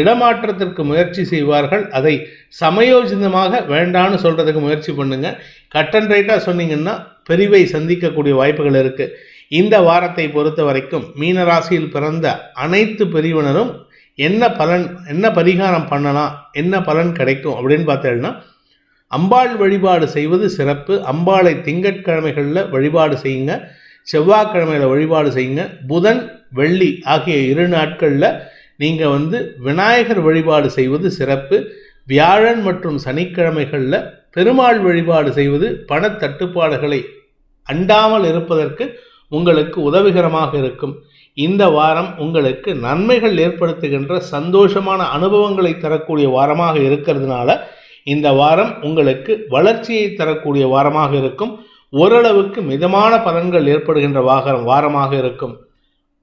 இடமாற்றத்திற்கு முயற்சி செய்வார்கள் அதை சமயோஜிதமாக வேண்டான்னு சொல்கிறதுக்கு முயற்சி பண்ணுங்கள் கட் அண்ட் ரைட்டாக சொன்னீங்கன்னா பிரிவை சந்திக்கக்கூடிய வாய்ப்புகள் இருக்குது இந்த வாரத்தை பொறுத்த வரைக்கும் மீனராசியில் பிறந்த அனைத்து பிரிவினரும் என்ன பலன் என்ன பரிகாரம் பண்ணலாம் என்ன பலன் கிடைக்கும் அப்படின்னு பார்த்தேன்னா அம்பாள் வழிபாடு செய்வது சிறப்பு அம்பாளை திங்கட்கிழமைகளில் வழிபாடு செய்யுங்க செவ்வாய்க்கிழமையில் வழிபாடு செய்யுங்க புதன் வெள்ளி ஆகிய இரு நாட்களில் நீங்கள் வந்து விநாயகர் வழிபாடு செய்வது சிறப்பு வியாழன் மற்றும் சனிக்கிழமைகளில் பெருமாள் வழிபாடு செய்வது பணத்தட்டுப்பாடுகளை அண்டாமல் இருப்பதற்கு உங்களுக்கு உதவிகரமாக இருக்கும் இந்த வாரம் உங்களுக்கு நன்மைகள் ஏற்படுத்துகின்ற சந்தோஷமான அனுபவங்களை தரக்கூடிய வாரமாக இருக்கிறதுனால இந்த வாரம் உங்களுக்கு வளர்ச்சியை தரக்கூடிய வாரமாக இருக்கும் ஓரளவுக்கு மிதமான பலன்கள் ஏற்படுகின்ற வாகனம் வாரமாக இருக்கும்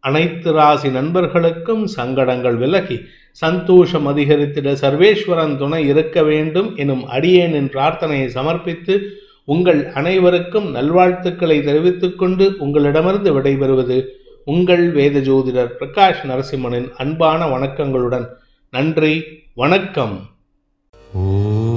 அனைத்து ராசி நண்பர்களுக்கும் சங்கடங்கள் விலகி சந்தோஷம் அதிகரித்திட சர்வேஸ்வரன் துணை இருக்க வேண்டும் எனும் அடியேனின் பிரார்த்தனையை சமர்ப்பித்து உங்கள் அனைவருக்கும் நல்வாழ்த்துக்களை தெரிவித்துக்கொண்டு உங்களிடமிருந்து விடைபெறுவது உங்கள் வேத ஜோதிடர் பிரகாஷ் நரசிம்மனின் அன்பான வணக்கங்களுடன் நன்றி வணக்கம் ஓ